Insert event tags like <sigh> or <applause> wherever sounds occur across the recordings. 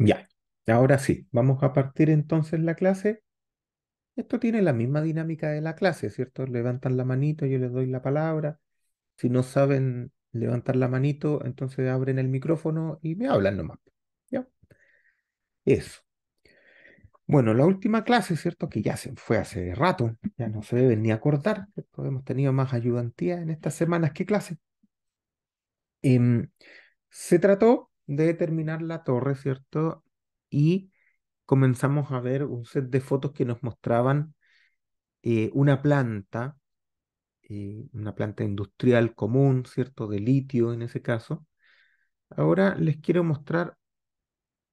Ya, ahora sí, vamos a partir entonces la clase. Esto tiene la misma dinámica de la clase, ¿cierto? Levantan la manito, yo les doy la palabra. Si no saben levantar la manito, entonces abren el micrófono y me hablan nomás. ¿Ya? Eso. Bueno, la última clase, ¿cierto? Que ya se fue hace rato, ya no se deben ni acordar, Hemos tenido más ayudantía en estas semanas que clase. Em, se trató de terminar la torre, ¿cierto? Y comenzamos a ver un set de fotos que nos mostraban eh, una planta, eh, una planta industrial común, ¿cierto? De litio en ese caso. Ahora les quiero mostrar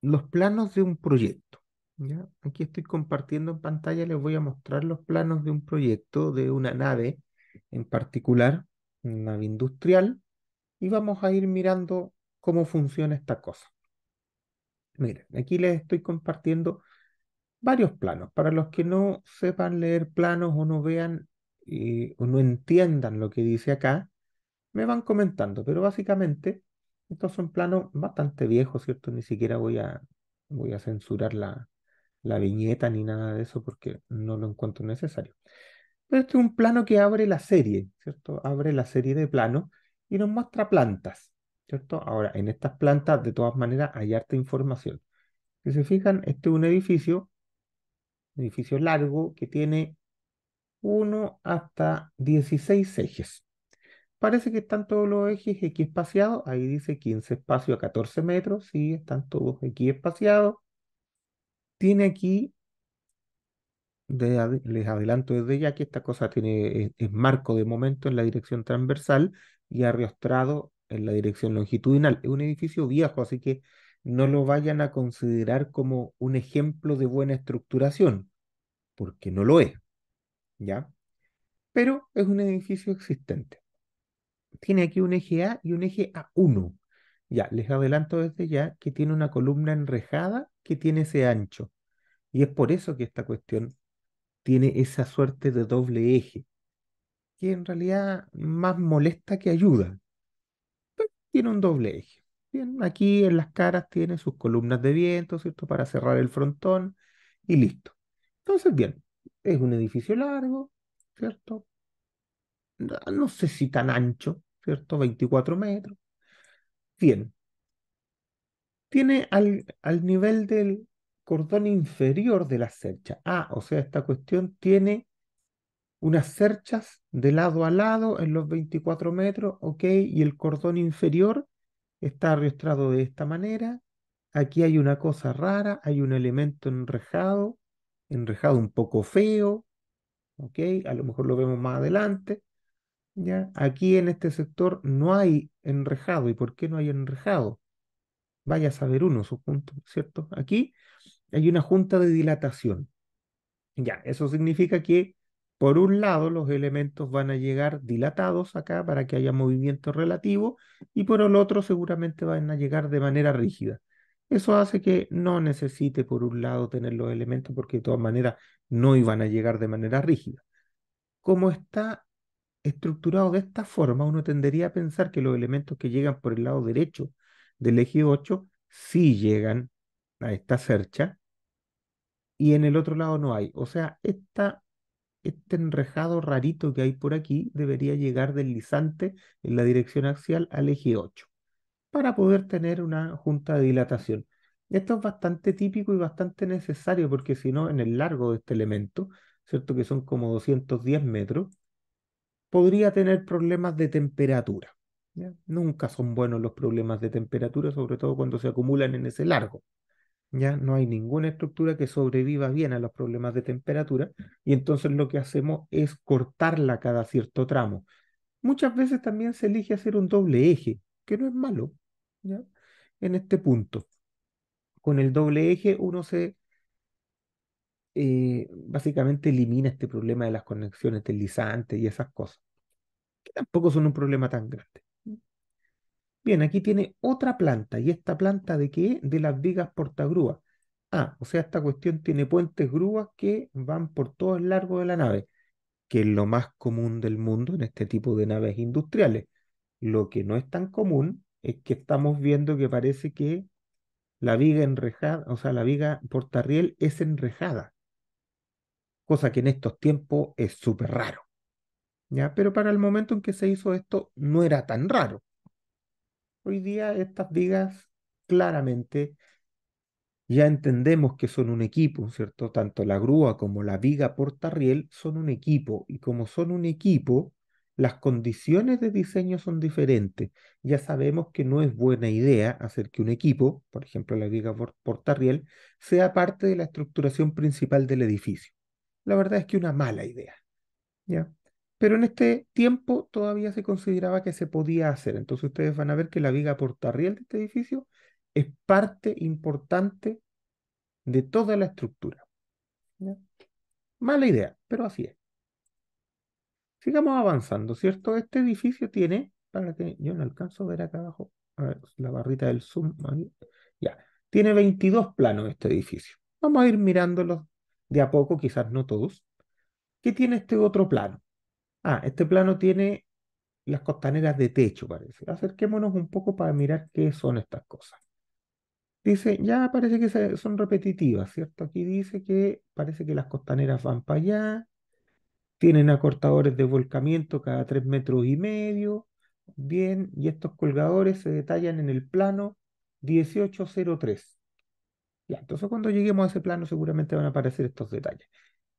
los planos de un proyecto. ¿ya? Aquí estoy compartiendo en pantalla, les voy a mostrar los planos de un proyecto, de una nave en particular, una nave industrial, y vamos a ir mirando cómo funciona esta cosa. Miren, aquí les estoy compartiendo varios planos. Para los que no sepan leer planos o no vean eh, o no entiendan lo que dice acá, me van comentando, pero básicamente estos son planos bastante viejos, ¿cierto? Ni siquiera voy a, voy a censurar la, la viñeta ni nada de eso porque no lo encuentro necesario. Pero este es un plano que abre la serie, ¿cierto? Abre la serie de planos y nos muestra plantas. ¿cierto? Ahora, en estas plantas, de todas maneras, hay harta información. Si se fijan, este es un edificio, un edificio largo que tiene 1 hasta 16 ejes. Parece que están todos los ejes equiespaciados. ahí dice 15 espacios a 14 metros, sí, están todos aquí Tiene aquí, les adelanto desde ya que esta cosa tiene es, marco de momento en la dirección transversal y arrastrado en la dirección longitudinal. Es un edificio viejo, así que no lo vayan a considerar como un ejemplo de buena estructuración, porque no lo es, ¿ya? Pero es un edificio existente. Tiene aquí un eje A y un eje A1. Ya, les adelanto desde ya que tiene una columna enrejada que tiene ese ancho. Y es por eso que esta cuestión tiene esa suerte de doble eje, que en realidad más molesta que ayuda, tiene un doble eje. Bien, aquí en las caras tiene sus columnas de viento, ¿cierto? Para cerrar el frontón y listo. Entonces, bien, es un edificio largo, ¿cierto? No, sé si tan ancho, ¿cierto? 24 metros. Bien. Tiene al, al nivel del cordón inferior de la cercha. Ah, o sea, esta cuestión tiene unas cerchas de lado a lado en los 24 metros, ok, y el cordón inferior está arrastrado de esta manera. Aquí hay una cosa rara, hay un elemento enrejado, enrejado un poco feo, ok, a lo mejor lo vemos más adelante. ¿ya? Aquí en este sector no hay enrejado. ¿Y por qué no hay enrejado? Vaya a saber uno su punto, ¿cierto? Aquí hay una junta de dilatación. Ya, eso significa que por un lado, los elementos van a llegar dilatados acá para que haya movimiento relativo y por el otro seguramente van a llegar de manera rígida. Eso hace que no necesite por un lado tener los elementos porque de todas maneras no iban a llegar de manera rígida. Como está estructurado de esta forma, uno tendería a pensar que los elementos que llegan por el lado derecho del eje 8 sí llegan a esta cercha y en el otro lado no hay. O sea, esta este enrejado rarito que hay por aquí debería llegar deslizante en la dirección axial al eje 8 para poder tener una junta de dilatación. Esto es bastante típico y bastante necesario porque si no, en el largo de este elemento, ¿cierto? Que son como 210 metros, podría tener problemas de temperatura. Nunca son buenos los problemas de temperatura, sobre todo cuando se acumulan en ese largo. Ya no hay ninguna estructura que sobreviva bien a los problemas de temperatura y entonces lo que hacemos es cortarla cada cierto tramo. Muchas veces también se elige hacer un doble eje, que no es malo, ¿ya? En este punto. Con el doble eje uno se eh, básicamente elimina este problema de las conexiones deslizantes y esas cosas, que tampoco son un problema tan grande. Bien, aquí tiene otra planta. ¿Y esta planta de qué? De las vigas portagrúas. Ah, o sea, esta cuestión tiene puentes grúas que van por todo el largo de la nave, que es lo más común del mundo en este tipo de naves industriales. Lo que no es tan común es que estamos viendo que parece que la viga enrejada, o sea, la viga portarriel es enrejada, cosa que en estos tiempos es súper raro. ¿ya? Pero para el momento en que se hizo esto no era tan raro. Hoy día estas vigas claramente ya entendemos que son un equipo, ¿cierto? Tanto la grúa como la viga portarriel son un equipo y como son un equipo, las condiciones de diseño son diferentes. Ya sabemos que no es buena idea hacer que un equipo, por ejemplo la viga portarriel, sea parte de la estructuración principal del edificio. La verdad es que una mala idea. ¿ya? pero en este tiempo todavía se consideraba que se podía hacer. Entonces ustedes van a ver que la viga portarriel de este edificio es parte importante de toda la estructura. Mala idea, pero así es. Sigamos avanzando, ¿cierto? Este edificio tiene, para que yo no alcanzo a ver acá abajo, a la barrita del zoom, ya, tiene 22 planos este edificio. Vamos a ir mirándolos de a poco, quizás no todos. ¿Qué tiene este otro plano? Ah, este plano tiene las costaneras de techo, parece. Acerquémonos un poco para mirar qué son estas cosas. Dice, ya parece que son repetitivas, ¿cierto? Aquí dice que parece que las costaneras van para allá, tienen acortadores de volcamiento cada tres metros y medio, bien, y estos colgadores se detallan en el plano 1803. Ya, entonces cuando lleguemos a ese plano seguramente van a aparecer estos detalles.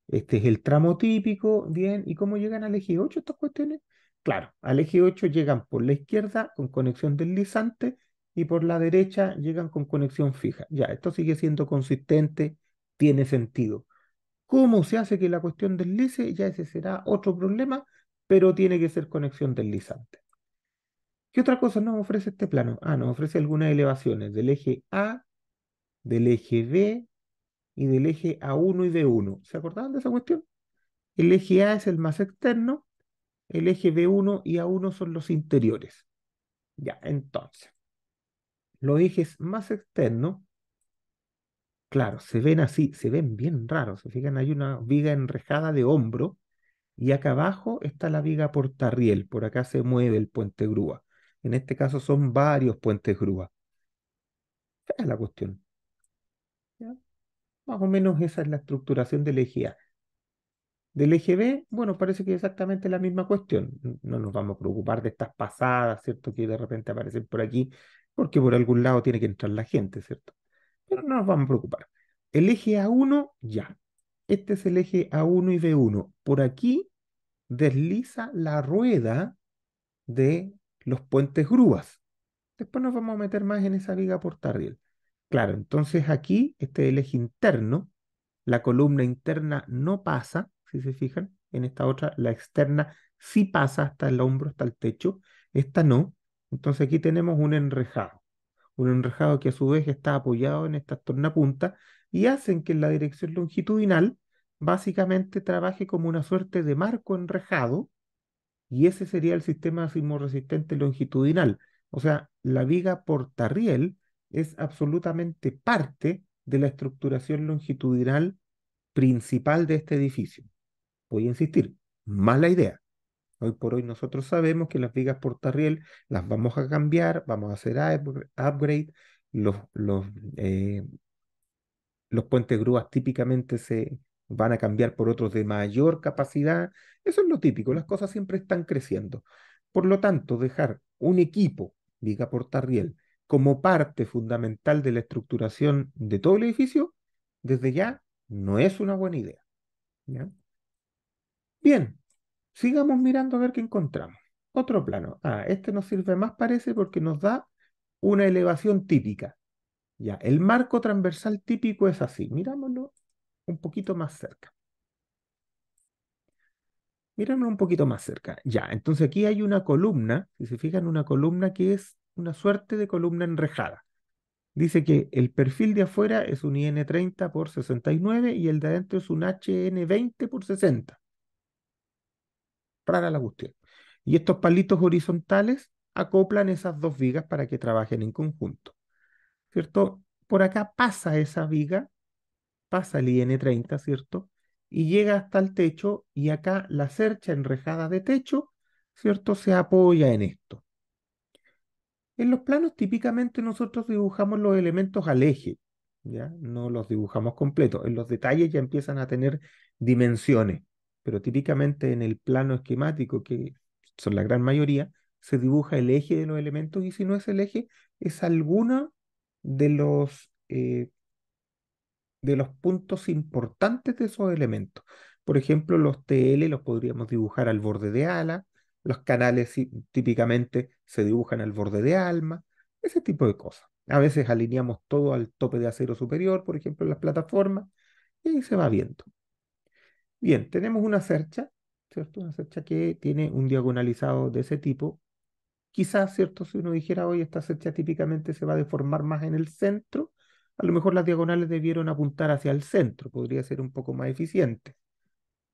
Este es el tramo típico, bien. ¿Y cómo llegan al eje 8 estas cuestiones? Claro, al eje 8 llegan por la izquierda con conexión deslizante y por la derecha llegan con conexión fija. Ya, esto sigue siendo consistente, tiene sentido. ¿Cómo se hace que la cuestión deslice? Ya ese será otro problema, pero tiene que ser conexión deslizante. ¿Qué otra cosa nos ofrece este plano? Ah, nos ofrece algunas elevaciones del eje A, del eje B y del eje A1 y B1. ¿Se acordaban de esa cuestión? El eje A es el más externo, el eje B1 y A1 son los interiores. Ya, entonces, los ejes más externos, claro, se ven así, se ven bien raros. Se fijan, hay una viga enrejada de hombro y acá abajo está la viga portarriel, por acá se mueve el puente grúa. En este caso son varios puentes grúa. Esa es la cuestión. Más o menos esa es la estructuración del eje A. Del eje B, bueno, parece que es exactamente la misma cuestión. No nos vamos a preocupar de estas pasadas, ¿cierto? Que de repente aparecen por aquí, porque por algún lado tiene que entrar la gente, ¿cierto? Pero no nos vamos a preocupar. El eje A1, ya. Este es el eje A1 y B1. Por aquí desliza la rueda de los puentes grúas. Después nos vamos a meter más en esa viga portarriel. Claro, entonces aquí este el eje interno, la columna interna no pasa, si se fijan, en esta otra, la externa sí pasa hasta el hombro, hasta el techo, esta no. Entonces aquí tenemos un enrejado, un enrejado que a su vez está apoyado en estas tornapuntas y hacen que la dirección longitudinal básicamente trabaje como una suerte de marco enrejado y ese sería el sistema resistente longitudinal. O sea, la viga portarriel es absolutamente parte de la estructuración longitudinal principal de este edificio. Voy a insistir, mala idea. Hoy por hoy nosotros sabemos que las vigas portarriel las vamos a cambiar, vamos a hacer upgrade, los, los, eh, los puentes grúas típicamente se van a cambiar por otros de mayor capacidad. Eso es lo típico, las cosas siempre están creciendo. Por lo tanto, dejar un equipo, viga portarriel, como parte fundamental de la estructuración de todo el edificio, desde ya no es una buena idea. Bien, sigamos mirando a ver qué encontramos. Otro plano. Ah, este nos sirve más, parece, porque nos da una elevación típica. Ya, el marco transversal típico es así. Mirámoslo un poquito más cerca. Mirámoslo un poquito más cerca. Ya, entonces aquí hay una columna, si se fijan, una columna que es una suerte de columna enrejada. Dice que el perfil de afuera es un IN30 por 69 y el de adentro es un HN20 por 60. Rara la cuestión. Y estos palitos horizontales acoplan esas dos vigas para que trabajen en conjunto. ¿Cierto? Por acá pasa esa viga, pasa el IN30, ¿cierto? Y llega hasta el techo y acá la cercha enrejada de techo, ¿cierto? Se apoya en esto. En los planos típicamente nosotros dibujamos los elementos al eje, ¿ya? No los dibujamos completos. En los detalles ya empiezan a tener dimensiones, pero típicamente en el plano esquemático, que son la gran mayoría, se dibuja el eje de los elementos y si no es el eje, es alguno de los, eh, de los puntos importantes de esos elementos. Por ejemplo, los TL los podríamos dibujar al borde de ala, los canales típicamente se dibujan al borde de alma, ese tipo de cosas. A veces alineamos todo al tope de acero superior, por ejemplo, en las plataformas, y ahí se va viendo. Bien, tenemos una cercha, ¿cierto? Una cercha que tiene un diagonalizado de ese tipo. Quizás, ¿cierto? Si uno dijera hoy esta cercha típicamente se va a deformar más en el centro, a lo mejor las diagonales debieron apuntar hacia el centro, podría ser un poco más eficiente.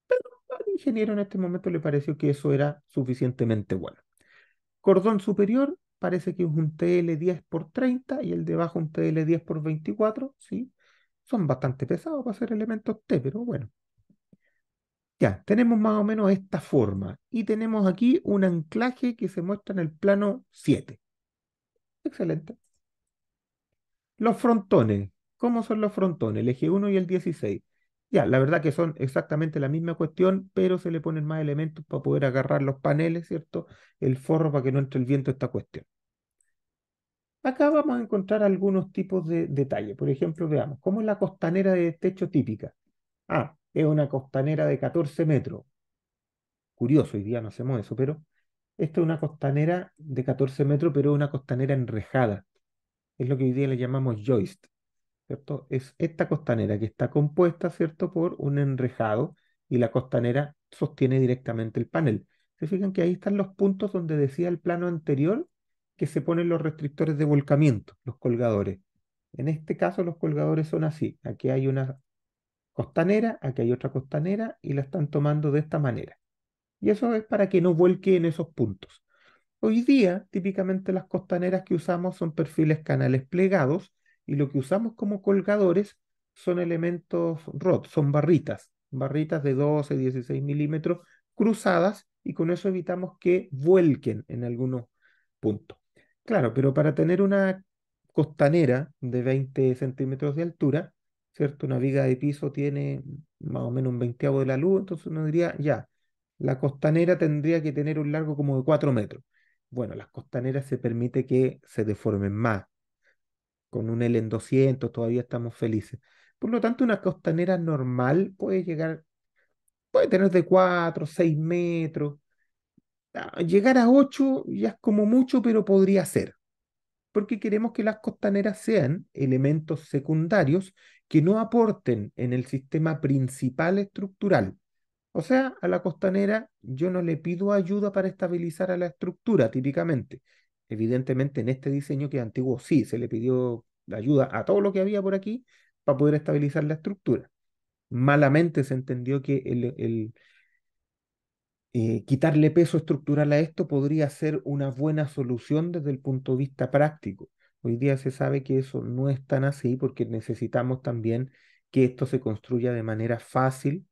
Pero al ingeniero en este momento le pareció que eso era suficientemente bueno. Cordón superior parece que es un TL10 x 30 y el de abajo un TL10 x 24, ¿sí? Son bastante pesados para ser elementos T, pero bueno. Ya, tenemos más o menos esta forma y tenemos aquí un anclaje que se muestra en el plano 7. Excelente. Los frontones. ¿Cómo son los frontones? El eje 1 y el 16. Ya, la verdad que son exactamente la misma cuestión, pero se le ponen más elementos para poder agarrar los paneles, ¿cierto? El forro para que no entre el viento esta cuestión. Acá vamos a encontrar algunos tipos de detalles. Por ejemplo, veamos, ¿cómo es la costanera de techo típica? Ah, es una costanera de 14 metros. Curioso, hoy día no hacemos eso, pero esta es una costanera de 14 metros, pero una costanera enrejada. Es lo que hoy día le llamamos joist. Es esta costanera que está compuesta, ¿cierto?, por un enrejado y la costanera sostiene directamente el panel. Se fijan que ahí están los puntos donde decía el plano anterior que se ponen los restrictores de volcamiento, los colgadores. En este caso los colgadores son así. Aquí hay una costanera, aquí hay otra costanera y la están tomando de esta manera. Y eso es para que no vuelque en esos puntos. Hoy día, típicamente las costaneras que usamos son perfiles canales plegados y lo que usamos como colgadores son elementos rot, son barritas, barritas de 12, 16 milímetros cruzadas y con eso evitamos que vuelquen en algunos puntos. Claro, pero para tener una costanera de 20 centímetros de altura, ¿cierto? Una viga de piso tiene más o menos un veinteavo de la luz, entonces uno diría, ya, la costanera tendría que tener un largo como de 4 metros. Bueno, las costaneras se permite que se deformen más, con un L en 200 todavía estamos felices. Por lo tanto, una costanera normal puede llegar, puede tener de 4, 6 metros. Ah, llegar a 8 ya es como mucho, pero podría ser. Porque queremos que las costaneras sean elementos secundarios que no aporten en el sistema principal estructural. O sea, a la costanera yo no le pido ayuda para estabilizar a la estructura típicamente. Evidentemente en este diseño que es antiguo sí, se le pidió ayuda a todo lo que había por aquí para poder estabilizar la estructura. Malamente se entendió que el, eh, quitarle peso estructural a esto podría ser una buena solución desde el punto de vista práctico. Hoy día se sabe que eso no es tan así porque necesitamos también que esto se construya de manera fácil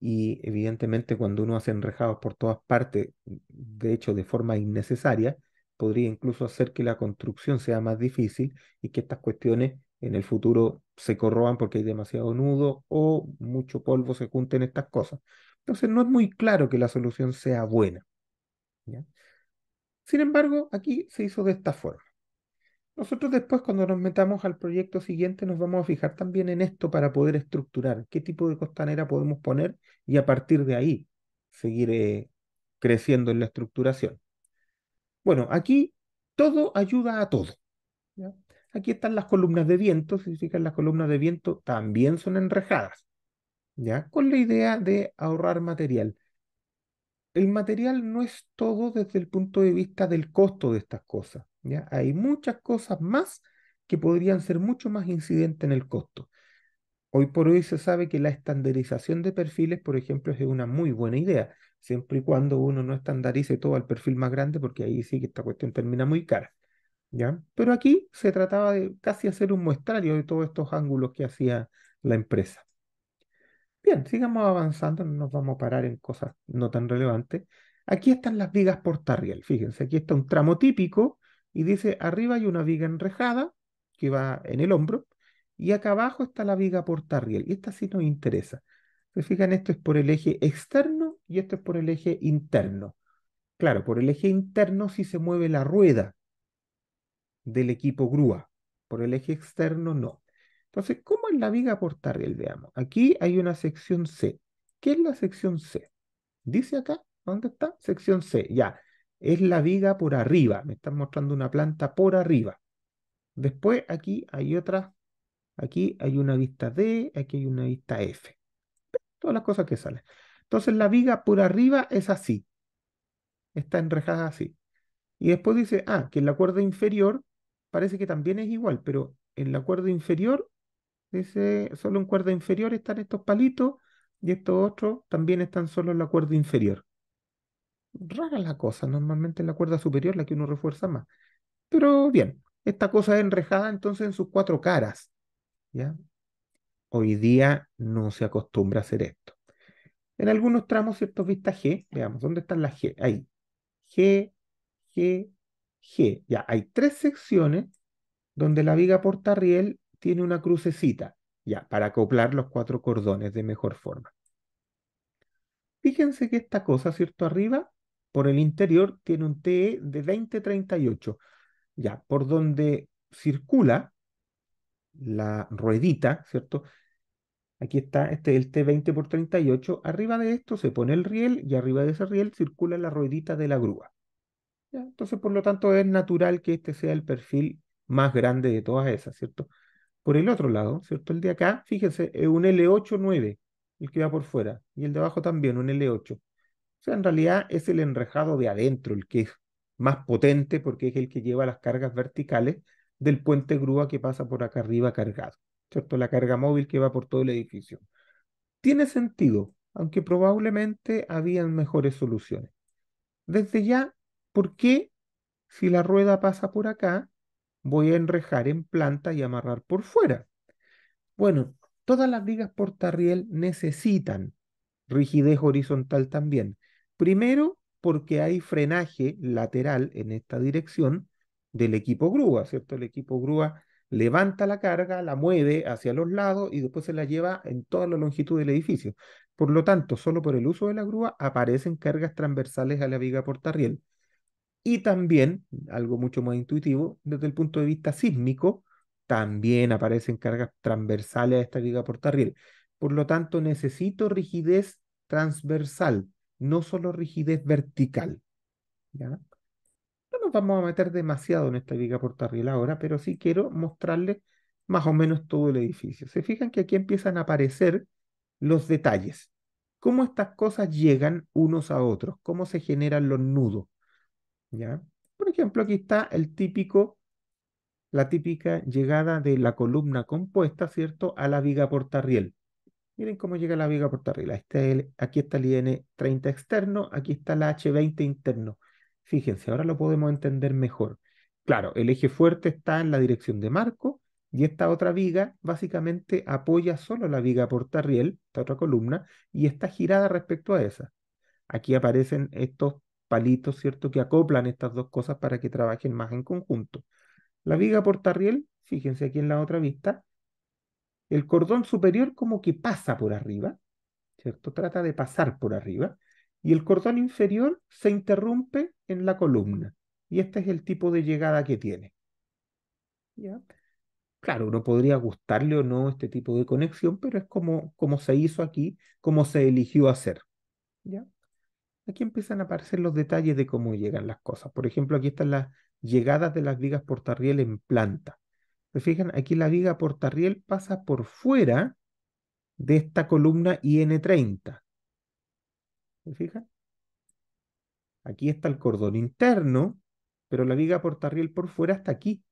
y evidentemente cuando uno hace enrejados por todas partes, de hecho de forma innecesaria, podría incluso hacer que la construcción sea más difícil y que estas cuestiones en el futuro se corroban porque hay demasiado nudo o mucho polvo se junte en estas cosas. Entonces no es muy claro que la solución sea buena. Sin embargo, aquí se hizo de esta forma. Nosotros después, cuando nos metamos al proyecto siguiente, nos vamos a fijar también en esto para poder estructurar qué tipo de costanera podemos poner y a partir de ahí seguir eh, creciendo en la estructuración. Bueno, aquí todo ayuda a todo. Aquí están las columnas de viento, si fijan las columnas de viento también son enrejadas, ¿ya? Con la idea de ahorrar material. El material no es todo desde el punto de vista del costo de estas cosas, ¿ya? Hay muchas cosas más que podrían ser mucho más incidentes en el costo. Hoy por hoy se sabe que la estandarización de perfiles, por ejemplo, es una muy buena idea, siempre y cuando uno no estandarice todo al perfil más grande, porque ahí sí que esta cuestión termina muy cara. ¿ya? Pero aquí se trataba de casi hacer un muestrario de todos estos ángulos que hacía la empresa. Bien, sigamos avanzando, no nos vamos a parar en cosas no tan relevantes. Aquí están las vigas portarriel, fíjense, aquí está un tramo típico y dice arriba hay una viga enrejada que va en el hombro y acá abajo está la viga portarriel y esta sí nos interesa. Se fijan, esto es por el eje externo y esto es por el eje interno. Claro, por el eje interno sí se mueve la rueda del equipo grúa, por el eje externo no. Entonces, ¿cómo es la viga portarriel? Veamos, aquí hay una sección C. ¿Qué es la sección C? Dice acá, ¿dónde está? Sección C, ya. Es la viga por arriba, me están mostrando una planta por arriba. Después aquí hay otra, aquí hay una vista D, aquí hay una vista F. Todas las cosas que salen. Entonces la viga por arriba es así, está enrejada así. Y después dice, ah, que en la cuerda inferior parece que también es igual, pero en la cuerda inferior, dice, solo en cuerda inferior están estos palitos y estos otros también están solo en la cuerda inferior. Rara la cosa, normalmente en la cuerda superior la que uno refuerza más. Pero bien, esta cosa es enrejada entonces en sus cuatro caras. ¿ya? Hoy día no se acostumbra a hacer esto en algunos tramos ciertos Vista G, veamos, ¿dónde están las G? Ahí, G, G, G. Ya, hay tres secciones donde la viga portarriel tiene una crucecita, ya, para acoplar los cuatro cordones de mejor forma. Fíjense que esta cosa, ¿cierto? Arriba, por el interior, tiene un TE de 2038. Ya, por donde circula la ruedita, ¿cierto? Aquí está, este es el T20 por 38. Arriba de esto se pone el riel y arriba de ese riel circula la ruedita de la grúa. Entonces, por lo tanto, es natural que este sea el perfil más grande de todas esas, ¿cierto? Por el otro lado, ¿cierto? El de acá, fíjense, es un L8-9, el que va por fuera, y el de abajo también, un L8. O sea, en realidad es el enrejado de adentro, el que es más potente porque es el que lleva las cargas verticales del puente grúa que pasa por acá arriba cargado. ¿cierto? La carga móvil que va por todo el edificio. Tiene sentido, aunque probablemente habían mejores soluciones. Desde ya, ¿por qué si la rueda pasa por acá, voy a enrejar en planta y amarrar por fuera? Bueno, todas las vigas portarriel necesitan rigidez horizontal también. Primero, porque hay frenaje lateral en esta dirección del equipo grúa, ¿cierto? El equipo grúa levanta la carga, la mueve hacia los lados y después se la lleva en toda la longitud del edificio. Por lo tanto, solo por el uso de la grúa aparecen cargas transversales a la viga portarriel. Y también, algo mucho más intuitivo, desde el punto de vista sísmico, también aparecen cargas transversales a esta viga portarriel. Por lo tanto, necesito rigidez transversal, no solo rigidez vertical. ¿ya? vamos a meter demasiado en esta viga portarriel ahora, pero sí quiero mostrarles más o menos todo el edificio. Se fijan que aquí empiezan a aparecer los detalles. Cómo estas cosas llegan unos a otros, cómo se generan los nudos. ¿Ya? Por ejemplo, aquí está el típico, la típica llegada de la columna compuesta, ¿cierto?, a la viga portarriel. Miren cómo llega la viga portarriel. aquí está el IN30 externo, aquí está la H20 interno. Fíjense, ahora lo podemos entender mejor. Claro, el eje fuerte está en la dirección de marco y esta otra viga básicamente apoya solo la viga portarriel, esta otra columna, y está girada respecto a esa. Aquí aparecen estos palitos, ¿cierto?, que acoplan estas dos cosas para que trabajen más en conjunto. La viga portarriel, fíjense aquí en la otra vista, el cordón superior como que pasa por arriba, ¿cierto? Trata de pasar por arriba, y el cordón inferior se interrumpe en la columna. Y este es el tipo de llegada que tiene. Claro, uno podría gustarle o no este tipo de conexión, pero es como, como se hizo aquí, como se eligió hacer. ¿Ya? Aquí empiezan a aparecer los detalles de cómo llegan las cosas. Por ejemplo, aquí están las llegadas de las vigas portarriel en planta. Se fijan, aquí la viga portarriel pasa por fuera de esta columna IN30. ¿Se fijan? Aquí está el cordón interno, pero la viga portarriel por fuera hasta aquí.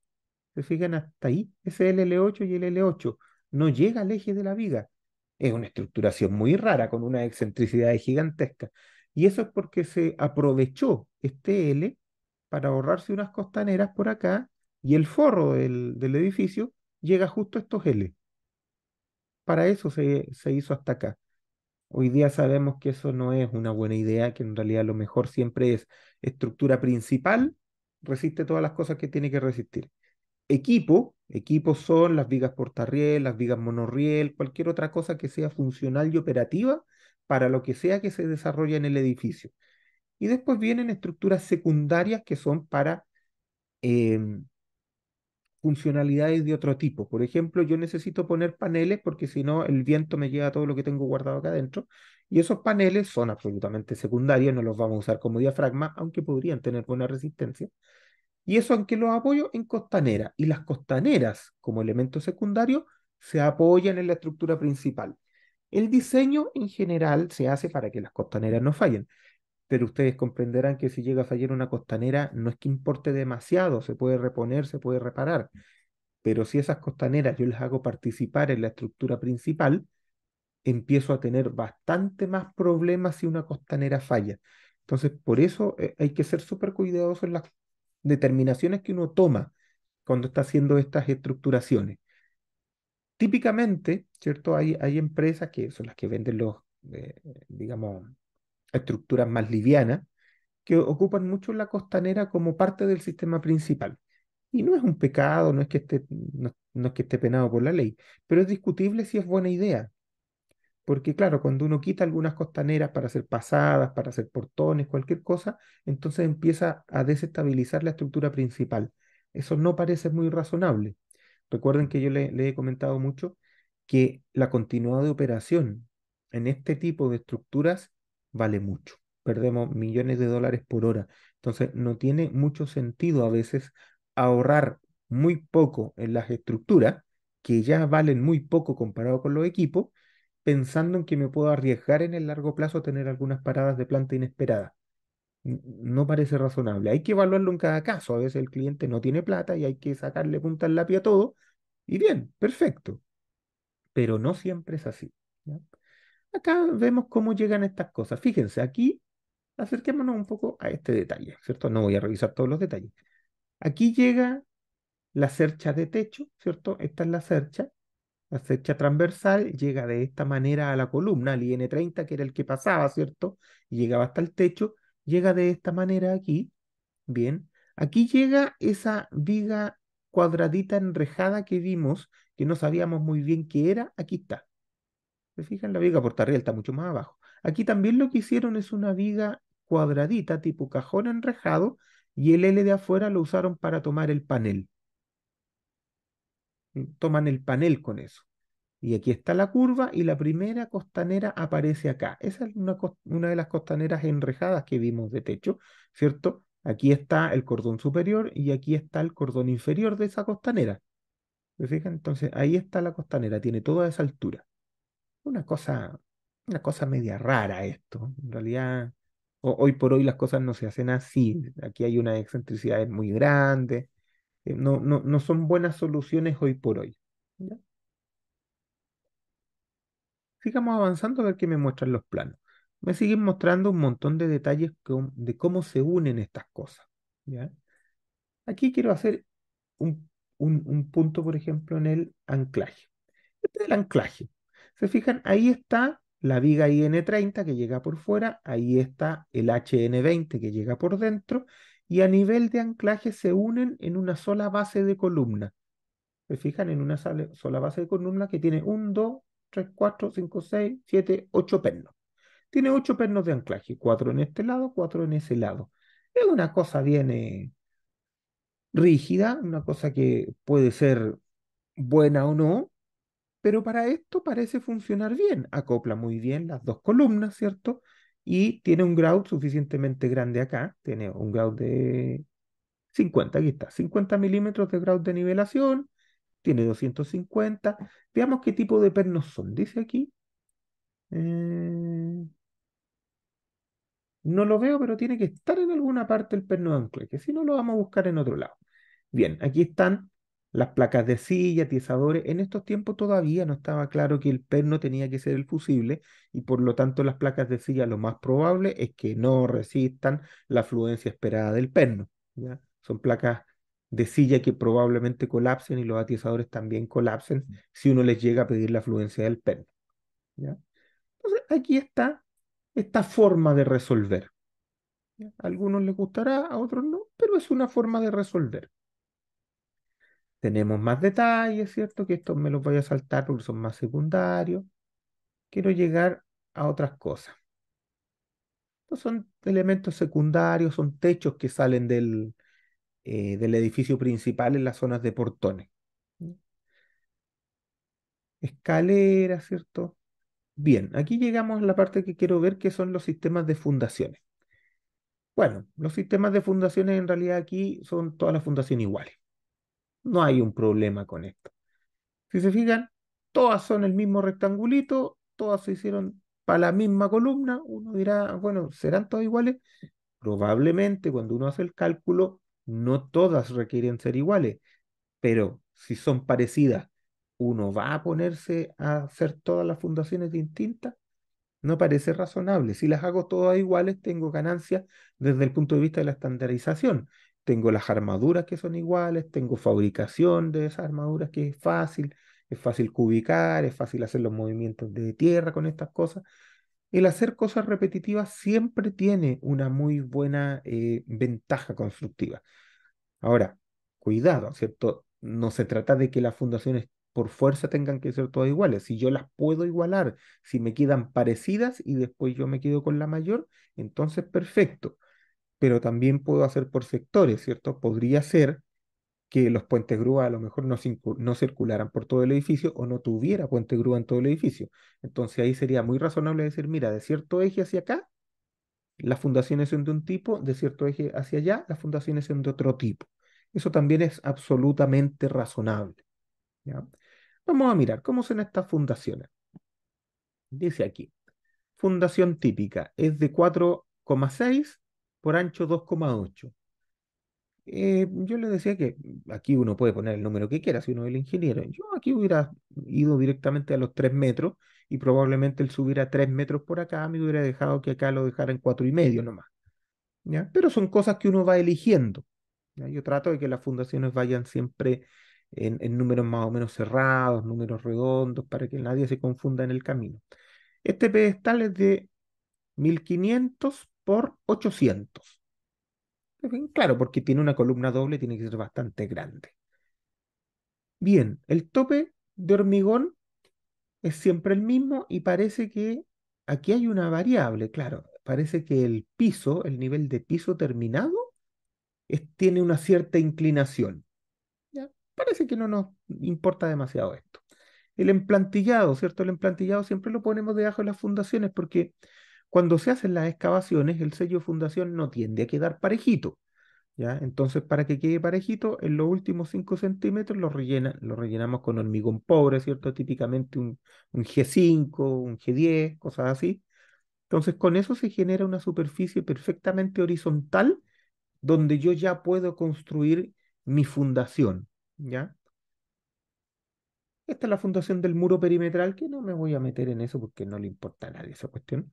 ¿Se fijan? Hasta ahí. Ese es el L8 y el L8. No llega al eje de la viga. Es una estructuración muy rara, con una excentricidad gigantesca Y eso es porque se aprovechó este L para ahorrarse unas costaneras por acá y el forro del, edificio llega justo a estos L. Para eso se, se hizo hasta acá. Hoy día sabemos que eso no es una buena idea, que en realidad lo mejor siempre es estructura principal, resiste todas las cosas que tiene que resistir. Equipo, equipos son las vigas portarriel, las vigas monorriel, cualquier otra cosa que sea funcional y operativa para lo que sea que se desarrolle en el edificio. Y después vienen estructuras secundarias que son para em, funcionalidades de otro tipo. Por ejemplo, yo necesito poner paneles porque si no el viento me lleva todo lo que tengo guardado acá adentro. Y esos paneles son absolutamente secundarios, no los vamos a usar como diafragma, aunque podrían tener buena resistencia. Y eso aunque los apoyo en costanera. Y las costaneras como elemento secundario se apoyan en la estructura principal. El diseño en general se hace para que las costaneras no fallen pero ustedes comprenderán que si llega a fallar una costanera, no es que importe demasiado, se puede reponer, se puede reparar, pero si esas costaneras yo les hago participar en la estructura principal, empiezo a tener bastante más problemas si una costanera falla. Entonces, por eso eh, hay que ser súper cuidadoso en las determinaciones que uno toma cuando está haciendo estas estructuraciones. Típicamente, ¿cierto? Hay, hay empresas que son las que venden los, eh, digamos, estructuras más livianas, que ocupan mucho la costanera como parte del sistema principal. Y no es un pecado, no es que esté, no, es que esté penado por la ley, pero es discutible si es buena idea. Porque claro, cuando uno quita algunas costaneras para hacer pasadas, para hacer portones, cualquier cosa, entonces empieza a desestabilizar la estructura principal. Eso no parece muy razonable. Recuerden que yo le, he comentado mucho que la continuidad de operación en este tipo de estructuras vale mucho. Perdemos millones de dólares por hora. Entonces, no tiene mucho sentido a veces ahorrar muy poco en las estructuras, que ya valen muy poco comparado con los equipos, pensando en que me puedo arriesgar en el largo plazo a tener algunas paradas de planta inesperadas. No parece razonable. Hay que evaluarlo en cada caso. A veces el cliente no tiene plata y hay que sacarle punta al lápiz a todo. Y bien, perfecto. Pero no siempre es así. Acá vemos cómo llegan estas cosas. Fíjense, aquí acerquémonos un poco a este detalle, ¿cierto? No voy a revisar todos los detalles. Aquí llega la cercha de techo, ¿cierto? Esta es la cercha. La cercha transversal llega de esta manera a la columna, al IN30, que era el que pasaba, ¿cierto? Y llegaba hasta el techo, llega de esta manera aquí, bien. Aquí llega esa viga cuadradita enrejada que vimos, que no sabíamos muy bien qué era, aquí está la viga portarriel está mucho más abajo. Aquí también lo que hicieron es una viga cuadradita, tipo cajón enrejado, y el L de afuera lo usaron para tomar el panel. Mm, toman el panel con eso. Y aquí está la curva y la primera costanera aparece acá. Esa es una, una de las costaneras enrejadas que vimos de techo, ¿cierto? Aquí está el cordón superior y aquí está el cordón inferior de esa costanera. ¿Se Entonces ahí está la costanera, tiene toda esa altura. Una cosa, una cosa media rara esto. En realidad, hoy por hoy las cosas no se hacen así. Aquí hay una excentricidad muy grande. Eh, no, no, son buenas soluciones hoy por hoy. Sigamos avanzando a ver qué me muestran los planos. Me siguen mostrando un montón de detalles de cómo se unen estas cosas. ¿ya? Aquí quiero hacer un, un punto, por ejemplo, en el anclaje. Este es el anclaje. Se fijan, ahí está la viga IN30 que llega por fuera, ahí está el HN20 que llega por dentro, y a nivel de anclaje se unen en una sola base de columna. Se fijan en una sola base de columna que tiene 1, 2, 3, 4, 5, 6, 7, 8 pernos. Tiene 8 pernos de anclaje, 4 en este lado, 4 en ese lado. Es una cosa bien eh, rígida, una cosa que puede ser buena o no, pero para esto parece funcionar bien. Acopla muy bien las dos columnas, ¿cierto? Y tiene un grout suficientemente grande acá, tiene un grout de 50, aquí está, 50 milímetros de grout de nivelación, tiene 250. Veamos qué tipo de pernos son, dice aquí. Eh, no lo veo, pero tiene que estar en alguna parte el perno de que si no lo vamos a buscar en otro lado. Bien, aquí están las placas de silla, atizadores. En estos tiempos todavía no estaba claro que el perno tenía que ser el fusible y por lo tanto las placas de silla lo más probable es que no resistan la fluencia esperada del perno. Son placas de silla que probablemente colapsen y los atizadores también colapsen mm. si uno les llega a pedir la fluencia del perno. Entonces aquí está esta forma de resolver. A algunos les gustará, a otros no, pero es una forma de resolver. Tenemos más detalles, ¿cierto? Que estos me los voy a saltar porque son más secundarios. Quiero llegar a otras cosas. Estos son elementos secundarios, son techos que salen del, eh, del edificio principal en las zonas de portones. escaleras ¿cierto? Bien, aquí llegamos a la parte que quiero ver, que son los sistemas de fundaciones. Bueno, los sistemas de fundaciones en realidad aquí son todas las fundaciones iguales. No hay un problema con esto. Si se fijan, todas son el mismo rectangulito, todas se hicieron para la misma columna. Uno dirá, bueno, ¿serán todas iguales? Probablemente cuando uno hace el cálculo, no todas requieren ser iguales, pero si son parecidas, uno va a ponerse a hacer todas las fundaciones distintas. No parece razonable. Si las hago todas iguales, tengo ganancias desde el punto de vista de la estandarización tengo las armaduras que son iguales, tengo fabricación de esas armaduras que es fácil, es fácil cubicar, es fácil hacer los movimientos de tierra con estas cosas. El hacer cosas repetitivas siempre tiene una muy buena eh, ventaja constructiva. Ahora, cuidado, ¿cierto? No se trata de que las fundaciones por fuerza tengan que ser todas iguales. Si yo las puedo igualar, si me quedan parecidas y después yo me quedo con la mayor, entonces perfecto pero también puedo hacer por sectores, ¿cierto? Podría ser que los puentes grúa a lo mejor no, no circularan por todo el edificio o no tuviera puente grúa en todo el edificio. Entonces ahí sería muy razonable decir, mira, de cierto eje hacia acá, las fundaciones son de un tipo, de cierto eje hacia allá, las fundaciones son de otro tipo. Eso también es absolutamente razonable. Vamos a mirar cómo son estas fundaciones. Dice aquí, fundación típica es de 4,6 por ancho 2,8. Eh, yo le decía que aquí uno puede poner el número que quiera si uno es el ingeniero. Yo aquí hubiera ido directamente a los 3 metros y probablemente el subir a 3 metros por acá me hubiera dejado que acá lo dejara en 4,5 nomás. ¿ya? Pero son cosas que uno va eligiendo. Yo trato de que las fundaciones vayan siempre en, en números más o menos cerrados, números redondos, para que nadie se confunda en el camino. Este pedestal es de 1500 por 800. claro, porque tiene una columna doble, tiene que ser bastante grande. Bien, el tope de hormigón es siempre el mismo y parece que aquí hay una variable, claro. Parece que el piso, el nivel de piso terminado, tiene una cierta inclinación. Parece que no nos importa demasiado esto. El emplantillado, ¿cierto? El emplantillado siempre lo ponemos debajo de las fundaciones porque cuando se hacen las excavaciones, el sello de fundación no tiende a quedar parejito. ¿ya? Entonces, para que quede parejito, en los últimos 5 centímetros lo, rellena, lo rellenamos con hormigón pobre, ¿cierto? Típicamente un, un G5, un G10, cosas así. Entonces, con eso se genera una superficie perfectamente horizontal donde yo ya puedo construir mi fundación, ¿ya? Esta es la fundación del muro perimetral, que no me voy a meter en eso porque no le importa a nadie esa cuestión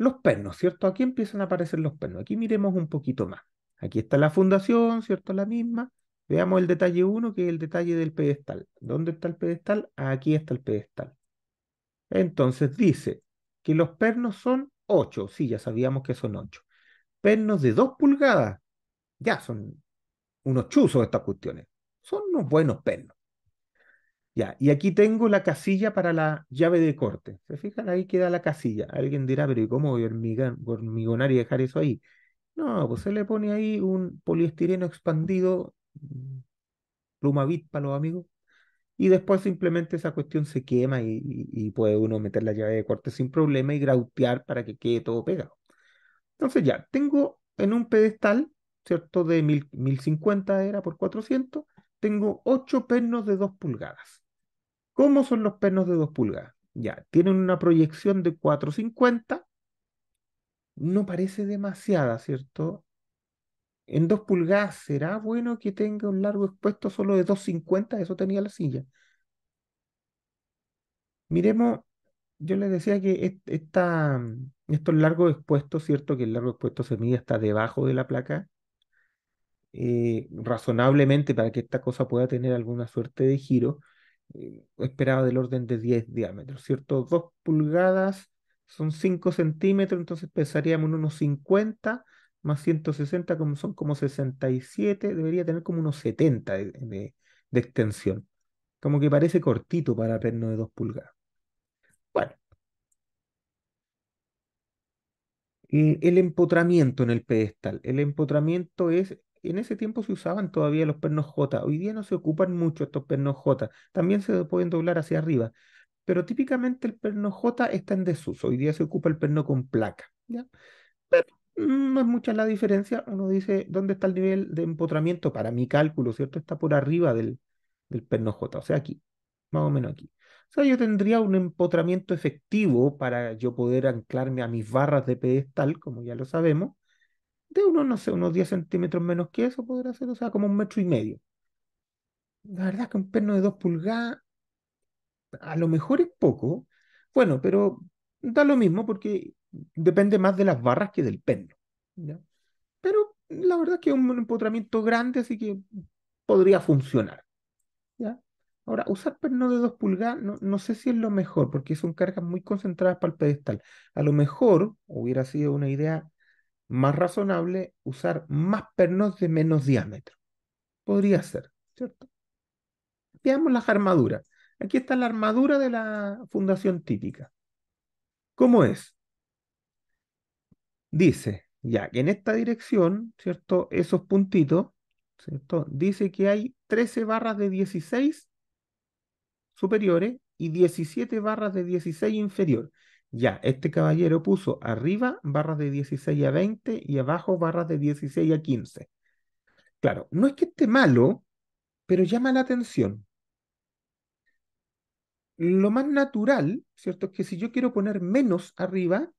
los pernos, ¿cierto? Aquí empiezan a aparecer los pernos. Aquí miremos un poquito más. Aquí está la fundación, ¿cierto? La misma. Veamos el detalle 1, que es el detalle del pedestal. ¿Dónde está el pedestal? Aquí está el pedestal. Entonces dice que los pernos son 8. Sí, ya sabíamos que son 8. Pernos de 2 pulgadas. Ya son unos chuzos estas cuestiones. Son unos buenos pernos y aquí tengo la casilla para la llave de corte. ¿Se fijan? Ahí queda la casilla. Alguien dirá, pero ¿y cómo voy a hormigonar y dejar eso ahí? No, pues se le pone ahí un poliestireno expandido, mm, pluma para los amigos, y después simplemente esa cuestión se quema y, puede uno meter la llave de corte sin problema y grautear para que quede todo pegado. Entonces ya, tengo en un pedestal, ¿cierto? De mil, 1050 era por 400, tengo 8 pernos de 2 pulgadas. ¿Cómo son los pernos de 2 pulgadas? Ya, tienen una proyección de 450. No parece demasiada, ¿cierto? En 2 pulgadas, ¿será bueno que tenga un largo expuesto solo de 250? Eso tenía la silla. Miremos, yo les decía que esta, estos largos expuestos, ¿cierto? Que el largo expuesto se mide hasta debajo de la placa. Eh, razonablemente para que esta cosa pueda tener alguna suerte de giro, eh, esperaba del orden de 10 diámetros, ¿cierto? 2 pulgadas son 5 centímetros, entonces pesaríamos en unos 50 más 160, como son como 67, debería tener como unos 70 de, extensión. Como que parece cortito para perno de 2 pulgadas. Bueno. Eh, el empotramiento en el pedestal. El empotramiento es en ese tiempo se usaban todavía los pernos J. Hoy día no se ocupan mucho estos pernos J. También se pueden doblar hacia arriba. Pero típicamente el perno J está en desuso. Hoy día se ocupa el perno con placa. ¿ya? Pero no es mucha la diferencia. Uno dice, ¿dónde está el nivel de empotramiento? Para mi cálculo, ¿cierto? Está por arriba del, del perno J. O sea, aquí. Más o menos aquí. O sea, yo tendría un empotramiento efectivo para yo poder anclarme a mis barras de pedestal, como ya lo sabemos de unos, no sé, unos 10 centímetros menos que eso podría ser, o sea, como un metro y medio. La verdad que un perno de 2 pulgadas a lo mejor es poco, bueno, pero da lo mismo porque depende más de las barras que del perno. ¿ya? Pero la verdad es que es un empotramiento grande, así que podría funcionar. ¿ya? Ahora, usar perno de 2 pulgadas no, no, sé si es lo mejor, porque son cargas muy concentradas para el pedestal. A lo mejor hubiera sido una idea más razonable usar más pernos de menos diámetro. Podría ser, ¿cierto? Veamos las armaduras. Aquí está la armadura de la fundación típica. ¿Cómo es? Dice, ya que en esta dirección, ¿cierto? Esos puntitos, ¿cierto? Dice que hay 13 barras de 16 superiores y 17 barras de 16 inferior. Ya, este caballero puso arriba barras de 16 a 20 y abajo barras de 16 a 15. Claro, no es que esté malo, pero llama la atención. Lo más natural, ¿cierto? Es que si yo quiero poner menos arriba,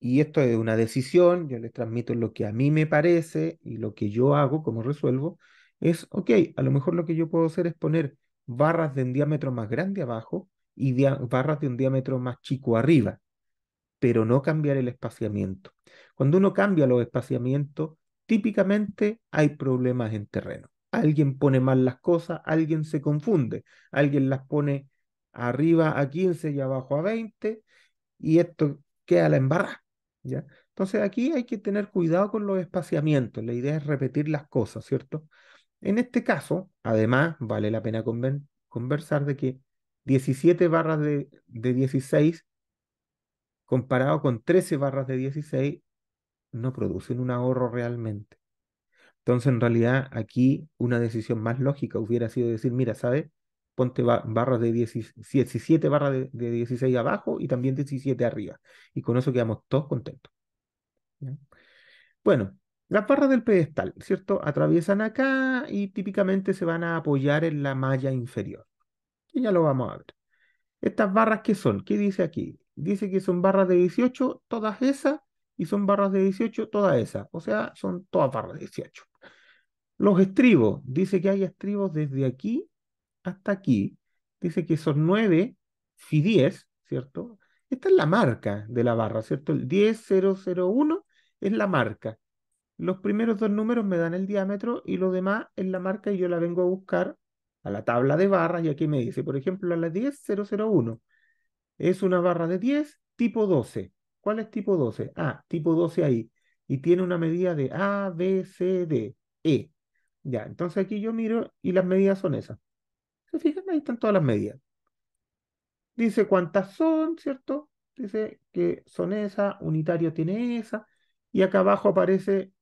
y esto es una decisión, yo les transmito lo que a mí me parece y lo que yo hago, como resuelvo, es, ok, a lo mejor lo que yo puedo hacer es poner barras de un diámetro más grande abajo y barras de un diámetro más chico arriba, pero no cambiar el espaciamiento. Cuando uno cambia los espaciamientos, típicamente hay problemas en terreno. Alguien pone mal las cosas, alguien se confunde, alguien las pone arriba a 15 y abajo a 20, y esto queda la embarrada ¿ya? Entonces aquí hay que tener cuidado con los espaciamientos, la idea es repetir las cosas, ¿cierto? En este caso, además, vale la pena conversar de que 17 barras de, 16 comparado con 13 barras de 16 no producen un ahorro realmente. Entonces, en realidad, aquí una decisión más lógica hubiera sido decir, mira, ¿sabes? Ponte barras de 17 barras de, 16 abajo y también 17 arriba. Y con eso quedamos todos contentos. Bueno, las barras del pedestal, ¿cierto? Atraviesan acá y típicamente se van a apoyar en la malla inferior. Y ya lo vamos a ver. Estas barras ¿qué son, ¿qué dice aquí? Dice que son barras de 18, todas esas, y son barras de 18, todas esas. O sea, son todas barras de 18. Los estribos, dice que hay estribos desde aquí hasta aquí. Dice que son 9 y 10, ¿cierto? Esta es la marca de la barra, ¿cierto? El 10001 es la marca. Los primeros dos números me dan el diámetro y lo demás es la marca y yo la vengo a buscar a la tabla de barras y aquí me dice, por ejemplo, a la 10001 es una barra de 10 tipo 12. ¿Cuál es tipo 12? Ah, tipo 12 ahí. Y tiene una medida de A, B, C, D, E. Ya, entonces aquí yo miro y las medidas son esas. ¿Se fijan? Ahí están todas las medidas. Dice cuántas son, ¿cierto? Dice que son esas, unitario tiene esa. Y acá abajo aparece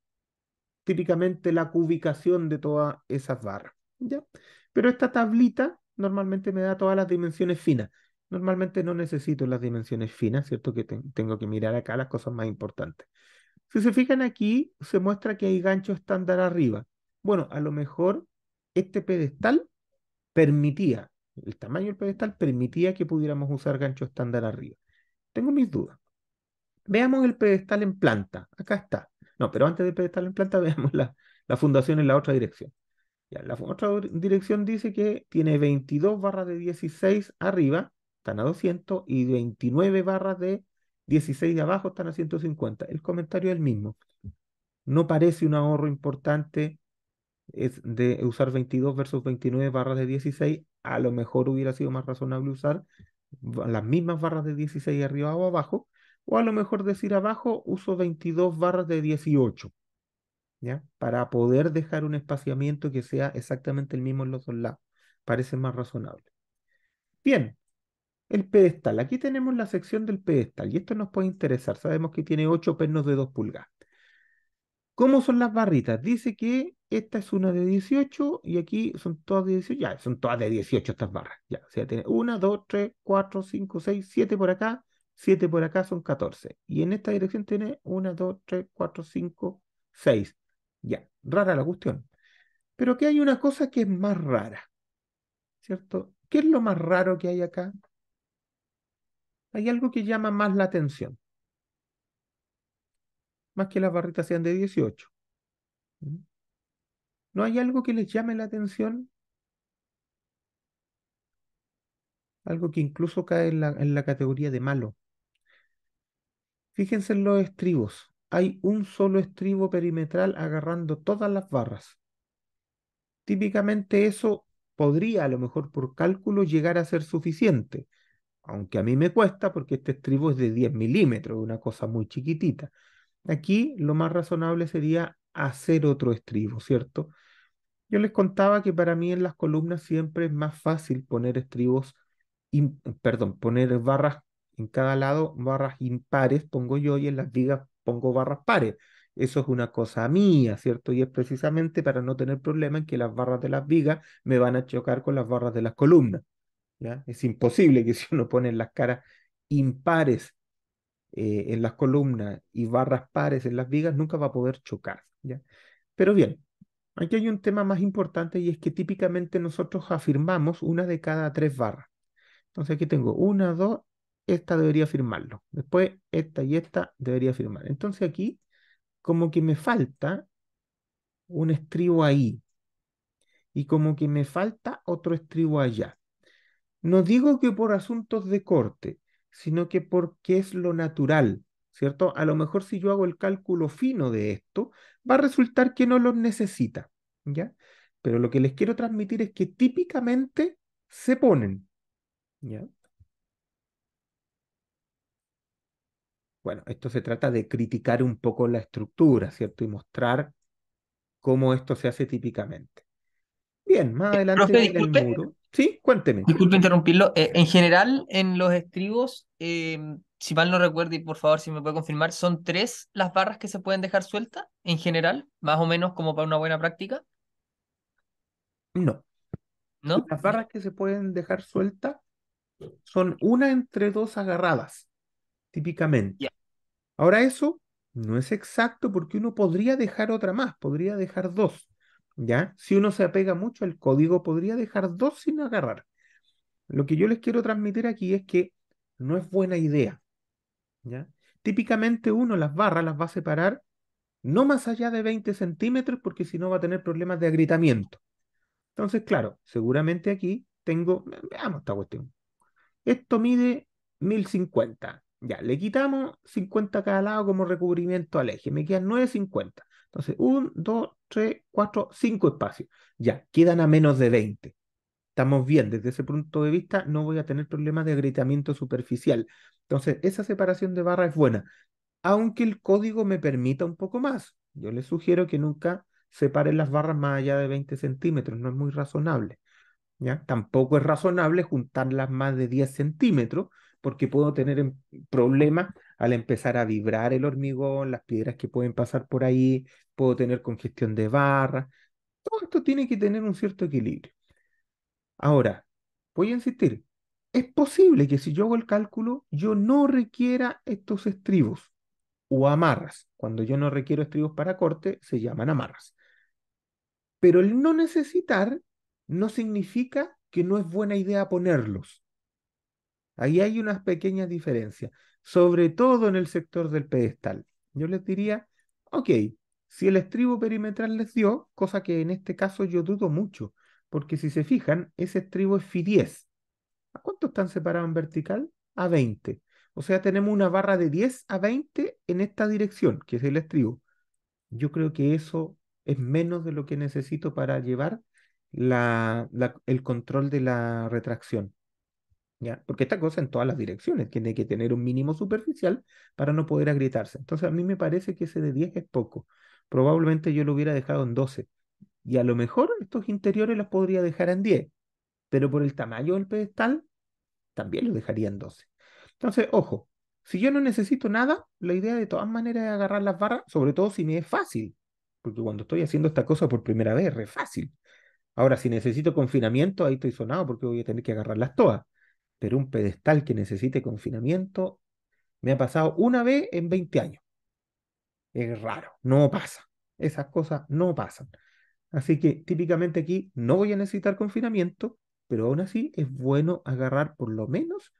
típicamente la cubicación de todas esas barras. ¿Ya? Pero esta tablita normalmente me da todas las dimensiones finas. Normalmente no necesito las dimensiones finas, ¿cierto? Que tengo que mirar acá las cosas más importantes. Si se fijan aquí, se muestra que hay gancho estándar arriba. Bueno, a lo mejor este pedestal permitía, el tamaño del pedestal permitía que pudiéramos usar gancho estándar arriba. Tengo mis dudas. Veamos el pedestal en planta. Acá está. No, pero antes del pedestal en planta, <laughs> veamos la, la fundación en la otra dirección la otra dirección dice que tiene 22 barras de 16 arriba, están a 200, y 29 barras de 16 de abajo están a 150. El comentario es el mismo. No parece un ahorro importante es de usar 22 versus 29 barras de 16. A lo mejor hubiera sido más razonable usar las mismas barras de 16 arriba o abajo, o a lo mejor decir abajo uso 22 barras de 18. ¿ya? Para poder dejar un espaciamiento que sea exactamente el mismo en los dos lados. Parece más razonable. Bien, el pedestal. Aquí tenemos la sección del pedestal y esto nos puede interesar. Sabemos que tiene 8 pernos de 2 pulgadas. ¿Cómo son las barritas? Dice que esta es una de 18 y aquí son todas de 18. Ya, son todas de 18 estas barras. Ya, o sea, tiene 1, 2, 3, 4, 5, 6, 7 por acá, 7 por acá son 14. Y en esta dirección tiene 1, 2, 3, 4, 5, 6. Ya, rara la cuestión. Pero que hay una cosa que es más rara, ¿cierto? ¿Qué es lo más raro que hay acá? Hay algo que llama más la atención. Más que las barritas sean de 18. ¿Mm? ¿No hay algo que les llame la atención? Algo que incluso cae en la, en la categoría de malo. Fíjense en los estribos hay un solo estribo perimetral agarrando todas las barras. Típicamente eso podría a lo mejor por cálculo llegar a ser suficiente, aunque a mí me cuesta porque este estribo es de 10 milímetros, una cosa muy chiquitita. Aquí lo más razonable sería hacer otro estribo, ¿cierto? Yo les contaba que para mí en las columnas siempre es más fácil poner estribos, perdón, poner barras en cada lado, barras impares, pongo yo, y en las vigas pongo barras pares. Eso es una cosa mía, ¿cierto? Y es precisamente para no tener problema en que las barras de las vigas me van a chocar con las barras de las columnas. ¿ya? Es imposible que <laughs> si uno pone las caras impares eh, en las columnas y barras pares en las vigas, nunca va a poder chocar. ¿ya? Pero bien, aquí hay un tema más importante y es que típicamente nosotros afirmamos una de cada tres barras. Entonces aquí tengo una, dos esta debería firmarlo. Después, esta y esta debería firmar. Entonces aquí, como que me falta un estribo ahí. Y como que me falta otro estribo allá. No digo que por asuntos de corte, sino que porque es lo natural, ¿cierto? A lo mejor si yo hago el cálculo fino de esto, va a resultar que no los necesita, ¿ya? Pero lo que les quiero transmitir es que típicamente se ponen, ¿ya? Bueno, esto se trata de criticar un poco la estructura, ¿cierto? Y mostrar cómo esto se hace típicamente. Bien, más eh, adelante. el muro. Sí, cuénteme. Disculpe interrumpirlo. Eh, en general, en los estribos, eh, si mal no recuerdo, y por favor, si me puede confirmar, ¿son tres las barras que se pueden dejar sueltas? En general, más o menos como para una buena práctica. No. ¿No? Las barras que se pueden dejar sueltas son una entre dos agarradas típicamente. Ahora eso no es exacto porque uno podría dejar otra más, podría dejar dos, ¿ya? Si uno se apega mucho al código, podría dejar dos sin agarrar. Lo que yo les quiero transmitir aquí es que no es buena idea, ¿ya? Típicamente uno las barras las va a separar no más allá de 20 centímetros porque si no va a tener problemas de agrietamiento. Entonces, claro, seguramente aquí tengo, veamos esta cuestión. Esto mide 1050, ya, le quitamos 50 cada lado como recubrimiento al eje. Me quedan 9,50. Entonces, 1, 2, 3, 4, 5 espacios. Ya, quedan a menos de 20. Estamos bien, desde ese punto de vista no voy a tener problemas de agrietamiento superficial. Entonces, esa separación de barra es buena, aunque el código me permita un poco más. Yo les sugiero que nunca separen las barras más allá de 20 centímetros, no es muy razonable. ¿ya? Tampoco es razonable juntarlas más de 10 centímetros, porque puedo tener em, problemas al empezar a vibrar el hormigón, las piedras que pueden pasar por ahí, puedo tener congestión de barra. Todo esto tiene que tener un cierto equilibrio. Ahora, voy a insistir, es posible que si yo hago el cálculo, yo no requiera estos estribos o amarras. Cuando yo no requiero estribos para corte, se llaman amarras. Pero el no necesitar no significa que no es buena idea ponerlos. Ahí hay unas pequeñas diferencias, sobre todo en el sector del pedestal. Yo les diría, ok, si el estribo perimetral les dio, cosa que en este caso yo dudo mucho, porque si se fijan, ese estribo es Fi 10. ¿A cuánto están separados en vertical? A 20. O sea, tenemos una barra de 10 a 20 en esta dirección, que es el estribo. Yo creo que eso es menos de lo que necesito para llevar el control de la retracción. Porque esta cosa en todas las direcciones tiene que tener un mínimo superficial para no poder agrietarse. Entonces a mí me parece que ese de 10 es poco. Probablemente yo lo hubiera dejado en 12. Y a lo mejor estos interiores los podría dejar en 10. Pero por el tamaño del pedestal, también lo dejaría en 12. Entonces, ojo, si yo no necesito nada, la idea de todas maneras es agarrar las barras, sobre todo si me es fácil. Porque cuando estoy haciendo esta cosa por primera vez, es re fácil. Ahora, si necesito confinamiento, ahí estoy sonado porque voy a tener que agarrarlas todas pero un pedestal que necesite confinamiento, me ha pasado una vez en 20 años. Es raro, no pasa. Esas cosas no pasan. Así que típicamente aquí no voy a necesitar confinamiento, pero aún así es bueno agarrar por lo menos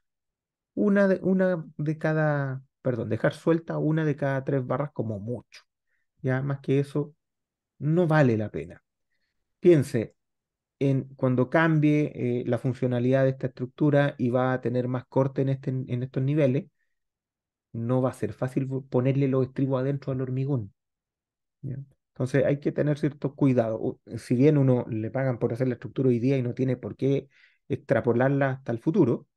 una de, una de cada, perdón, dejar suelta una de cada tres barras como mucho. Ya más que eso, no vale la pena. Piense, cuando cambie eh, la funcionalidad de esta estructura y va a tener más corte en, este, estos niveles, no va a ser fácil ponerle los estribos adentro al hormigón. Entonces hay que tener cierto cuidado. Si bien uno le pagan por hacer la estructura hoy día y no tiene por qué extrapolarla hasta el futuro,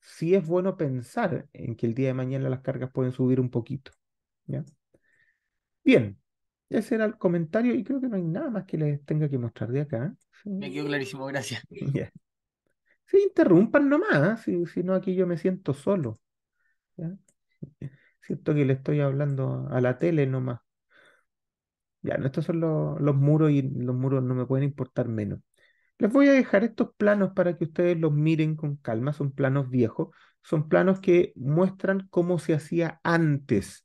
sí es bueno pensar en que el día de mañana las cargas pueden subir un poquito. Bien, ese era el comentario y creo que no hay nada más que les tenga que mostrar de acá. ¿eh? Me quedó clarísimo, gracias. se <laughs> Sí, interrumpan nomás, ¿eh? si, no aquí yo me siento solo. Siento que le estoy hablando a la tele nomás. Ya, no, estos son los muros y los muros no me pueden importar menos. Les voy a dejar estos planos para que ustedes los miren con calma. Son planos viejos, son planos que muestran cómo se hacía antes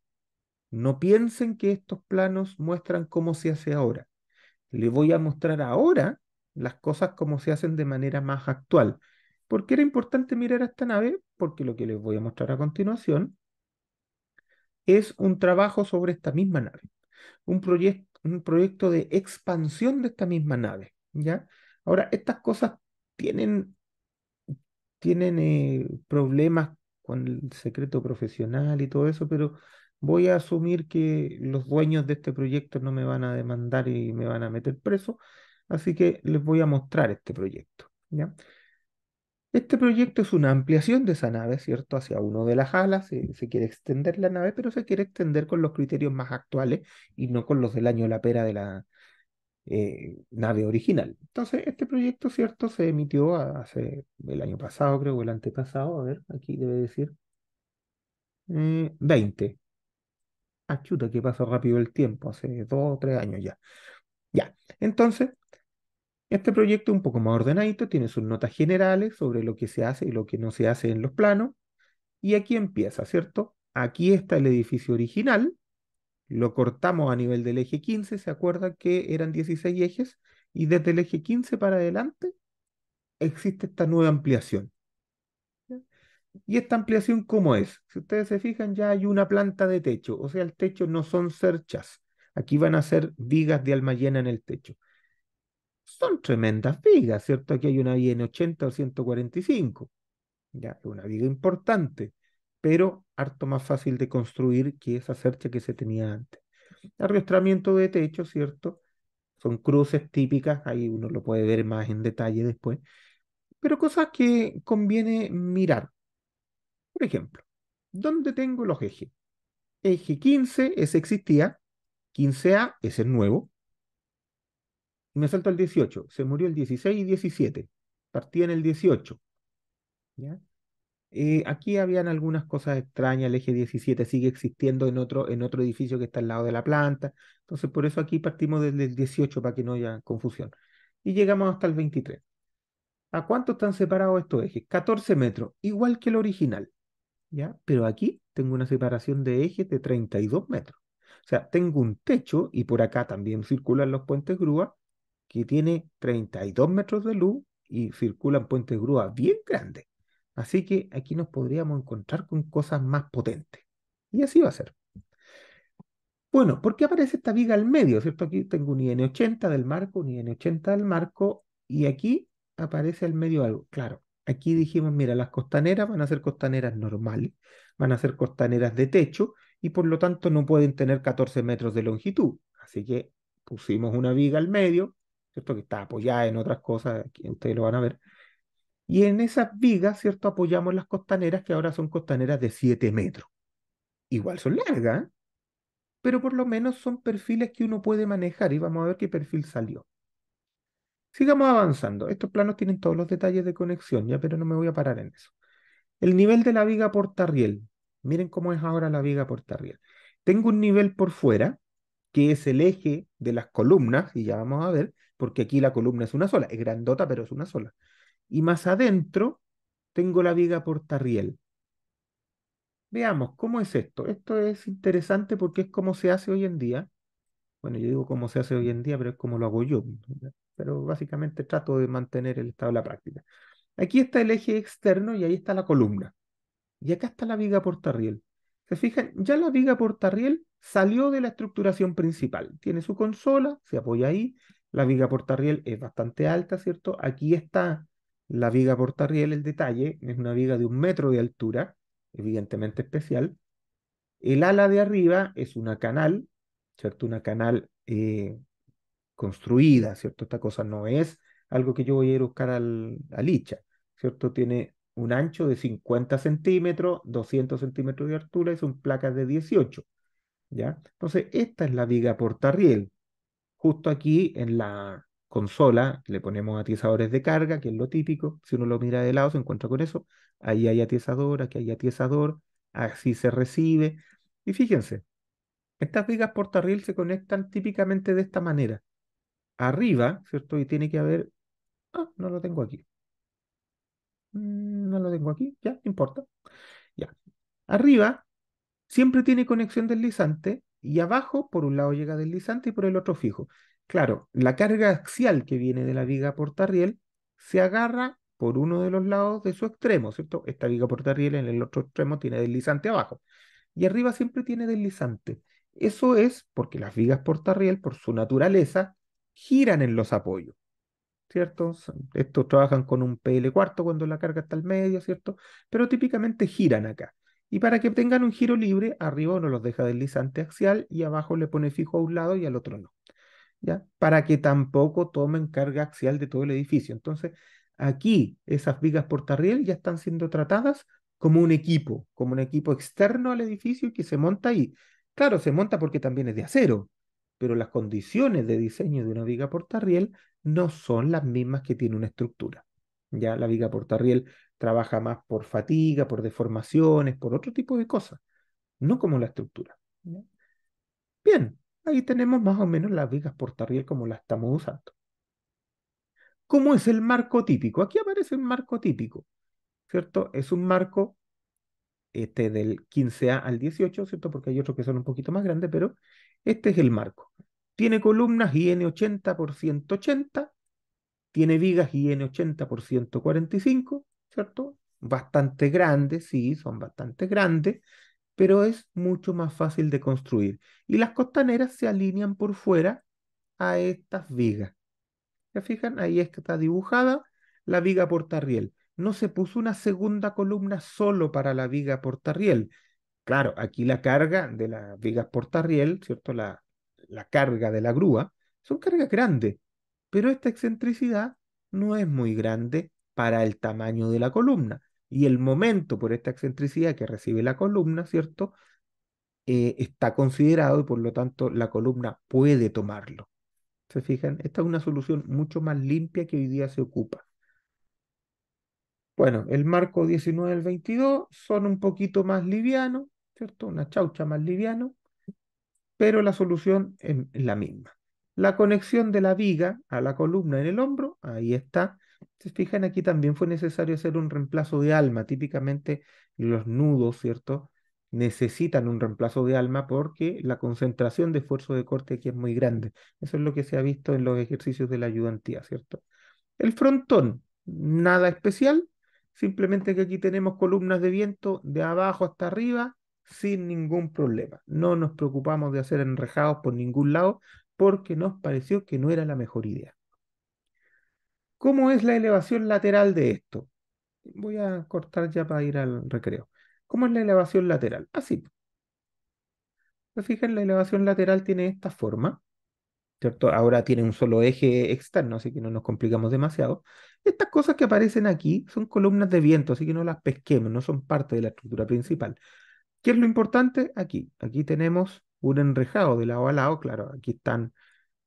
no piensen que estos planos muestran cómo se hace ahora. Les voy a mostrar ahora las cosas como se hacen de manera más actual. ¿Por qué era importante mirar a esta nave? Porque lo que les voy a mostrar a continuación es un trabajo sobre esta misma nave, un, un proyecto de expansión de esta misma nave. ¿ya? Ahora, estas cosas tienen, tienen eh, problemas con el secreto profesional y todo eso, pero voy a asumir que los dueños de este proyecto no me van a demandar y me van a meter preso, así que les voy a mostrar este proyecto. Este proyecto es una ampliación de esa nave, ¿cierto? Hacia uno de las alas, se, quiere extender la nave, pero se quiere extender con los criterios más actuales y no con los del año la pera de la eh, nave original. Entonces, este proyecto, ¿cierto? Se emitió hace el año pasado, creo, o el antepasado, a ver, aquí debe decir, 20, eh, chuta, que pasó rápido el tiempo, hace dos o tres años ya. Ya, entonces, este proyecto es un poco más ordenadito, tiene sus notas generales sobre lo que se hace y lo que no se hace en los planos. Y aquí empieza, ¿cierto? Aquí está el edificio original, lo cortamos a nivel del eje 15, ¿se acuerda que eran 16 ejes? Y desde el eje 15 para adelante existe esta nueva ampliación. ¿Y esta ampliación cómo es? Si ustedes se fijan, ya hay una planta de techo, o sea, el techo no son cerchas. Aquí van a ser vigas de alma llena en el techo. Son tremendas vigas, ¿cierto? Aquí hay una viga en 80 o 145. Ya, es una viga importante, pero harto más fácil de construir que esa cercha que se tenía antes. Arriostramiento de techo, ¿cierto? Son cruces típicas, ahí uno lo puede ver más en detalle después, pero cosas que conviene mirar por ejemplo, ¿dónde tengo los ejes? Eje 15, ese existía. 15A es nuevo. nuevo. Me salto al 18. Se murió el 16 y 17. Partía en el 18. ¿Ya? Eh, aquí habían algunas cosas extrañas, el eje 17 sigue existiendo en otro, en otro edificio que está al lado de la planta, entonces por eso aquí partimos desde el 18 para que no haya confusión. Y llegamos hasta el 23. ¿A cuánto están separados estos ejes? 14 metros, igual que el original. ¿ya? Pero aquí tengo una separación de ejes de 32 metros. O sea, tengo un techo y por acá también circulan los puentes grúa que tiene 32 metros de luz y circulan puentes grúa bien grandes. Así que aquí nos podríamos encontrar con cosas más potentes. Y así va a ser. Bueno, ¿por qué aparece esta viga al medio? ¿Cierto? Aquí tengo un IN80 del marco, un IN80 del marco, y aquí aparece al medio algo. Claro, Aquí dijimos, mira, las costaneras van a ser costaneras normales, van a ser costaneras de techo y por lo tanto no pueden tener 14 metros de longitud. Así que pusimos una viga al medio, ¿cierto? Que está apoyada en otras cosas, aquí ustedes lo van a ver. Y en esas vigas, ¿cierto? Apoyamos las costaneras que ahora son costaneras de 7 metros. Igual son largas, ¿eh? pero por lo menos son perfiles que uno puede manejar y vamos a ver qué perfil salió. Sigamos avanzando. Estos planos tienen todos los detalles de conexión, ya, pero no me voy a parar en eso. El nivel de la viga portarriel. Miren cómo es ahora la viga portarriel. Tengo un nivel por fuera, que es el eje de las columnas, y ya vamos a ver, porque aquí la columna es una sola, es grandota, pero es una sola. Y más adentro tengo la viga portarriel. Veamos, ¿cómo es esto? Esto es interesante porque es como se hace hoy en día. Bueno, yo digo cómo se hace hoy en día, pero es como lo hago yo pero básicamente trato de mantener el estado de la práctica. Aquí está el eje externo y ahí está la columna. Y acá está la viga portarriel. Se fijan, ya la viga portarriel salió de la estructuración principal. Tiene su consola, se apoya ahí. La viga portarriel es bastante alta, ¿cierto? Aquí está la viga portarriel, el detalle, es una viga de un metro de altura, evidentemente especial. El ala de arriba es una canal, ¿cierto? Una canal eh, construida, ¿cierto? Esta cosa no es algo que yo voy a ir a buscar al, al ¿cierto? Tiene un ancho de 50 centímetros, 200 centímetros de altura y son placas de 18, ¿ya? Entonces, esta es la viga portarriel. Justo aquí en la consola le ponemos atizadores de carga, que es lo típico. Si uno lo mira de lado se encuentra con eso. Ahí hay atizador, aquí hay atizador, así se recibe. Y fíjense, estas vigas portarriel se conectan típicamente de esta manera arriba, ¿cierto? Y tiene que haber, ah, no lo tengo aquí. Mm, no lo tengo aquí, ya, no importa. Ya. Arriba siempre tiene conexión deslizante y abajo por un lado llega deslizante y por el otro fijo. Claro, la carga axial que viene de la viga portarriel se agarra por uno de los lados de su extremo, ¿cierto? Esta viga portarriel en el otro extremo tiene deslizante abajo y arriba siempre tiene deslizante. Eso es porque las vigas portarriel, por su naturaleza, giran en los apoyos, ¿cierto? Estos trabajan con un PL cuarto cuando la carga está al medio, ¿cierto? Pero típicamente giran acá. Y para que tengan un giro libre, arriba uno los deja deslizante axial y abajo le pone fijo a un lado y al otro no. ¿Ya? Para que tampoco tomen carga axial de todo el edificio. Entonces, aquí esas vigas portarriel ya están siendo tratadas como un equipo, como un equipo externo al edificio que se monta ahí. Claro, se monta porque también es de acero, pero las condiciones de diseño de una viga portarriel no son las mismas que tiene una estructura. Ya la viga portarriel trabaja más por fatiga, por deformaciones, por otro tipo de cosas, no como la estructura. Bien, ahí tenemos más o menos las vigas portarriel como las estamos usando. ¿Cómo es el marco típico? Aquí aparece un marco típico, ¿cierto? Es un marco este, del 15A al 18, ¿cierto? Porque hay otros que son un poquito más grandes, pero este es el marco. Tiene columnas IN80 por 180, tiene vigas IN80 por 145, ¿cierto? Bastante grandes, sí, son bastante grandes, pero es mucho más fácil de construir. Y las costaneras se alinean por fuera a estas vigas. ¿Se fijan? Ahí es que está dibujada la viga portarriel. No se puso una segunda columna solo para la viga portarriel. Claro, aquí la carga de las vigas portarriel, ¿cierto? La, la carga de la grúa, son cargas grandes, pero esta excentricidad no es muy grande para el tamaño de la columna. Y el momento por esta excentricidad que recibe la columna, ¿cierto? Eh, está considerado y por lo tanto la columna puede tomarlo. ¿Se fijan? Esta es una solución mucho más limpia que hoy día se ocupa. Bueno, el marco 19 al 22 son un poquito más livianos, ¿cierto? Una chaucha más liviano pero la solución es la misma. La conexión de la viga a la columna en el hombro, ahí está. Se fijan, aquí también fue necesario hacer un reemplazo de alma. Típicamente los nudos, ¿cierto? Necesitan un reemplazo de alma porque la concentración de esfuerzo de corte aquí es muy grande. Eso es lo que se ha visto en los ejercicios de la ayudantía, ¿cierto? El frontón, nada especial, simplemente que aquí tenemos columnas de viento de abajo hasta arriba sin ningún problema. No nos preocupamos de hacer enrejados por ningún lado porque nos pareció que no era la mejor idea. ¿Cómo es la elevación lateral de esto? Voy a cortar ya para ir al recreo. ¿Cómo es la elevación lateral? Así. Se fijan, la elevación lateral tiene esta forma. ¿cierto? Ahora tiene un solo eje externo, así que no nos complicamos demasiado. Estas cosas que aparecen aquí son columnas de viento, así que no las pesquemos, no son parte de la estructura principal. ¿Qué es lo importante? Aquí. Aquí tenemos un enrejado de lado a lado, claro, aquí están,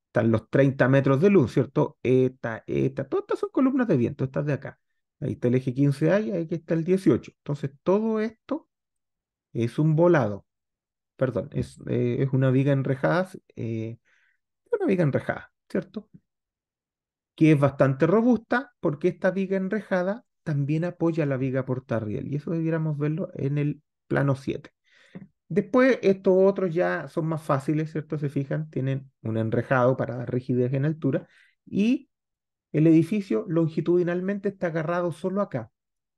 están los 30 metros de luz, ¿cierto? Esta, esta, todas estas son columnas de viento, estas de acá. Ahí está el eje 15A y aquí está el 18. Entonces, todo esto es un volado. Perdón, es, eh, es una viga enrejada, eh, una viga enrejada, ¿cierto? Que es bastante robusta porque esta viga enrejada también apoya la viga portarriel. Y eso debiéramos verlo en el plano 7. Después, estos otros ya son más fáciles, ¿cierto? Se fijan, tienen un enrejado para dar rigidez en altura y el edificio longitudinalmente está agarrado solo acá.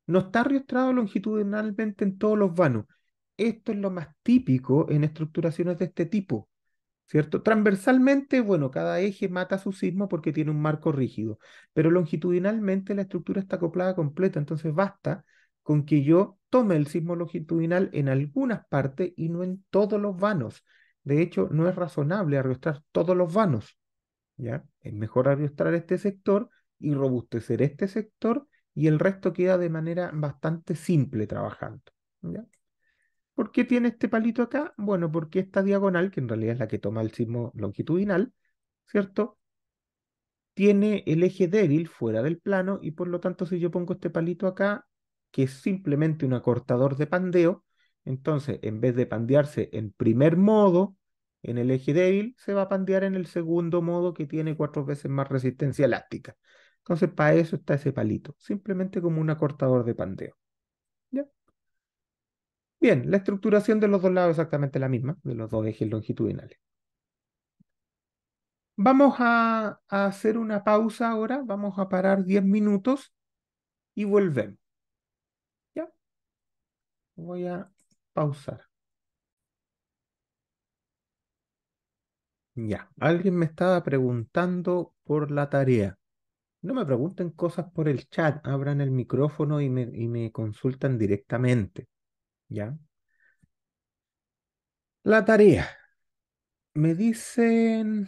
No está arriostrado longitudinalmente en todos los vanos. Esto es lo más típico en estructuraciones de este tipo, ¿cierto? Transversalmente, bueno, cada eje mata su sismo porque tiene un marco rígido, pero longitudinalmente la estructura está acoplada completa, entonces basta con que yo tome el sismo longitudinal en algunas partes y no en todos los vanos. De hecho, no es razonable arrastrar todos los vanos. ¿ya? Es mejor arriostrar este sector y robustecer este sector y el resto queda de manera bastante simple trabajando. ¿Por qué tiene este palito acá? Bueno, porque esta diagonal, que en realidad es la que toma el sismo longitudinal, ¿cierto? Tiene el eje débil fuera del plano y por lo tanto si yo pongo este palito acá, que es simplemente un acortador de pandeo. Entonces, en vez de pandearse en primer modo, en el eje débil, se va a pandear en el segundo modo que tiene cuatro veces más resistencia elástica. Entonces, para eso está ese palito, simplemente como un acortador de pandeo. ¿Ya? Bien, la estructuración de los dos lados es exactamente la misma, de los dos ejes longitudinales. Vamos a, a hacer una pausa ahora, vamos a parar 10 minutos y volvemos. Voy a pausar. Ya, alguien me estaba preguntando por la tarea. No me pregunten cosas por el chat, abran el micrófono y me, consultan directamente. ¿Ya? La tarea. Me dicen,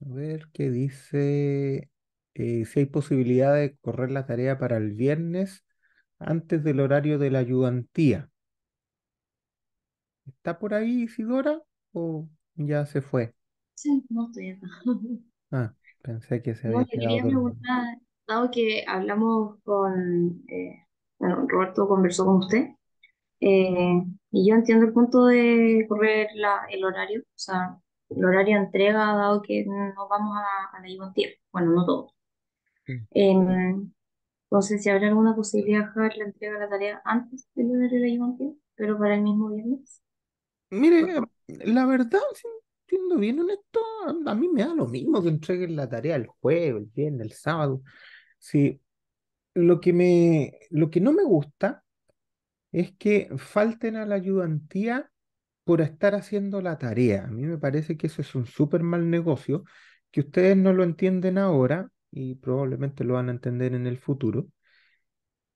a ver qué dice, eh, si hay posibilidad de correr la tarea para el viernes antes del horario de la ayudantía. ¿Está por ahí Isidora o ya se fue? Sí, no estoy acá. <laughs> Ah, pensé que se quería dado que hablamos con, eh, bueno, Roberto conversó con usted, eh, y yo entiendo el punto de correr la, el horario, o sea, el horario de entrega, dado que no vamos a, a la ayudantía, bueno, no todos. Sí. Em, no sé si habrá alguna posibilidad, de hacer la entrega de la tarea antes del de la ayudantía, pero para el mismo viernes. Mire, la verdad, entiendo bien honesto, a mí me da lo mismo que entreguen la tarea el jueves, el viernes, el sábado. Sí, lo que me, lo que no me gusta es que falten a la ayudantía por estar haciendo la tarea. A mí me parece que eso es un súper mal negocio, que ustedes no lo entienden ahora, y probablemente lo van a entender en el futuro.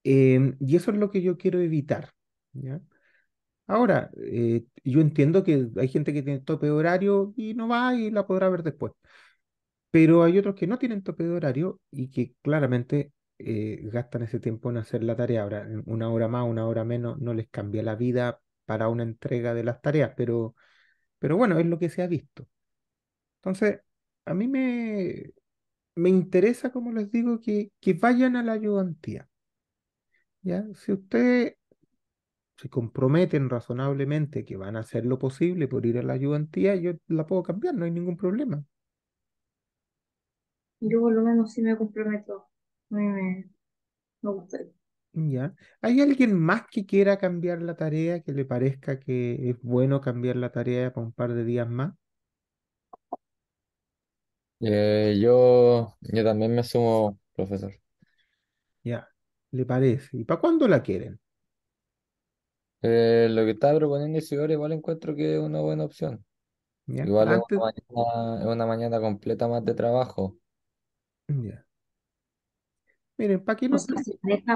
Em, y eso es lo que yo quiero evitar. Ahora, eh, yo entiendo que hay gente que tiene tope de horario y no va y la podrá ver después. Pero hay otros que no tienen tope de horario y que claramente eh, gastan ese tiempo en hacer la tarea. Ahora, una hora más, una hora menos, no les cambia la vida para una entrega de las tareas, pero, pero bueno, es lo que se ha visto. Entonces, a mí me, me interesa, como les digo, que, vayan a la ayudantía. ¿Ya? Si ustedes se comprometen razonablemente que van a hacer lo posible por ir a la ayudantía, yo la puedo cambiar, no hay ningún problema. Yo por lo menos sí me comprometo. Me, me, Ya. ¿Hay alguien más que quiera cambiar la tarea, que le parezca que es bueno cambiar la tarea para un par de días más? Eh, yo, yo también me sumo, profesor. Ya, le parece. ¿Y para cuándo la quieren? Eh, lo que está proponiendo Isidoro igual encuentro que es una buena opción. Igual es una mañana, completa más de trabajo. ya. Miren, para que no? si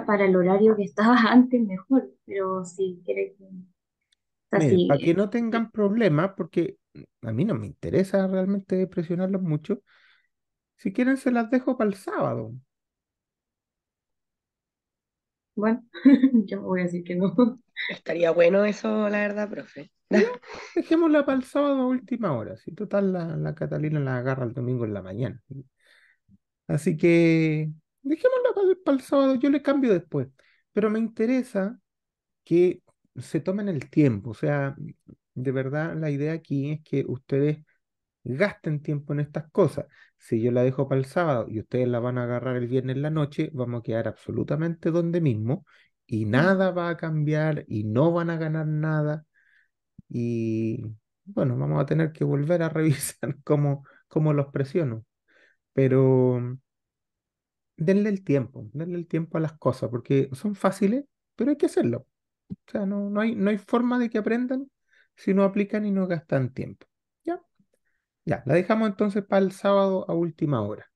para el horario que estaba <laughs> antes, mejor. Pero si quieres que para que no tengan problemas, porque a mí no me interesa realmente presionarlos mucho. Si quieren, se las dejo para el sábado. Bueno, <laughs> yo voy a decir que no. Estaría bueno eso, la verdad, profe. <laughs> Dejémosla para el sábado a última hora. Si total, la, la Catalina la agarra el domingo en la mañana. Así que dejémosla para para el sábado. Yo le cambio después. Pero me interesa que se tomen el tiempo. O sea, de verdad la idea aquí es que ustedes gasten tiempo en estas cosas. Si yo la dejo para el sábado y ustedes la van a agarrar el viernes en la noche, vamos a quedar absolutamente donde mismo y nada va a cambiar y no van a ganar nada. Y bueno, vamos a tener que volver a <laughs> revisar cómo, cómo los presiono. Pero denle el tiempo, denle el tiempo a las cosas, porque son fáciles, pero hay que hacerlo. O sea, no, hay, no hay forma de que aprendan si no aplican y no gastan tiempo. ¿Ya? Ya, la dejamos entonces para el sábado a última hora.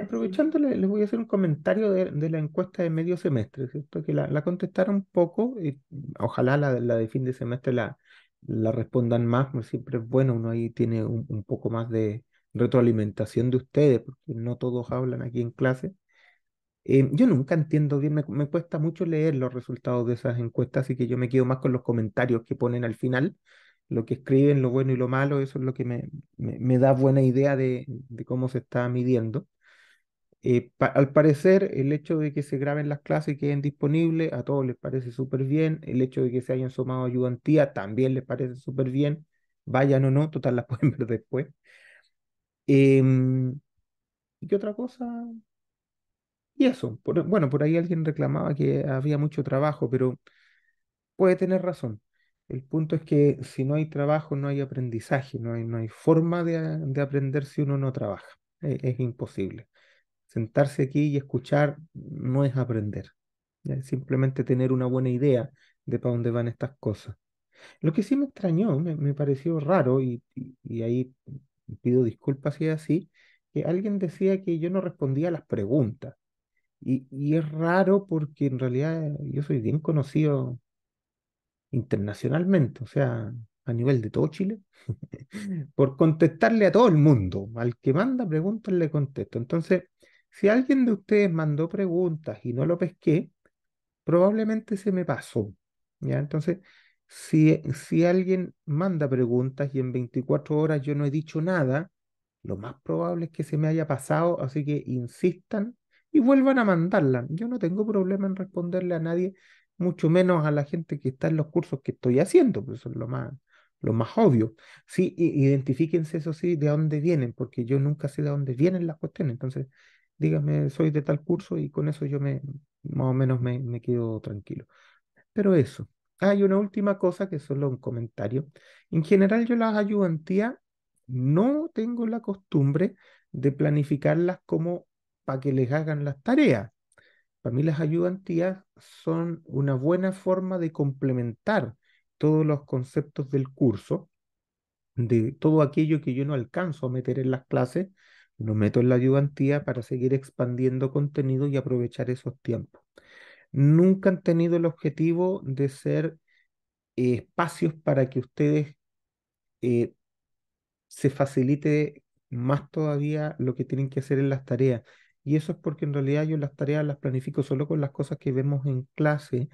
Aprovechando, les voy a hacer un comentario de, la encuesta de medio semestre, ¿cierto? Que la, la contestaron poco, y ojalá la, de fin de semestre la, la respondan más, pues siempre es bueno, uno ahí tiene un poco más de retroalimentación de ustedes, porque no todos hablan aquí en clase. Eh, yo nunca entiendo bien, me, cuesta mucho leer los resultados de esas encuestas, así que yo me quedo más con los comentarios que ponen al final, lo que escriben, lo bueno y lo malo, eso es lo que me, me, da buena idea de, cómo se está midiendo. Eh, al parecer, el hecho de que se graben las clases y queden disponibles, a todos les parece súper bien. El hecho de que se hayan sumado ayudantía también les parece súper bien. Vayan o no, total las <laughs> pueden ver después. Em, ¿Y qué otra cosa? eso, bueno, por ahí alguien reclamaba que había mucho trabajo, pero puede tener razón. El punto es que si no hay trabajo, no hay aprendizaje, no hay, no hay forma de, aprender si uno no trabaja. E, es, imposible. Sentarse aquí y escuchar no es aprender. simplemente tener una buena idea de para dónde van estas cosas. Lo que sí me extrañó, me, pareció raro, y, y, ahí pido disculpas si es así, que alguien decía que yo no respondía a las preguntas. Y, es raro porque en realidad yo soy bien conocido internacionalmente, o sea, a nivel de todo Chile, <laughs> por contestarle a todo el mundo. Al que manda preguntas le contesto. Entonces, si alguien de ustedes mandó preguntas y no lo pesqué, probablemente se me pasó. ¿ya? Entonces, si, si alguien manda preguntas y en 24 horas yo no he dicho nada, lo más probable es que se me haya pasado, así que insistan y vuelvan a mandarla. Yo no tengo problema en responderle a nadie, mucho menos a la gente que está en los cursos que estoy haciendo, pues eso es lo más, lo más obvio. Sí, identifíquense eso sí de dónde vienen, porque yo nunca sé de dónde vienen las cuestiones. Entonces, díganme, soy de tal curso y con eso yo me, más o menos me, quedo tranquilo. Pero eso. Hay una última cosa que es solo un comentario. En general yo las ayudantías no tengo la costumbre de planificarlas como para que les hagan las tareas. Para mí las ayudantías son una buena forma de complementar todos los conceptos del curso, de todo aquello que yo no alcanzo a meter en las clases, lo meto en la ayudantía para seguir expandiendo contenido y aprovechar esos tiempos. Nunca han tenido el objetivo de ser eh, espacios para que ustedes eh, se facilite más todavía lo que tienen que hacer en las tareas. Y eso es porque en realidad yo las tareas las planifico solo con las cosas que vemos en clase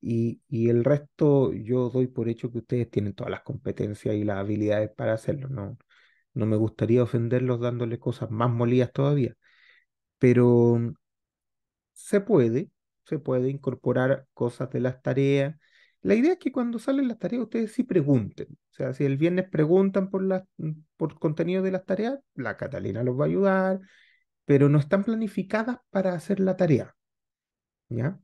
y, y el resto yo doy por hecho que ustedes tienen todas las competencias y las habilidades para hacerlo. No, no me gustaría ofenderlos dándoles cosas más molidas todavía. Pero se puede, se puede incorporar cosas de las tareas. La idea es que cuando salen las tareas ustedes sí pregunten. O sea, si el viernes preguntan por, por contenido de las tareas, la Catalina los va a ayudar, pero no están planificadas para hacer la tarea. ¿ya?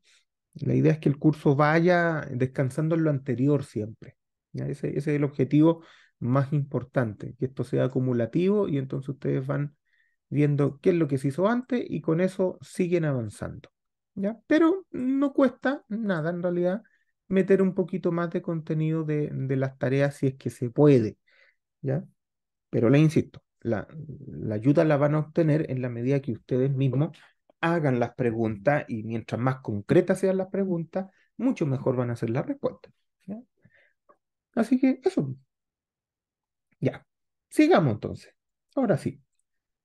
La idea es que el curso vaya descansando en lo anterior siempre. ¿ya? Ese, es el objetivo más importante, que esto sea acumulativo y entonces ustedes van viendo qué es lo que se hizo antes y con eso siguen avanzando. ¿ya? Pero no cuesta nada en realidad meter un poquito más de contenido de, de las tareas si es que se puede. ¿ya? Pero le insisto, la, ayuda la van a obtener en la medida que ustedes mismos hagan las preguntas y mientras más concretas sean las preguntas, mucho mejor van a ser las respuestas. Así que eso. Ya, sigamos entonces. Ahora sí,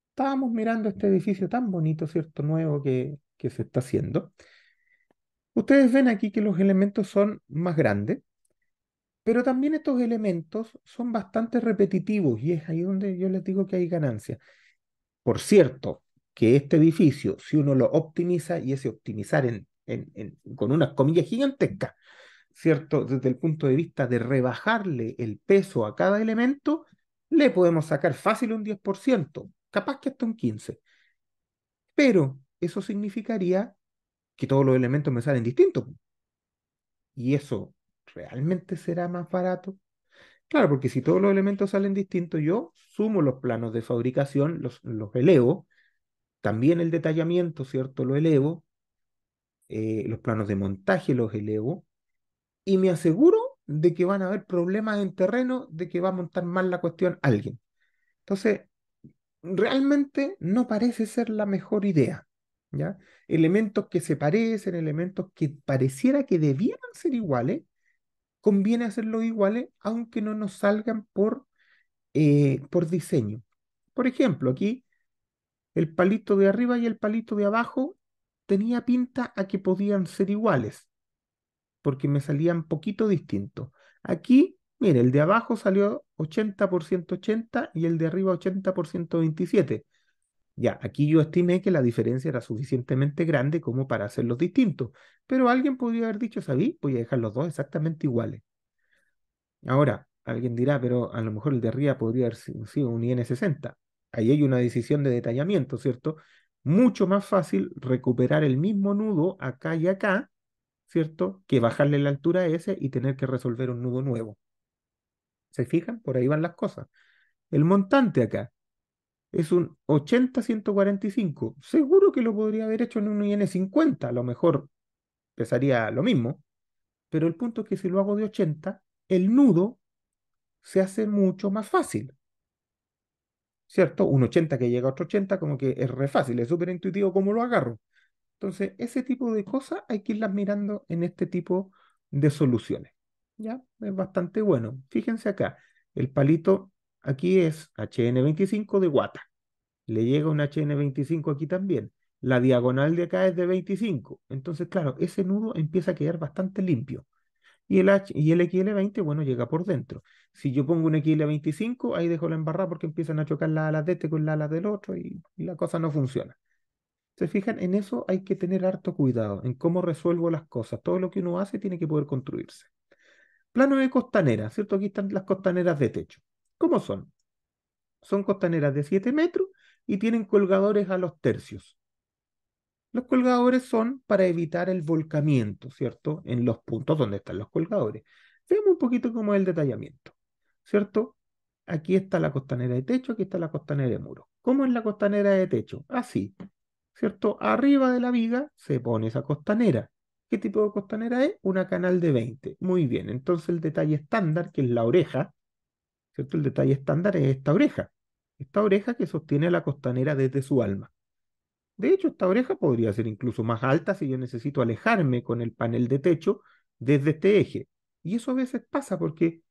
estábamos mirando este edificio tan bonito, ¿cierto? Nuevo que se está haciendo. Ustedes ven aquí que los elementos son más grandes, pero también estos elementos son bastante repetitivos y es ahí donde yo les digo que hay ganancia. Por cierto, que este edificio, si uno lo optimiza y ese optimizar con unas comillas gigantescas, ¿cierto? Desde el punto de vista de rebajarle el peso a cada elemento, le podemos sacar fácil un 10%, capaz que hasta un 15%. Pero eso significaría que todos los elementos me salen distintos. Y eso ¿realmente será más barato? Claro, porque si todos los elementos salen distintos, yo sumo los planos de fabricación, los, elevo, también el detallamiento, ¿cierto? Lo elevo, eh, los planos de montaje los elevo, y me aseguro de que van a haber problemas en terreno, de que va a montar mal la cuestión alguien. Entonces, realmente no parece ser la mejor idea. ¿ya? Elementos que se parecen, elementos que pareciera que debieran ser iguales, conviene hacerlos iguales, aunque no nos salgan por, eh, por diseño. Por ejemplo, aquí el palito de arriba y el palito de abajo tenía pinta a que podían ser iguales, porque me salían poquito distintos. Aquí, mire, el de abajo salió 80% 80 y el de arriba 80% 27. Ya, aquí yo estimé que la diferencia era suficientemente grande como para hacerlos distintos, pero alguien podría haber dicho, sabí, voy a dejar los dos exactamente iguales. Ahora, alguien dirá, pero a lo mejor el de arriba podría haber sido un IN60. Ahí hay una decisión de detallamiento, ¿cierto? Mucho más fácil recuperar el mismo nudo acá y acá, ¿cierto? Que bajarle la altura a ese y tener que resolver un nudo nuevo. ¿Se fijan? Por ahí van las cosas. El montante acá es un 80-145. Seguro que lo podría haber hecho en un IN50, a lo mejor pesaría lo mismo, pero el punto es que si lo hago de 80, el nudo se hace mucho más fácil. ¿Cierto? Un 80 que llega a otro 80 como que es re fácil, es súper intuitivo cómo lo agarro. Entonces, ese tipo de cosas hay que irlas mirando en este tipo de soluciones. ¿Ya? Es bastante bueno. Fíjense acá, el palito Aquí es HN25 de Guata. Le llega un HN25 aquí también. La diagonal de acá es de 25. Entonces, claro, ese nudo empieza a quedar bastante limpio. Y el, y el XL20, bueno, llega por dentro. Si yo pongo un XL25, ahí dejo la embarrada porque empiezan a chocar las alas de este con las alas del otro y la cosa no funciona. ¿Se fijan? En eso hay que tener harto cuidado, en cómo resuelvo las cosas. Todo lo que uno hace tiene que poder construirse. Plano de costanera, ¿cierto? Aquí están las costaneras de techo. ¿Cómo son? Son costaneras de 7 metros y tienen colgadores a los tercios. Los colgadores son para evitar el volcamiento, ¿cierto? En los puntos donde están los colgadores. Veamos un poquito cómo es el detallamiento, ¿cierto? Aquí está la costanera de techo, aquí está la costanera de muro. ¿Cómo es la costanera de techo? Así, ¿cierto? Arriba de la viga se pone esa costanera. ¿Qué tipo de costanera es? Una canal de 20. Muy bien, entonces el detalle estándar, que es la oreja, el detalle estándar es esta oreja, esta oreja que sostiene la costanera desde su alma. De hecho, esta oreja podría ser incluso más alta si yo necesito alejarme con el panel de techo desde este eje. Y eso a veces pasa porque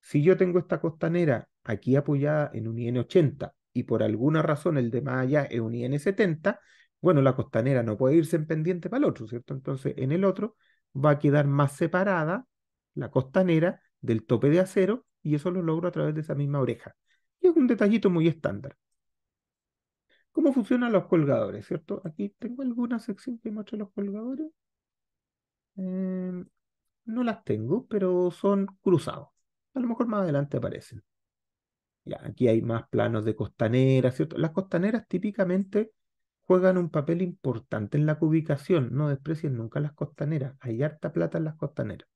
si yo tengo esta costanera aquí apoyada en un IN80 y por alguna razón el de más allá es un IN70, bueno, la costanera no puede irse en pendiente para el otro, ¿cierto? Entonces, en el otro va a quedar más separada la costanera del tope de acero y eso lo logro a través de esa misma oreja. Y es un detallito muy estándar. ¿Cómo funcionan los colgadores? ¿Cierto? Aquí tengo alguna sección que muestra los colgadores. Em, no las tengo, pero son cruzados. A lo mejor más adelante aparecen. Ya, aquí hay más planos de costaneras, ¿cierto? Las costaneras típicamente juegan un papel importante en la cubicación No desprecien nunca las costaneras. Hay harta plata en las costaneras.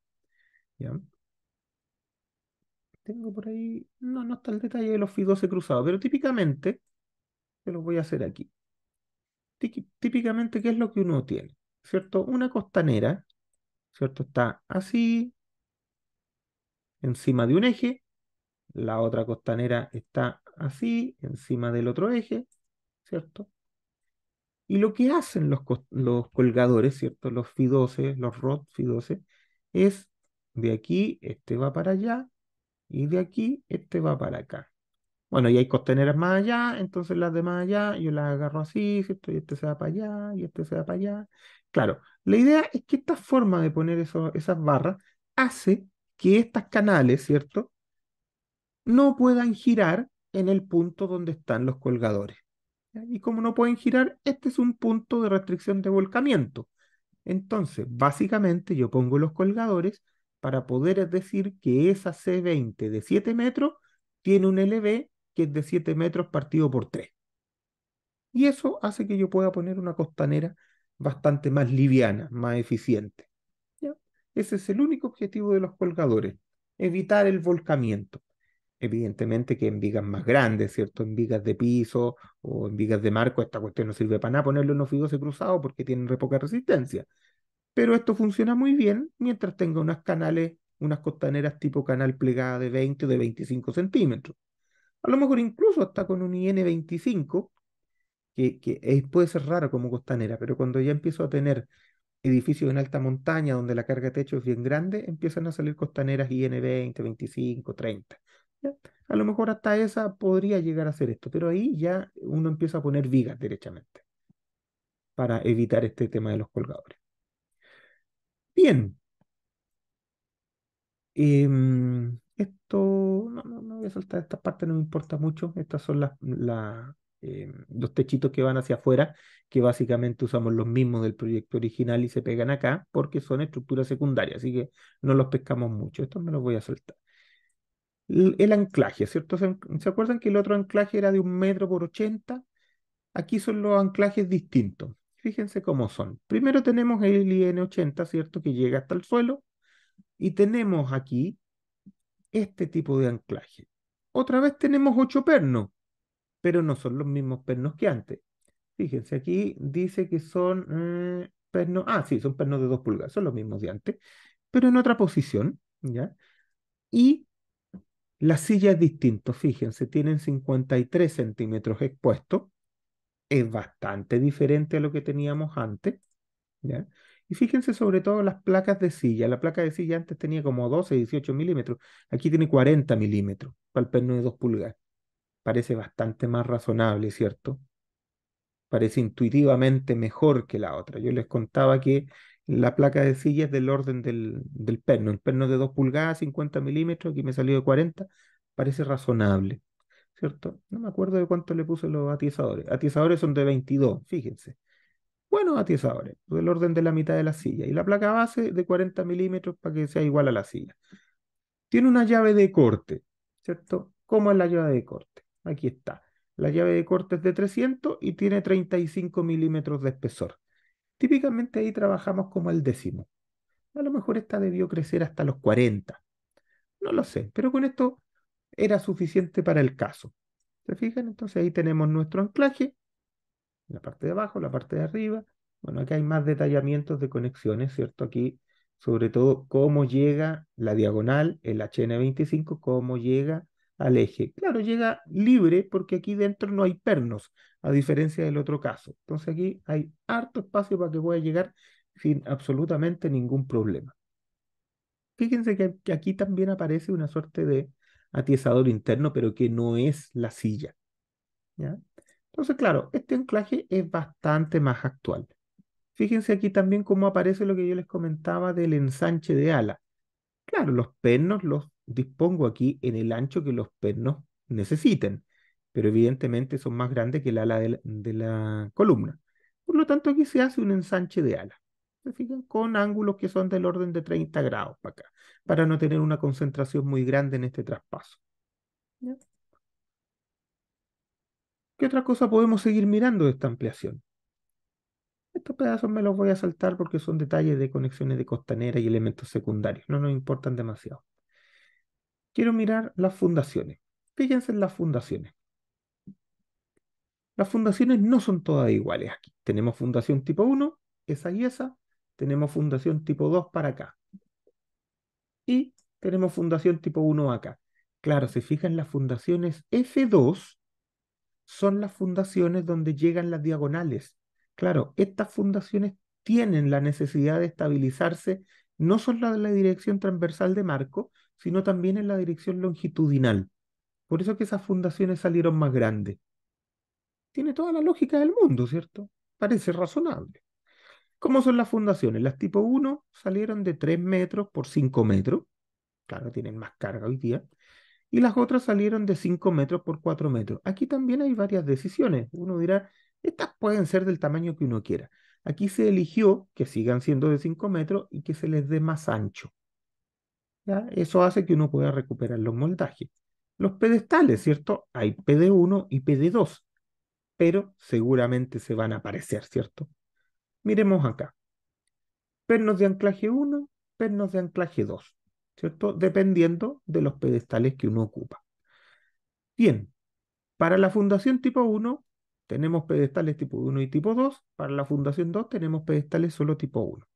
¿Ya? tengo por ahí, no, no está el detalle de los fidoce cruzados, pero típicamente, se los voy a hacer aquí. Típicamente, ¿qué es lo que uno tiene? ¿Cierto? Una costanera, ¿cierto? Está así, encima de un eje, la otra costanera está así, encima del otro eje, ¿cierto? Y lo que hacen los, los colgadores, ¿cierto? Los fi los ROT fi es de aquí, este va para allá, y de aquí, este va para acá. Bueno, y hay costeneras más allá, entonces las de más allá, yo las agarro así, ¿cierto? Y este se va para allá, y este se va para allá. Claro, la idea es que esta forma de poner esas barras hace que estas canales, ¿cierto? No puedan girar en el punto donde están los colgadores. Y como no pueden girar, este es un punto de restricción de volcamiento. Entonces, básicamente yo pongo los colgadores para poder decir que esa C20 de 7 metros tiene un LB que es de 7 metros partido por 3. Y eso hace que yo pueda poner una costanera bastante más liviana, más eficiente. Ese es el único objetivo de los colgadores, evitar el volcamiento. Evidentemente que en vigas más grandes, ¿cierto? En vigas de piso o en vigas de marco, esta cuestión no sirve para nada ponerle unos de cruzado porque tienen poca resistencia. Pero esto funciona muy bien mientras tenga unas canales, unas costaneras tipo canal plegada de 20 o de 25 centímetros. A lo mejor incluso hasta con un IN25, que, es, puede ser raro como costanera, pero cuando ya empiezo a tener edificios en alta montaña donde la carga de techo es bien grande, empiezan a salir costaneras IN20, 25, 30. A lo mejor hasta esa podría llegar a ser esto, pero ahí ya uno empieza a poner vigas derechamente para evitar este tema de los colgadores. Bien. Em, esto, no, voy a soltar esta parte, no me importa mucho. Estas son las, em, los techitos que van hacia afuera, que básicamente usamos los mismos del proyecto original y se pegan acá porque son estructuras secundarias, así que no los pescamos mucho. esto me lo voy a soltar. El, anclaje, ¿cierto? ¿Se, acuerdan que el otro anclaje era de un metro por 80? Aquí son los anclajes distintos. Fíjense cómo son. Primero tenemos el IN80, ¿cierto? Que llega hasta el suelo. Y tenemos aquí este tipo de anclaje. Otra vez tenemos ocho pernos, pero no son los mismos pernos que antes. Fíjense, aquí dice que son mm, pernos... Ah, sí, son pernos de dos pulgadas, son los mismos de antes, pero en otra posición, ¿ya? Y la silla es distinto, fíjense, tienen 53 centímetros expuestos es bastante diferente a lo que teníamos antes. ¿ya? Y fíjense sobre todo las placas de silla. La placa de silla antes tenía como 12, 18 milímetros. Aquí tiene 40 milímetros para el perno de 2 pulgadas. Parece bastante más razonable, ¿cierto? Parece intuitivamente mejor que la otra. Yo les contaba que la placa de silla es del orden del, del perno. El perno de 2 pulgadas, 50 milímetros, aquí me salió de 40. Parece razonable. ¿cierto? No me acuerdo de cuánto le puse los atizadores. Atizadores son de 22, fíjense. Bueno, atizadores, del orden de la mitad de la silla. Y la placa base de 40 milímetros para que sea igual a la silla. Tiene una llave de corte, ¿cierto? ¿Cómo es la llave de corte? Aquí está. La llave de corte es de 300 y tiene 35 milímetros de espesor. Típicamente ahí trabajamos como el décimo. A lo mejor esta debió crecer hasta los 40. No lo sé, pero con esto era suficiente para el caso. ¿Se fijan? Entonces ahí tenemos nuestro anclaje, la parte de abajo, la parte de arriba. Bueno, aquí hay más detallamientos de conexiones, ¿cierto? Aquí, sobre todo, cómo llega la diagonal, el HN25, cómo llega al eje. Claro, llega libre porque aquí dentro no hay pernos, a diferencia del otro caso. Entonces aquí hay harto espacio para que pueda llegar sin absolutamente ningún problema. Fíjense que aquí también aparece una suerte de atiesador interno, pero que no es la silla. Entonces, claro, este anclaje es bastante más actual. Fíjense aquí también cómo aparece lo que yo les comentaba del ensanche de ala. Claro, los pernos los dispongo aquí en el ancho que los pernos necesiten, pero evidentemente son más grandes que el ala de la columna. Por lo tanto, aquí se hace un ensanche de ala. ¿se Con ángulos que son del orden de 30 grados para acá, para no tener una concentración muy grande en este traspaso. ¿Qué otra cosa podemos seguir mirando de esta ampliación? Estos pedazos me los voy a saltar porque son detalles de conexiones de costanera y elementos secundarios, no nos importan demasiado. Quiero mirar las fundaciones. Fíjense en las fundaciones. Las fundaciones no son todas iguales aquí. Tenemos fundación tipo 1, esa y esa, tenemos fundación tipo 2 para acá. Y tenemos fundación tipo 1 acá. Claro, si fijan, las fundaciones F2 son las fundaciones donde llegan las diagonales. Claro, estas fundaciones tienen la necesidad de estabilizarse no solo en la dirección transversal de marco, sino también en la dirección longitudinal. Por eso que esas fundaciones salieron más grandes. Tiene toda la lógica del mundo, ¿cierto? Parece razonable. ¿Cómo son las fundaciones? Las tipo 1 salieron de 3 metros por 5 metros. Claro, tienen más carga hoy día. Y las otras salieron de 5 metros por 4 metros. Aquí también hay varias decisiones. Uno dirá, estas pueden ser del tamaño que uno quiera. Aquí se eligió que sigan siendo de 5 metros y que se les dé más ancho. Eso hace que uno pueda recuperar los moldajes. Los pedestales, ¿cierto? Hay PD1 y PD2, pero seguramente se van a aparecer, ¿cierto? Miremos acá. Pernos de anclaje 1, pernos de anclaje 2, ¿cierto? Dependiendo de los pedestales que uno ocupa. Bien, para la fundación tipo 1 tenemos pedestales tipo 1 y tipo 2, para la fundación 2 tenemos pedestales solo tipo 1.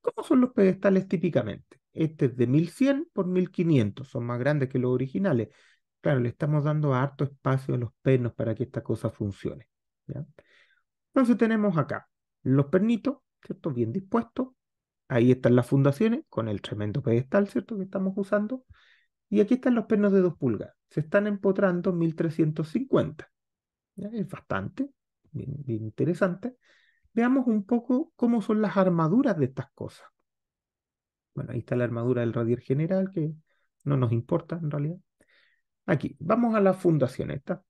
¿Cómo son los pedestales típicamente? Este es de 1100 por 1500, son más grandes que los originales. Claro, le estamos dando harto espacio a los pernos para que esta cosa funcione. Entonces tenemos acá los pernitos, ¿cierto? Bien dispuestos. Ahí están las fundaciones con el tremendo pedestal, ¿cierto? Que estamos usando. Y aquí están los pernos de dos pulgadas. Se están empotrando 1350. Es bastante, bien, interesante. Veamos un poco cómo son las armaduras de estas cosas. Bueno, ahí está la armadura del radier general, que no nos importa en realidad. Aquí, vamos a las fundaciones. Esta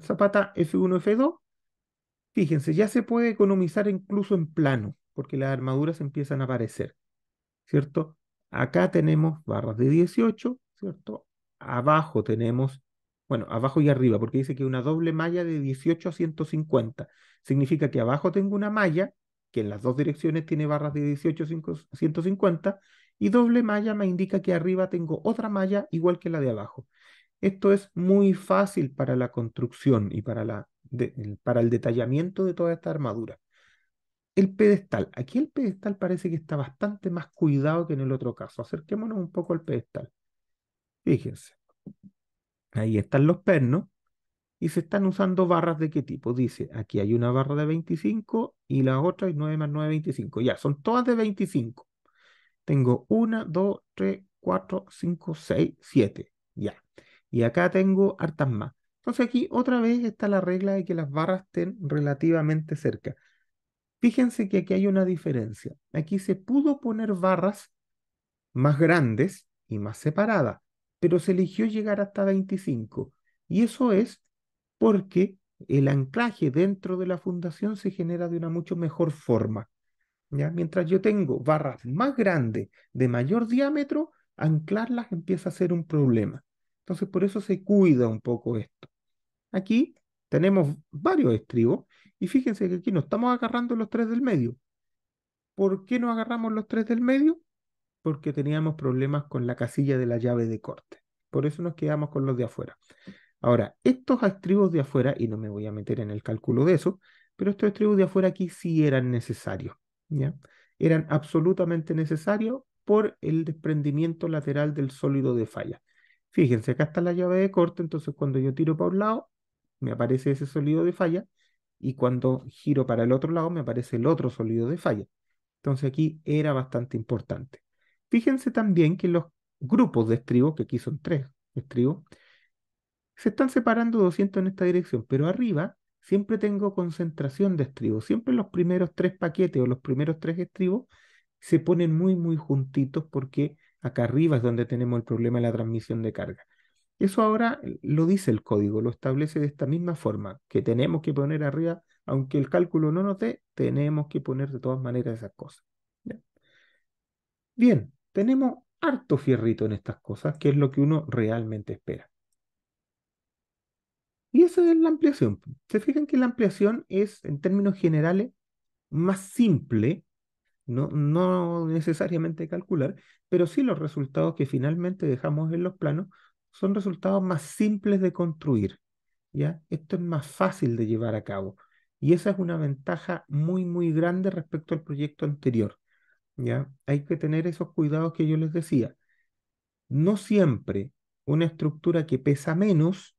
zapata F1, F2, Fíjense, ya se puede economizar incluso en plano, porque las armaduras empiezan a aparecer, ¿cierto? Acá tenemos barras de 18, ¿cierto? Abajo tenemos, bueno, abajo y arriba, porque dice que una doble malla de 18 a 150. Significa que abajo tengo una malla que en las dos direcciones tiene barras de 18 a 150 y doble malla me indica que arriba tengo otra malla igual que la de abajo. Esto es muy fácil para la construcción y para la para el detallamiento de toda esta armadura. El pedestal. Aquí el pedestal parece que está bastante más cuidado que en el otro caso. Acerquémonos un poco al pedestal. Fíjense. Ahí están los pernos y se están usando barras de qué tipo. Dice, aquí hay una barra de 25 y la otra es 9 más 9, 25. Ya, son todas de 25. Tengo 1, 2, 3, 4, 5, 6, 7. Ya. Y acá tengo hartas más. Entonces aquí otra vez está la regla de que las barras estén relativamente cerca. Fíjense que aquí hay una diferencia. Aquí se pudo poner barras más grandes y más separadas, pero se eligió llegar hasta 25. Y eso es porque el anclaje dentro de la fundación se genera de una mucho mejor forma. Mientras yo tengo barras más grandes, de mayor diámetro, anclarlas empieza a ser un problema. Entonces, por eso se cuida un poco esto. Aquí tenemos varios estribos y fíjense que aquí nos estamos agarrando los tres del medio. ¿Por qué no agarramos los tres del medio? Porque teníamos problemas con la casilla de la llave de corte. Por eso nos quedamos con los de afuera. Ahora, estos estribos de afuera, y no me voy a meter en el cálculo de eso, pero estos estribos de afuera aquí sí eran necesarios. ¿ya? Eran absolutamente necesarios por el desprendimiento lateral del sólido de falla. Fíjense, acá está la llave de corte, entonces cuando yo tiro para un lado, me aparece ese sólido de falla, y cuando giro para el otro lado, me aparece el otro sólido de falla. Entonces aquí era bastante importante. Fíjense también que los grupos de estribos, que aquí son tres estribos, se están separando 200 en esta dirección, pero arriba siempre tengo concentración de estribos. Siempre los primeros tres paquetes o los primeros tres estribos se ponen muy, muy juntitos porque Acá arriba es donde tenemos el problema de la transmisión de carga. Eso ahora lo dice el código, lo establece de esta misma forma, que tenemos que poner arriba, aunque el cálculo no note, tenemos que poner de todas maneras esas cosas. Bien, tenemos harto fierrito en estas cosas, que es lo que uno realmente espera. Y esa es la ampliación. Se fijan que la ampliación es, en términos generales, más simple no, necesariamente calcular, pero sí los resultados que finalmente dejamos en los planos son resultados más simples de construir. ¿ya? Esto es más fácil de llevar a cabo. Y esa es una ventaja muy, muy grande respecto al proyecto anterior. ¿ya? Hay que tener esos cuidados que yo les decía. No siempre una estructura que pesa menos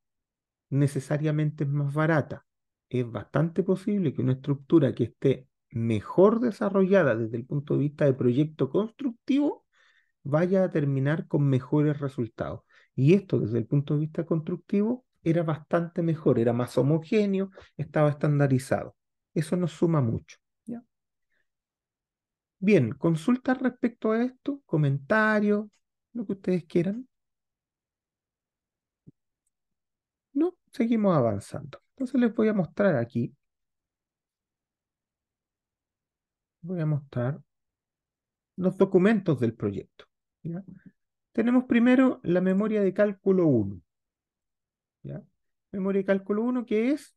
necesariamente es más barata. Es bastante posible que una estructura que esté mejor desarrollada desde el punto de vista de proyecto constructivo vaya a terminar con mejores resultados. Y esto desde el punto de vista constructivo era bastante mejor, era más homogéneo, estaba estandarizado. Eso nos suma mucho. Bien, consultas respecto a esto, comentarios, lo que ustedes quieran. No, seguimos avanzando. Entonces les voy a mostrar aquí voy a mostrar los documentos del proyecto. Tenemos primero la memoria de cálculo 1. Memoria de cálculo 1 que es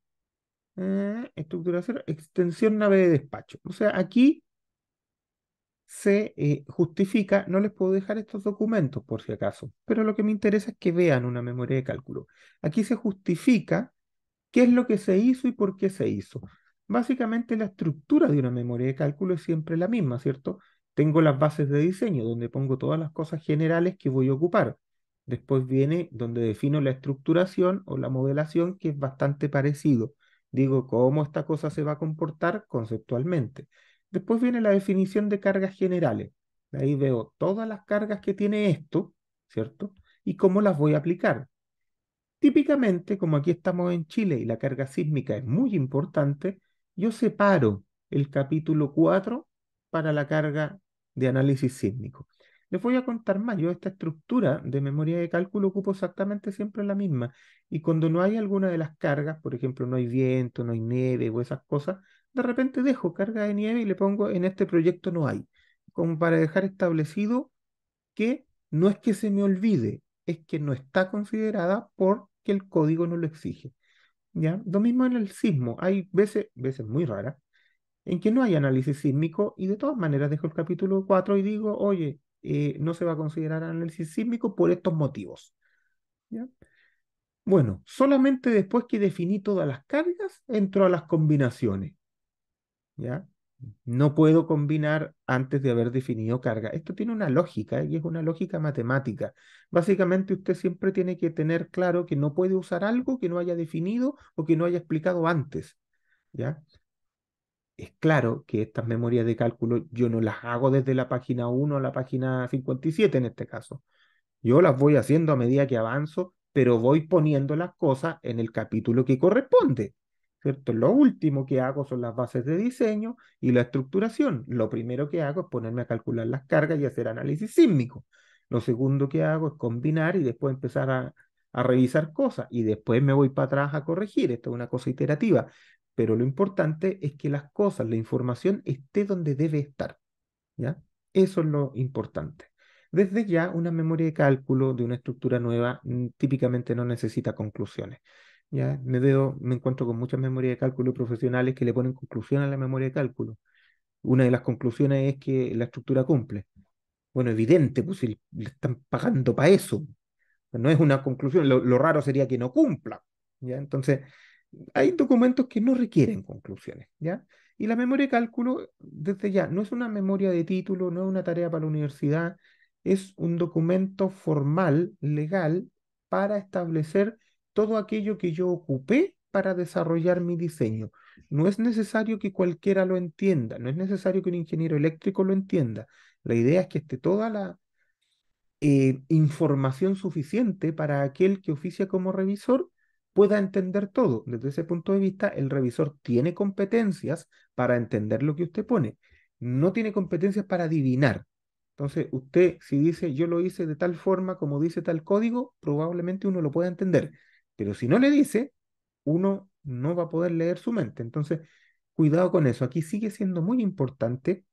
eh, estructura 0, extensión nave de despacho. O sea, aquí se eh, justifica, no les puedo dejar estos documentos por si acaso, pero lo que me interesa es que vean una memoria de cálculo. Aquí se justifica qué es lo que se hizo y por qué se hizo. Básicamente la estructura de una memoria de cálculo es siempre la misma, ¿cierto? Tengo las bases de diseño donde pongo todas las cosas generales que voy a ocupar. Después viene donde defino la estructuración o la modelación que es bastante parecido. Digo cómo esta cosa se va a comportar conceptualmente. Después viene la definición de cargas generales. Ahí veo todas las cargas que tiene esto, ¿cierto? Y cómo las voy a aplicar. Típicamente, como aquí estamos en Chile y la carga sísmica es muy importante, yo separo el capítulo 4 para la carga de análisis sísmico. Les voy a contar más, yo esta estructura de memoria de cálculo ocupo exactamente siempre la misma y cuando no hay alguna de las cargas, por ejemplo, no hay viento, no hay nieve o esas cosas, de repente dejo carga de nieve y le pongo en este proyecto no hay, como para dejar establecido que no es que se me olvide, es que no está considerada porque el código no lo exige. ¿ya? Lo mismo en el sismo. Hay veces, veces muy raras, en que no hay análisis sísmico y de todas maneras dejo el capítulo 4 y digo, oye, eh, no se va a considerar análisis sísmico por estos motivos. ¿ya? Bueno, solamente después que definí todas las cargas, entro a las combinaciones. ¿ya? No puedo combinar antes de haber definido carga. Esto tiene una lógica ¿eh? y es una lógica matemática. Básicamente usted siempre tiene que tener claro que no puede usar algo que no haya definido o que no haya explicado antes. ¿Ya? Es claro que estas memorias de cálculo yo no las hago desde la página 1 a la página 57 en este caso. Yo las voy haciendo a medida que avanzo, pero voy poniendo las cosas en el capítulo que corresponde. Lo último que hago son las bases de diseño y la estructuración. Lo primero que hago es ponerme a calcular las cargas y hacer análisis sísmico. Lo segundo que hago es combinar y después empezar a, a revisar cosas y después me voy para atrás a corregir. Esto es una cosa iterativa. Pero lo importante es que las cosas, la información esté donde debe estar. ¿ya? Eso es lo importante. Desde ya, una memoria de cálculo de una estructura nueva mm, típicamente no necesita conclusiones. Me, me encuentro con muchas memorias de cálculo profesionales que le ponen conclusión a la memoria de cálculo. Una de las conclusiones es que la estructura cumple. Bueno, evidente, pues le están pagando para eso. No es una conclusión, lo, raro sería que no cumpla. ¿ya? Entonces, hay documentos que no requieren conclusiones. ¿ya? Y la memoria de cálculo, desde ya, no es una memoria de título, no es una tarea para la universidad, es un documento formal, legal, para establecer todo aquello que yo ocupé para desarrollar mi diseño. No es necesario que cualquiera lo entienda, no es necesario que un ingeniero eléctrico lo entienda. La idea es que esté toda la eh, información suficiente para aquel que oficia como revisor pueda entender todo. Desde ese punto de vista, el revisor tiene competencias para entender lo que usted pone. No tiene competencias para adivinar. Entonces, usted si dice yo lo hice de tal forma como dice tal código, probablemente uno lo pueda entender pero si no le dice, uno no va a poder leer su mente. Entonces, cuidado con eso. Aquí sigue siendo muy importante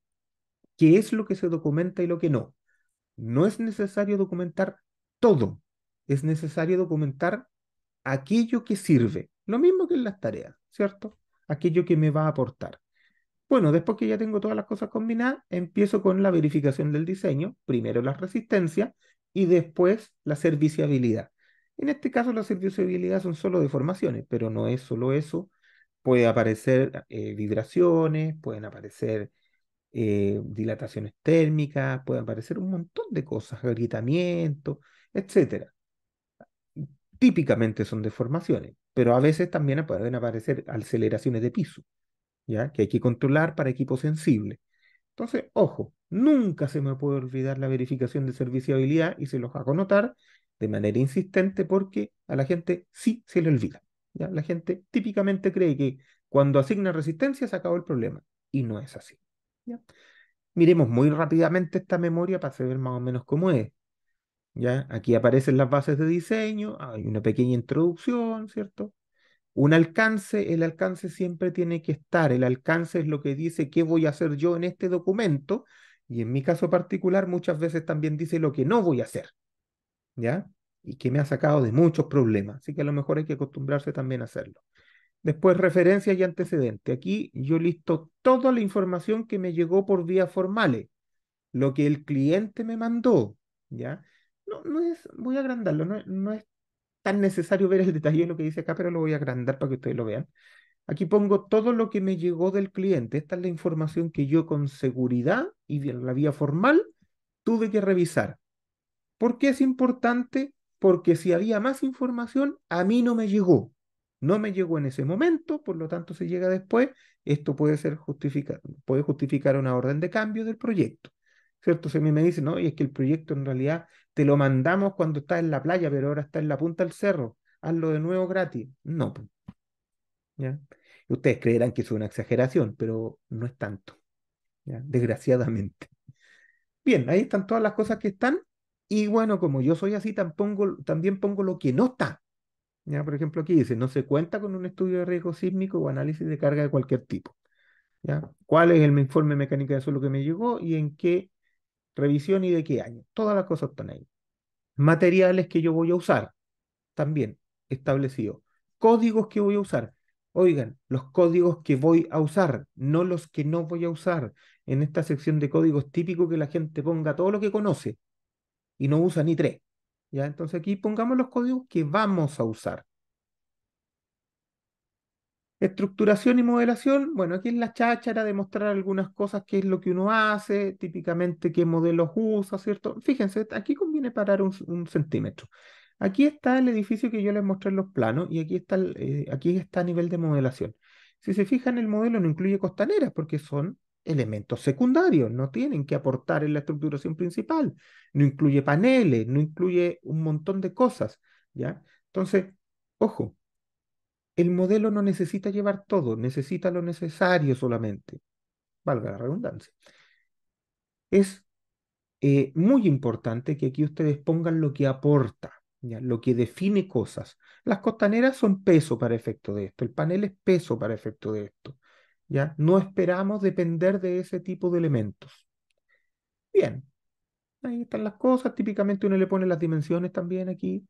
qué es lo que se documenta y lo que no. No es necesario documentar todo. Es necesario documentar aquello que sirve. Lo mismo que en las tareas, ¿cierto? Aquello que me va a aportar. Bueno, después que ya tengo todas las cosas combinadas, empiezo con la verificación del diseño, primero la resistencia y después la serviciabilidad. En este caso, los servicios de habilidad son solo deformaciones, pero no es solo eso. Puede aparecer eh, vibraciones, pueden aparecer eh, dilataciones térmicas, pueden aparecer un montón de cosas, agrietamiento, etc. Típicamente son deformaciones, pero a veces también pueden aparecer aceleraciones de piso, ¿ya? que hay que controlar para equipos sensibles. Entonces, ojo, nunca se me puede olvidar la verificación de serviciabilidad y se los hago notar de manera insistente porque a la gente sí se le olvida. ¿ya? La gente típicamente cree que cuando asigna resistencia se acabó el problema y no es así. ¿ya? Miremos muy rápidamente esta memoria para saber más o menos cómo es. ¿ya? Aquí aparecen las bases de diseño, hay una pequeña introducción, ¿cierto? Un alcance, el alcance siempre tiene que estar, el alcance es lo que dice qué voy a hacer yo en este documento y en mi caso particular muchas veces también dice lo que no voy a hacer. ¿ya? Y que me ha sacado de muchos problemas, así que a lo mejor hay que acostumbrarse también a hacerlo. Después, referencias y antecedentes. Aquí yo listo toda la información que me llegó por vías formales, lo que el cliente me mandó, ¿ya? No, es, voy a agrandarlo, no, no es tan necesario ver el detalle de lo que dice acá, pero lo voy a agrandar para que ustedes lo vean. Aquí pongo todo lo que me llegó del cliente. Esta es la información que yo con seguridad y la vía formal tuve que revisar. ¿Por qué es importante? Porque si había más información, a mí no me llegó. No me llegó en ese momento, por lo tanto, se llega después, esto puede ser justificado puede justificar una orden de cambio del proyecto. ¿Cierto? Se a mí me dice no, y es que el proyecto en realidad te lo mandamos cuando estás en la playa, pero ahora está en la punta del cerro, hazlo de nuevo gratis. No. Ustedes creerán que es una exageración, pero no es tanto. Desgraciadamente. Bien, ahí están todas las cosas que están. Y bueno, como yo soy así, también pongo lo que no está. ¿Ya? Por ejemplo, aquí dice, no se cuenta con un estudio de riesgo sísmico o análisis de carga de cualquier tipo. ¿Ya? ¿Cuál es el informe mecánico mecánica de suelo que me llegó y en qué revisión y de qué año? Todas las cosas están ahí. Materiales que yo voy a usar, también establecido. Códigos que voy a usar. Oigan, los códigos que voy a usar, no los que no voy a usar. En esta sección de códigos típico que la gente ponga todo lo que conoce y no usa ni tres. ¿ya? Entonces aquí pongamos los códigos que vamos a usar. Estructuración y modelación, bueno, aquí es la cháchara de mostrar algunas cosas, qué es lo que uno hace, típicamente qué modelos usa, ¿cierto? Fíjense, aquí conviene parar un, centímetro. Aquí está el edificio que yo les mostré en los planos y aquí está, eh, aquí está a nivel de modelación. Si se fijan, el modelo no incluye costaneras porque son elementos secundarios, no tienen que aportar en la estructuración principal, no incluye paneles, no incluye un montón de cosas, ¿ya? Entonces, ojo, el modelo no necesita llevar todo, necesita lo necesario solamente, valga la redundancia. Es eh, muy importante que aquí ustedes pongan lo que aporta, lo que define cosas. Las costaneras son peso para efecto de esto, el panel es peso para efecto de esto. No esperamos depender de ese tipo de elementos. Bien, ahí están las cosas. Típicamente uno le pone las dimensiones también aquí.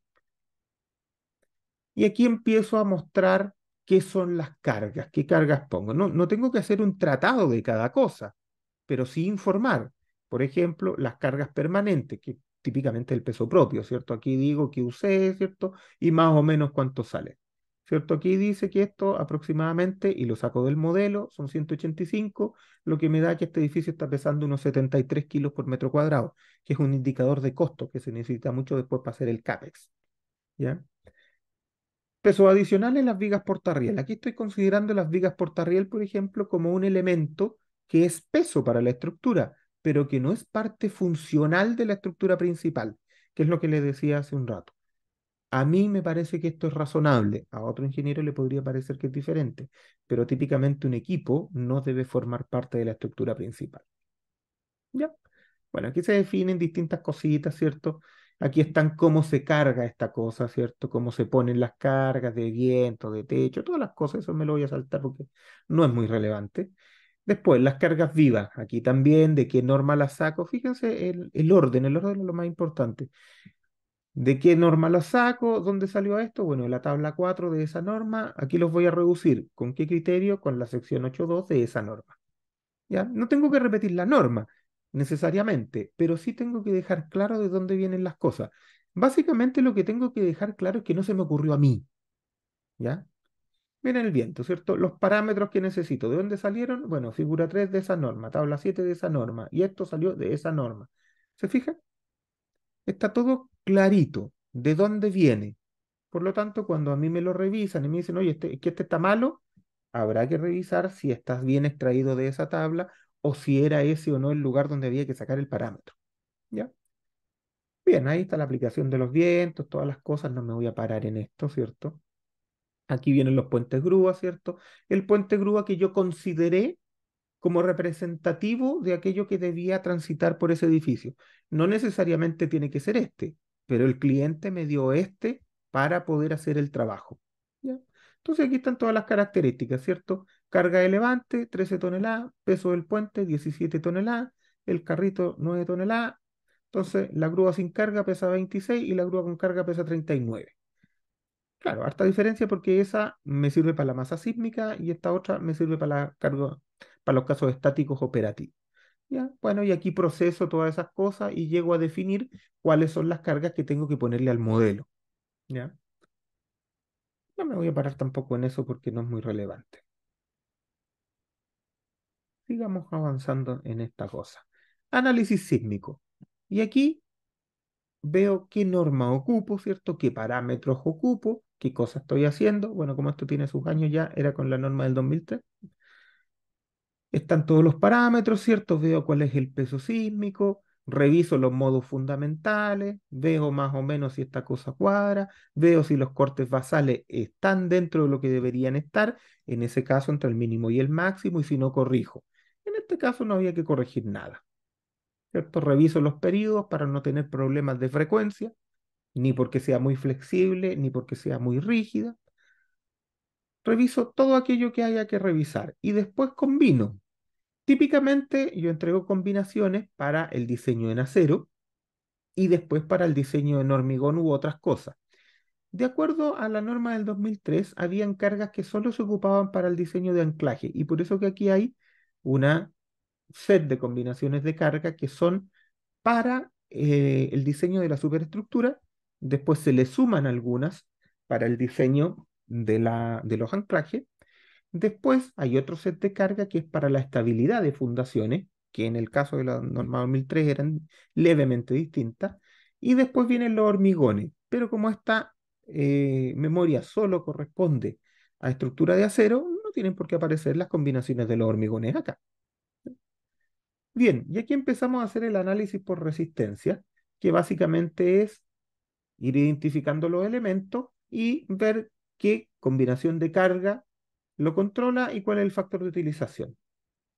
Y aquí empiezo a mostrar qué son las cargas, qué cargas pongo. No, no tengo que hacer un tratado de cada cosa, pero sí informar. Por ejemplo, las cargas permanentes, que típicamente el peso propio, ¿cierto? Aquí digo que usé, ¿cierto? Y más o menos cuánto sale. ¿cierto? Aquí dice que esto aproximadamente, y lo saco del modelo, son 185, lo que me da que este edificio está pesando unos 73 kilos por metro cuadrado, que es un indicador de costo que se necesita mucho después para hacer el CAPEX, ¿ya? Peso adicional en las vigas portarriel. Aquí estoy considerando las vigas portarriel, por ejemplo, como un elemento que es peso para la estructura, pero que no es parte funcional de la estructura principal, que es lo que les decía hace un rato. A mí me parece que esto es razonable, a otro ingeniero le podría parecer que es diferente, pero típicamente un equipo no debe formar parte de la estructura principal. ¿Ya? Bueno, aquí se definen distintas cositas, ¿cierto? Aquí están cómo se carga esta cosa, ¿cierto? Cómo se ponen las cargas de viento, de techo, todas las cosas, eso me lo voy a saltar porque no es muy relevante. Después, las cargas vivas, aquí también, de qué norma las saco, fíjense el, el orden, el orden es lo más importante. ¿De qué norma lo saco? ¿Dónde salió esto? Bueno, la tabla 4 de esa norma, aquí los voy a reducir. ¿Con qué criterio? Con la sección 8.2 de esa norma. ¿Ya? No tengo que repetir la norma necesariamente, pero sí tengo que dejar claro de dónde vienen las cosas. Básicamente lo que tengo que dejar claro es que no se me ocurrió a mí. ¿Ya? Miren el viento, ¿cierto? Los parámetros que necesito. ¿De dónde salieron? Bueno, figura 3 de esa norma, tabla 7 de esa norma, y esto salió de esa norma. ¿Se fijan? Está todo clarito de dónde viene. Por lo tanto, cuando a mí me lo revisan y me dicen, oye, este, que este está malo, habrá que revisar si estás bien extraído de esa tabla o si era ese o no el lugar donde había que sacar el parámetro. ¿Ya? Bien, ahí está la aplicación de los vientos, todas las cosas, no me voy a parar en esto, ¿cierto? Aquí vienen los puentes grúa, ¿cierto? El puente grúa que yo consideré como representativo de aquello que debía transitar por ese edificio. No necesariamente tiene que ser este, pero el cliente me dio este para poder hacer el trabajo. Entonces aquí están todas las características, ¿cierto? Carga elevante levante, 13 toneladas, peso del puente, 17 toneladas, el carrito, 9 toneladas. Entonces la grúa sin carga pesa 26 y la grúa con carga pesa 39. Claro, harta diferencia porque esa me sirve para la masa sísmica y esta otra me sirve para la carga, para los casos estáticos operativos. Bueno, y aquí proceso todas esas cosas y llego a definir cuáles son las cargas que tengo que ponerle al modelo. No me voy a parar tampoco en eso porque no es muy relevante. Sigamos avanzando en esta cosa. Análisis sísmico. Y aquí veo qué norma ocupo, ¿cierto? ¿Qué parámetros ocupo? ¿Qué cosa estoy haciendo? Bueno, como esto tiene sus años ya, era con la norma del 2003. Están todos los parámetros, ¿cierto? Veo cuál es el peso sísmico, reviso los modos fundamentales, veo más o menos si esta cosa cuadra, veo si los cortes basales están dentro de lo que deberían estar, en ese caso entre el mínimo y el máximo, y si no corrijo. En este caso no había que corregir nada. ¿Cierto? Reviso los periodos para no tener problemas de frecuencia, ni porque sea muy flexible, ni porque sea muy rígida reviso todo aquello que haya que revisar y después combino. Típicamente yo entrego combinaciones para el diseño en acero y después para el diseño en hormigón u otras cosas. De acuerdo a la norma del 2003, habían cargas que solo se ocupaban para el diseño de anclaje y por eso que aquí hay una set de combinaciones de carga que son para eh, el diseño de la superestructura, después se le suman algunas para el diseño de, la, de los anclajes. Después hay otro set de carga que es para la estabilidad de fundaciones, que en el caso de la norma 2003 eran levemente distintas. Y después vienen los hormigones, pero como esta eh, memoria solo corresponde a estructura de acero, no tienen por qué aparecer las combinaciones de los hormigones acá. Bien, y aquí empezamos a hacer el análisis por resistencia, que básicamente es ir identificando los elementos y ver qué combinación de carga lo controla y cuál es el factor de utilización.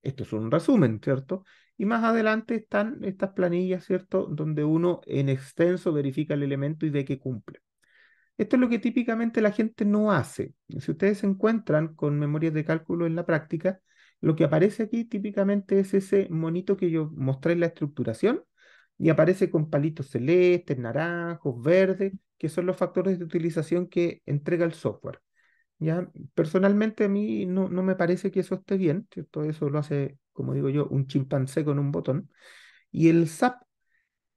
Esto es un resumen, ¿cierto? Y más adelante están estas planillas, ¿cierto? Donde uno en extenso verifica el elemento y de que cumple. Esto es lo que típicamente la gente no hace. Si ustedes se encuentran con memorias de cálculo en la práctica, lo que aparece aquí típicamente es ese monito que yo mostré en la estructuración y aparece con palitos celestes, naranjos, verdes, que son los factores de utilización que entrega el software. ¿ya? Personalmente a mí no, no me parece que eso esté bien, todo eso lo hace, como digo yo, un chimpancé con un botón. Y el SAP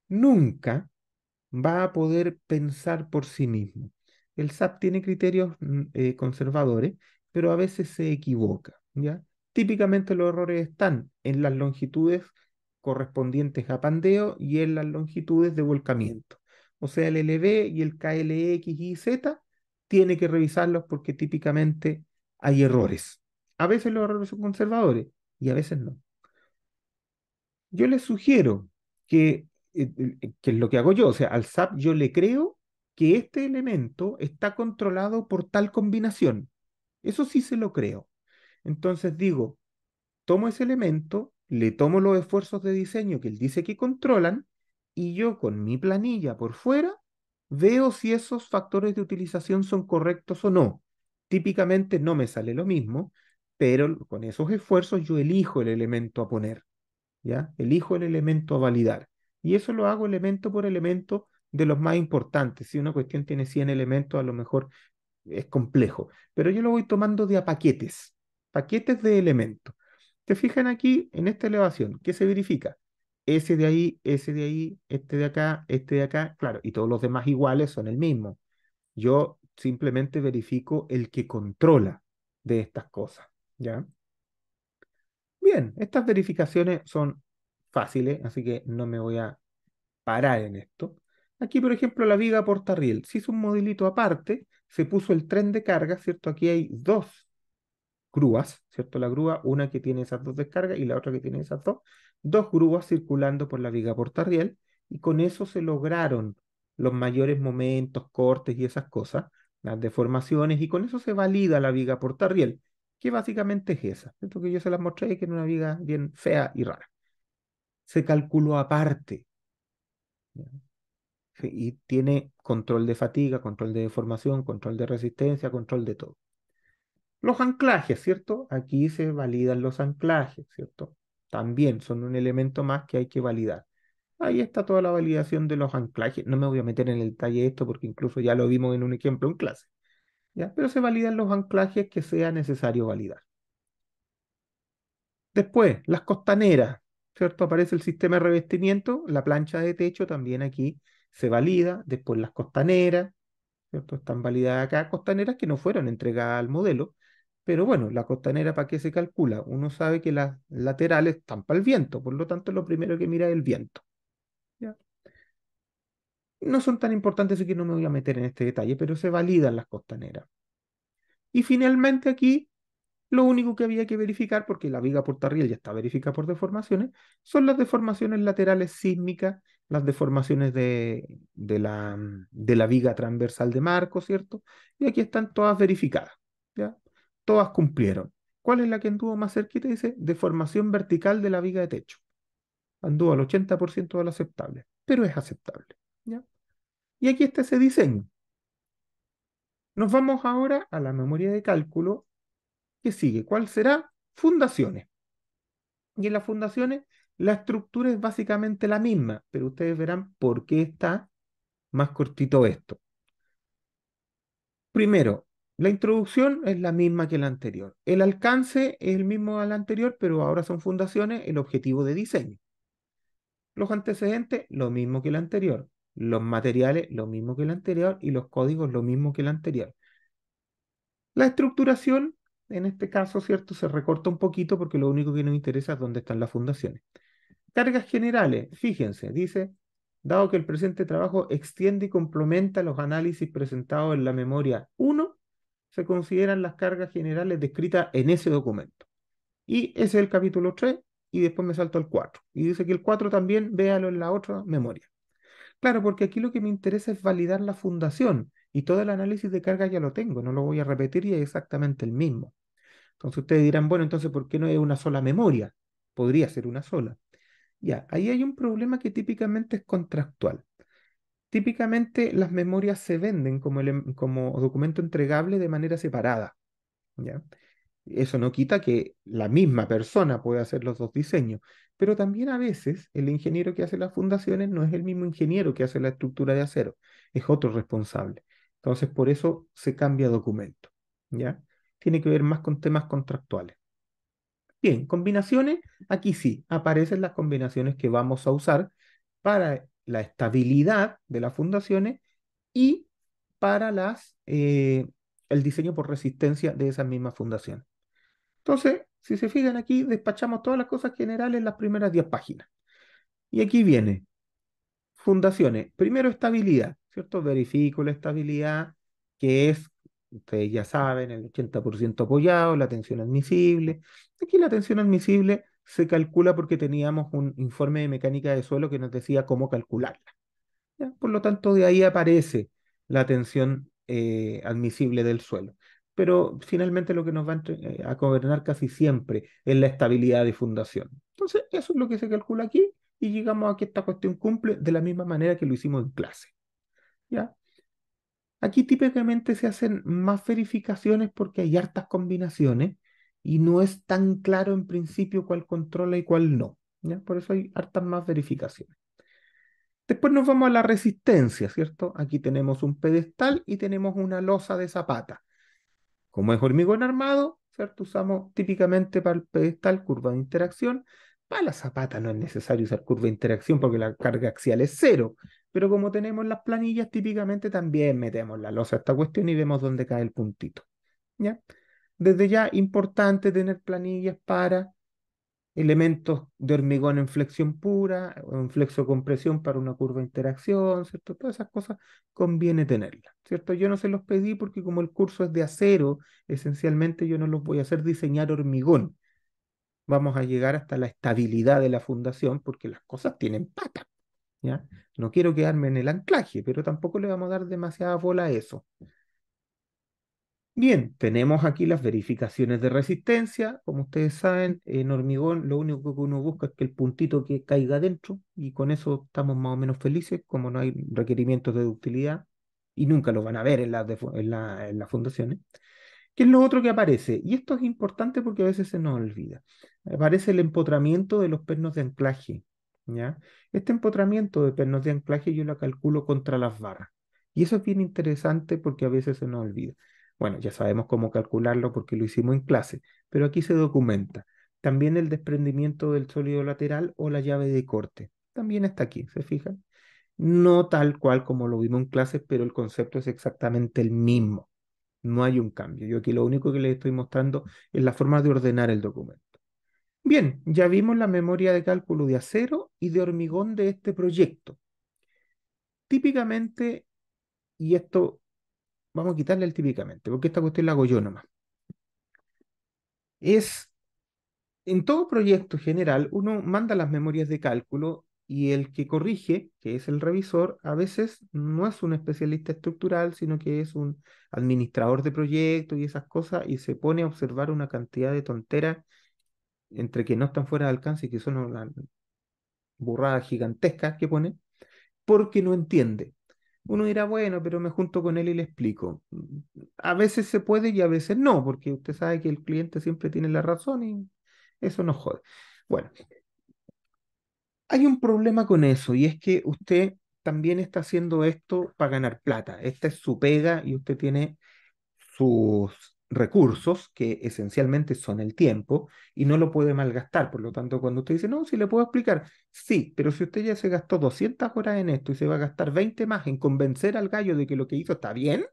nunca va a poder pensar por sí mismo. El SAP tiene criterios mm, eh, conservadores, pero a veces se equivoca. ¿ya? Típicamente los errores están en las longitudes correspondientes a pandeo y en las longitudes de volcamiento o sea, el LB y el KLX y Z, tiene que revisarlos porque típicamente hay errores. A veces los errores son conservadores y a veces no. Yo les sugiero que, eh, eh, que es lo que hago yo, o sea, al SAP yo le creo que este elemento está controlado por tal combinación. Eso sí se lo creo. Entonces digo, tomo ese elemento, le tomo los esfuerzos de diseño que él dice que controlan y yo con mi planilla por fuera veo si esos factores de utilización son correctos o no. Típicamente no me sale lo mismo, pero con esos esfuerzos yo elijo el elemento a poner, ¿ya? Elijo el elemento a validar. Y eso lo hago elemento por elemento de los más importantes. Si una cuestión tiene 100 elementos, a lo mejor es complejo, pero yo lo voy tomando de a paquetes, paquetes de elementos. Te fijan aquí en esta elevación, ¿qué se verifica? ese de ahí, ese de ahí, este de acá, este de acá, claro, y todos los demás iguales son el mismo. Yo simplemente verifico el que controla de estas cosas, ¿ya? Bien, estas verificaciones son fáciles, así que no me voy a parar en esto. Aquí, por ejemplo, la viga portarriel. Si hizo un modelito aparte, se puso el tren de carga, ¿cierto? Aquí hay dos grúas, ¿cierto? La grúa, una que tiene esas dos descargas y la otra que tiene esas dos, dos grúas circulando por la viga portarriel y con eso se lograron los mayores momentos, cortes y esas cosas, las deformaciones y con eso se valida la viga portarriel, que básicamente es esa, esto que yo se las mostré que era una viga bien fea y rara. Se calculó aparte. y tiene control de fatiga, control de deformación, control de resistencia, control de todo. Los anclajes, ¿cierto? Aquí se validan los anclajes, ¿cierto? También son un elemento más que hay que validar. Ahí está toda la validación de los anclajes. No me voy a meter en el detalle esto porque incluso ya lo vimos en un ejemplo en clase. ¿ya? Pero se validan los anclajes que sea necesario validar. Después, las costaneras, ¿cierto? Aparece el sistema de revestimiento, la plancha de techo también aquí se valida. Después las costaneras, ¿cierto? Están validadas acá costaneras que no fueron entregadas al modelo, pero bueno, la costanera, ¿para qué se calcula? Uno sabe que las laterales están para el viento, por lo tanto, lo primero que mira es el viento. ¿ya? No son tan importantes, así que no me voy a meter en este detalle, pero se validan las costaneras. Y finalmente aquí, lo único que había que verificar, porque la viga portarriel ya está verificada por deformaciones, son las deformaciones laterales sísmicas, las deformaciones de, de, la, de la viga transversal de marco, ¿cierto? Y aquí están todas verificadas. ¿ya? todas cumplieron. ¿Cuál es la que anduvo más cerquita? Dice, deformación vertical de la viga de techo. Anduvo al 80% de lo aceptable, pero es aceptable. ¿ya? Y aquí está ese diseño. Nos vamos ahora a la memoria de cálculo que sigue. ¿Cuál será? Fundaciones. Y en las fundaciones la estructura es básicamente la misma, pero ustedes verán por qué está más cortito esto. Primero, la introducción es la misma que la anterior. El alcance es el mismo al anterior, pero ahora son fundaciones, el objetivo de diseño. Los antecedentes, lo mismo que el anterior. Los materiales, lo mismo que el anterior. Y los códigos, lo mismo que el anterior. La estructuración, en este caso, ¿cierto? Se recorta un poquito porque lo único que nos interesa es dónde están las fundaciones. Cargas generales, fíjense, dice, dado que el presente trabajo extiende y complementa los análisis presentados en la memoria 1, se consideran las cargas generales descritas en ese documento. Y ese es el capítulo 3 y después me salto al 4. Y dice que el 4 también véalo en la otra memoria. Claro, porque aquí lo que me interesa es validar la fundación y todo el análisis de carga ya lo tengo, no lo voy a repetir y es exactamente el mismo. Entonces ustedes dirán, bueno, entonces ¿por qué no es una sola memoria? Podría ser una sola. Ya, ahí hay un problema que típicamente es contractual típicamente las memorias se venden como, como documento entregable de manera separada. ¿ya? Eso no quita que la misma persona pueda hacer los dos diseños, pero también a veces el ingeniero que hace las fundaciones no es el mismo ingeniero que hace la estructura de acero, es otro responsable. Entonces, por eso se cambia documento. ¿ya? Tiene que ver más con temas contractuales. Bien, combinaciones, aquí sí, aparecen las combinaciones que vamos a usar para la estabilidad de las fundaciones y para las, eh, el diseño por resistencia de esas mismas fundaciones. Entonces, si se fijan aquí, despachamos todas las cosas generales en las primeras 10 páginas. Y aquí viene, fundaciones, primero estabilidad, ¿cierto? Verifico la estabilidad, que es, ustedes ya saben, el 80% apoyado, la atención admisible. Aquí la atención admisible se calcula porque teníamos un informe de mecánica de suelo que nos decía cómo calcularla. Por lo tanto, de ahí aparece la tensión eh, admisible del suelo. Pero finalmente lo que nos va eh, a gobernar casi siempre es la estabilidad de fundación. Entonces, eso es lo que se calcula aquí y llegamos a que esta cuestión cumple de la misma manera que lo hicimos en clase. ¿Ya? Aquí típicamente se hacen más verificaciones porque hay hartas combinaciones y no es tan claro en principio cuál controla y cuál no. ¿ya? Por eso hay hartas más verificaciones. Después nos vamos a la resistencia, ¿cierto? Aquí tenemos un pedestal y tenemos una losa de zapata. Como es hormigón armado, ¿cierto? Usamos típicamente para el pedestal curva de interacción. Para la zapata no es necesario usar curva de interacción porque la carga axial es cero. Pero como tenemos las planillas, típicamente también metemos la losa a esta cuestión y vemos dónde cae el puntito. ¿Ya? Desde ya, importante tener planillas para elementos de hormigón en flexión pura o en compresión para una curva de interacción, ¿cierto? Todas esas cosas conviene tenerlas, ¿cierto? Yo no se los pedí porque como el curso es de acero, esencialmente yo no los voy a hacer diseñar hormigón. Vamos a llegar hasta la estabilidad de la fundación porque las cosas tienen pata, ¿ya? No quiero quedarme en el anclaje, pero tampoco le vamos a dar demasiada bola a eso, Bien, tenemos aquí las verificaciones de resistencia. Como ustedes saben, en hormigón lo único que uno busca es que el puntito que caiga dentro y con eso estamos más o menos felices, como no hay requerimientos de ductilidad y nunca lo van a ver en, las fundaciones. ¿Qué es lo otro que aparece? Y esto es importante porque a veces se nos olvida. Aparece el empotramiento de los pernos de anclaje. ¿ya? Este empotramiento de pernos de anclaje yo lo calculo contra las barras. Y eso es bien interesante porque a veces se nos olvida. Bueno, ya sabemos cómo calcularlo porque lo hicimos en clase, pero aquí se documenta. También el desprendimiento del sólido lateral o la llave de corte. También está aquí, ¿se fijan? No tal cual como lo vimos en clase, pero el concepto es exactamente el mismo. No hay un cambio. Yo aquí lo único que les estoy mostrando es la forma de ordenar el documento. Bien, ya vimos la memoria de cálculo de acero y de hormigón de este proyecto. Típicamente, y esto Vamos a quitarle el típicamente, porque esta cuestión la hago yo nomás. Es, en todo proyecto general, uno manda las memorias de cálculo y el que corrige, que es el revisor, a veces no es un especialista estructural, sino que es un administrador de proyectos y esas cosas, y se pone a observar una cantidad de tonteras entre que no están fuera de alcance y que son una burrada gigantesca que pone, porque no entiende uno dirá, bueno, pero me junto con él y le explico. A veces se puede y a veces no, porque usted sabe que el cliente siempre tiene la razón y eso no jode. Bueno, hay un problema con eso y es que usted también está haciendo esto para ganar plata. Esta es su pega y usted tiene sus recursos, que esencialmente son el tiempo, y no lo puede malgastar. Por lo tanto, cuando usted dice, no, si le puedo explicar, sí, pero si usted ya se gastó 200 horas en esto y se va a gastar 20 más en convencer al gallo de que lo que hizo está bien,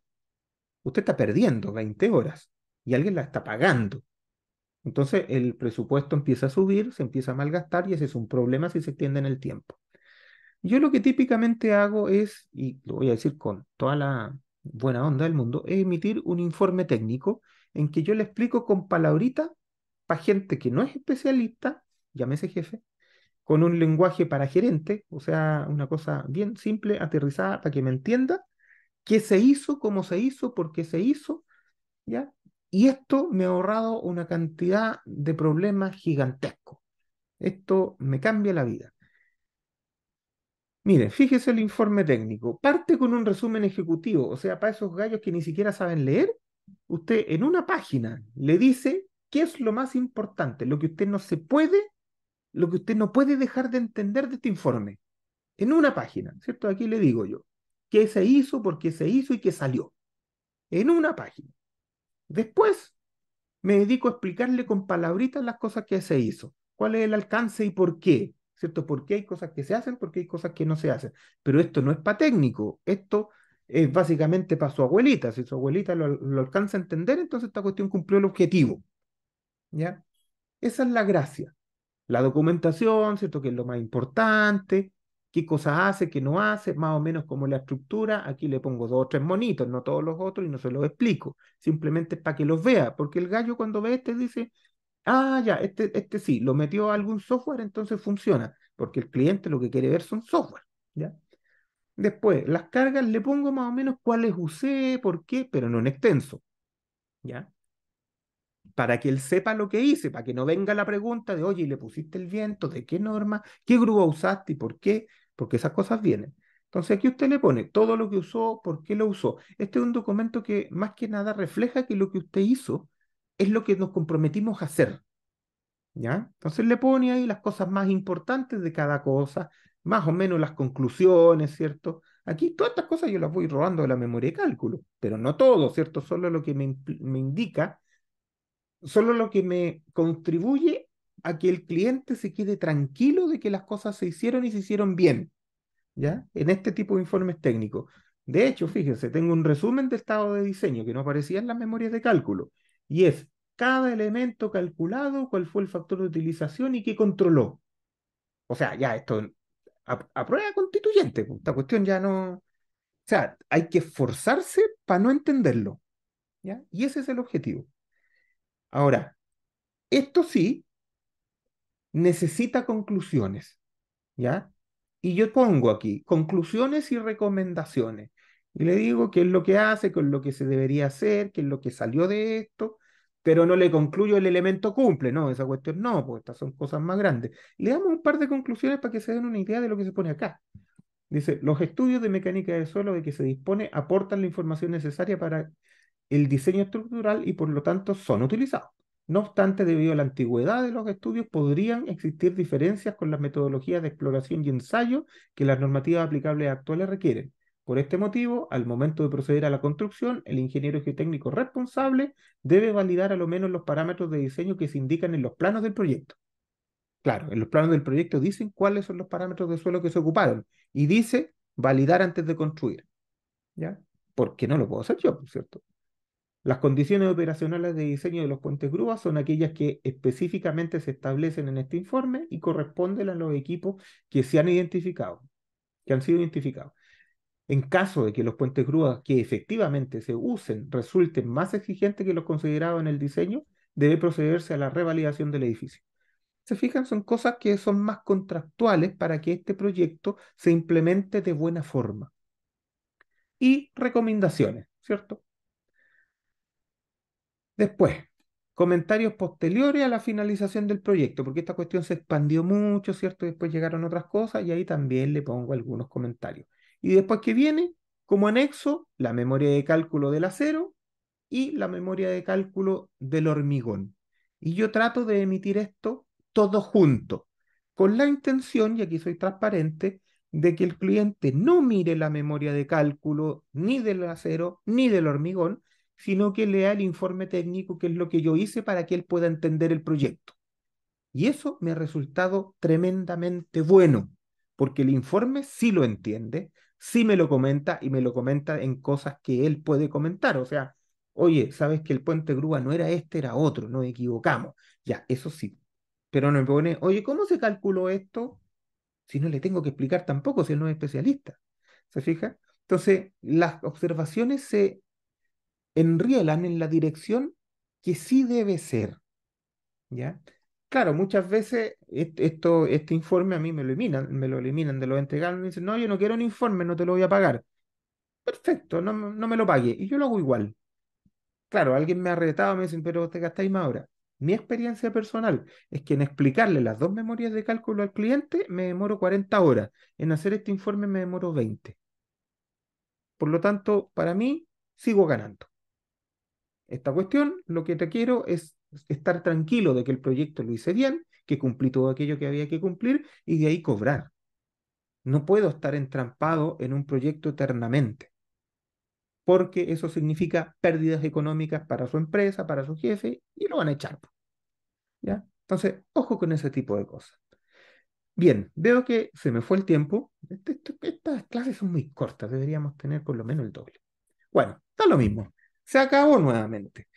usted está perdiendo 20 horas y alguien la está pagando. Entonces el presupuesto empieza a subir, se empieza a malgastar y ese es un problema si se extiende en el tiempo. Yo lo que típicamente hago es, y lo voy a decir con toda la buena onda del mundo, es emitir un informe técnico en que yo le explico con palabrita para gente que no es especialista, llámese jefe, con un lenguaje para gerente, o sea, una cosa bien simple, aterrizada, para que me entienda qué se hizo, cómo se hizo, por qué se hizo, ¿ya? Y esto me ha ahorrado una cantidad de problemas gigantescos. Esto me cambia la vida. Mire, fíjese el informe técnico. Parte con un resumen ejecutivo, o sea, para esos gallos que ni siquiera saben leer, usted en una página le dice qué es lo más importante, lo que usted no se puede, lo que usted no puede dejar de entender de este informe. En una página, ¿cierto? Aquí le digo yo, qué se hizo, por qué se hizo y qué salió. En una página. Después me dedico a explicarle con palabritas las cosas que se hizo, cuál es el alcance y por qué, ¿cierto? Porque hay cosas que se hacen, porque hay cosas que no se hacen. Pero esto no es para técnico, esto es básicamente para su abuelita. Si su abuelita lo, alcanza a entender, entonces esta cuestión cumplió el objetivo. ¿Ya? Esa es la gracia. La documentación, ¿cierto? Que es lo más importante, qué cosas hace, qué no hace, más o menos como la estructura. Aquí le pongo dos o tres monitos, no todos los otros, y no se los explico. Simplemente es para que los vea, porque el gallo cuando ve este dice, ah, ya, este, este sí, lo metió a algún software, entonces funciona, porque el cliente lo que quiere ver son software, ¿ya? Después, las cargas le pongo más o menos cuáles usé, por qué, pero no en extenso, ¿ya? Para que él sepa lo que hice, para que no venga la pregunta de, oye, ¿le pusiste el viento? ¿De qué norma? ¿Qué grúa usaste y por qué? Porque esas cosas vienen. Entonces aquí usted le pone todo lo que usó, por qué lo usó. Este es un documento que más que nada refleja que lo que usted hizo es lo que nos comprometimos a hacer. ¿Ya? Entonces le pone ahí las cosas más importantes de cada cosa, más o menos las conclusiones, ¿cierto? Aquí todas estas cosas yo las voy robando de la memoria de cálculo, pero no todo, ¿cierto? Solo lo que me, me indica, solo lo que me contribuye a que el cliente se quede tranquilo de que las cosas se hicieron y se hicieron bien, ¿ya? En este tipo de informes técnicos. De hecho, fíjense, tengo un resumen de estado de diseño que no aparecía en las memorias de cálculo, y es cada elemento calculado, cuál fue el factor de utilización y qué controló. O sea, ya esto a, prueba constituyente, pues, esta cuestión ya no. O sea, hay que esforzarse para no entenderlo. ¿ya? Y ese es el objetivo. Ahora, esto sí necesita conclusiones. ¿Ya? Y yo pongo aquí conclusiones y recomendaciones. Y le digo qué es lo que hace, qué es lo que se debería hacer, qué es lo que salió de esto, pero no le concluyo el elemento cumple, no, esa cuestión no, porque estas son cosas más grandes. Le damos un par de conclusiones para que se den una idea de lo que se pone acá. Dice, los estudios de mecánica de suelo de que se dispone aportan la información necesaria para el diseño estructural y por lo tanto son utilizados. No obstante, debido a la antigüedad de los estudios, podrían existir diferencias con las metodologías de exploración y ensayo que las normativas aplicables actuales requieren. Por este motivo, al momento de proceder a la construcción, el ingeniero geotécnico responsable debe validar a lo menos los parámetros de diseño que se indican en los planos del proyecto. Claro, en los planos del proyecto dicen cuáles son los parámetros de suelo que se ocuparon y dice validar antes de construir. ¿Ya? Porque no lo puedo hacer yo, por cierto. Las condiciones operacionales de diseño de los puentes grúas son aquellas que específicamente se establecen en este informe y corresponden a los equipos que se han identificado, que han sido identificados. En caso de que los puentes grúas que efectivamente se usen resulten más exigentes que los considerados en el diseño, debe procederse a la revalidación del edificio. Se fijan, son cosas que son más contractuales para que este proyecto se implemente de buena forma. Y recomendaciones, ¿cierto? Después, comentarios posteriores a la finalización del proyecto, porque esta cuestión se expandió mucho, ¿cierto? Después llegaron otras cosas y ahí también le pongo algunos comentarios. Y después que viene, como anexo, la memoria de cálculo del acero y la memoria de cálculo del hormigón. Y yo trato de emitir esto todo junto, con la intención, y aquí soy transparente, de que el cliente no mire la memoria de cálculo ni del acero ni del hormigón, sino que lea el informe técnico, que es lo que yo hice para que él pueda entender el proyecto. Y eso me ha resultado tremendamente bueno, porque el informe sí lo entiende, sí me lo comenta y me lo comenta en cosas que él puede comentar. O sea, oye, sabes que el puente grúa no era este, era otro, nos equivocamos. Ya, eso sí. Pero no me pone, oye, ¿cómo se calculó esto? Si no le tengo que explicar tampoco, si él no es especialista. ¿Se fija? Entonces, las observaciones se enrielan en la dirección que sí debe ser. ¿Ya? Claro, muchas veces esto, este informe a mí me lo eliminan, me lo eliminan de los entregados, me dicen, no, yo no quiero un informe, no te lo voy a pagar. Perfecto, no, no me lo pague. Y yo lo hago igual. Claro, alguien me ha retado, me dicen, pero te gastáis más ahora. Mi experiencia personal es que en explicarle las dos memorias de cálculo al cliente me demoro 40 horas. En hacer este informe me demoro 20. Por lo tanto, para mí, sigo ganando. Esta cuestión, lo que te quiero es estar tranquilo de que el proyecto lo hice bien, que cumplí todo aquello que había que cumplir y de ahí cobrar. No puedo estar entrampado en un proyecto eternamente, porque eso significa pérdidas económicas para su empresa, para su jefe, y lo van a echar. ¿Ya? Entonces, ojo con ese tipo de cosas. Bien, veo que se me fue el tiempo. Este, este, estas clases son muy cortas, deberíamos tener por lo menos el doble. Bueno, está lo mismo. Se acabó nuevamente.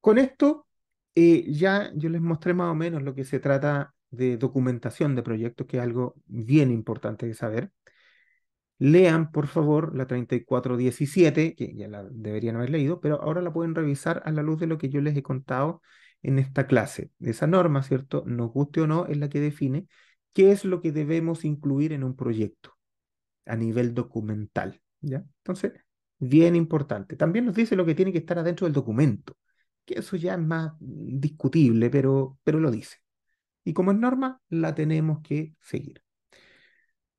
Con esto eh, ya yo les mostré más o menos lo que se trata de documentación de proyectos, que es algo bien importante de saber. Lean, por favor, la 3417, que ya la deberían haber leído, pero ahora la pueden revisar a la luz de lo que yo les he contado en esta clase. Esa norma, ¿cierto? Nos guste o no, es la que define qué es lo que debemos incluir en un proyecto a nivel documental, ¿ya? Entonces, bien importante. También nos dice lo que tiene que estar adentro del documento que eso ya es más discutible, pero, pero lo dice. Y como es norma, la tenemos que seguir.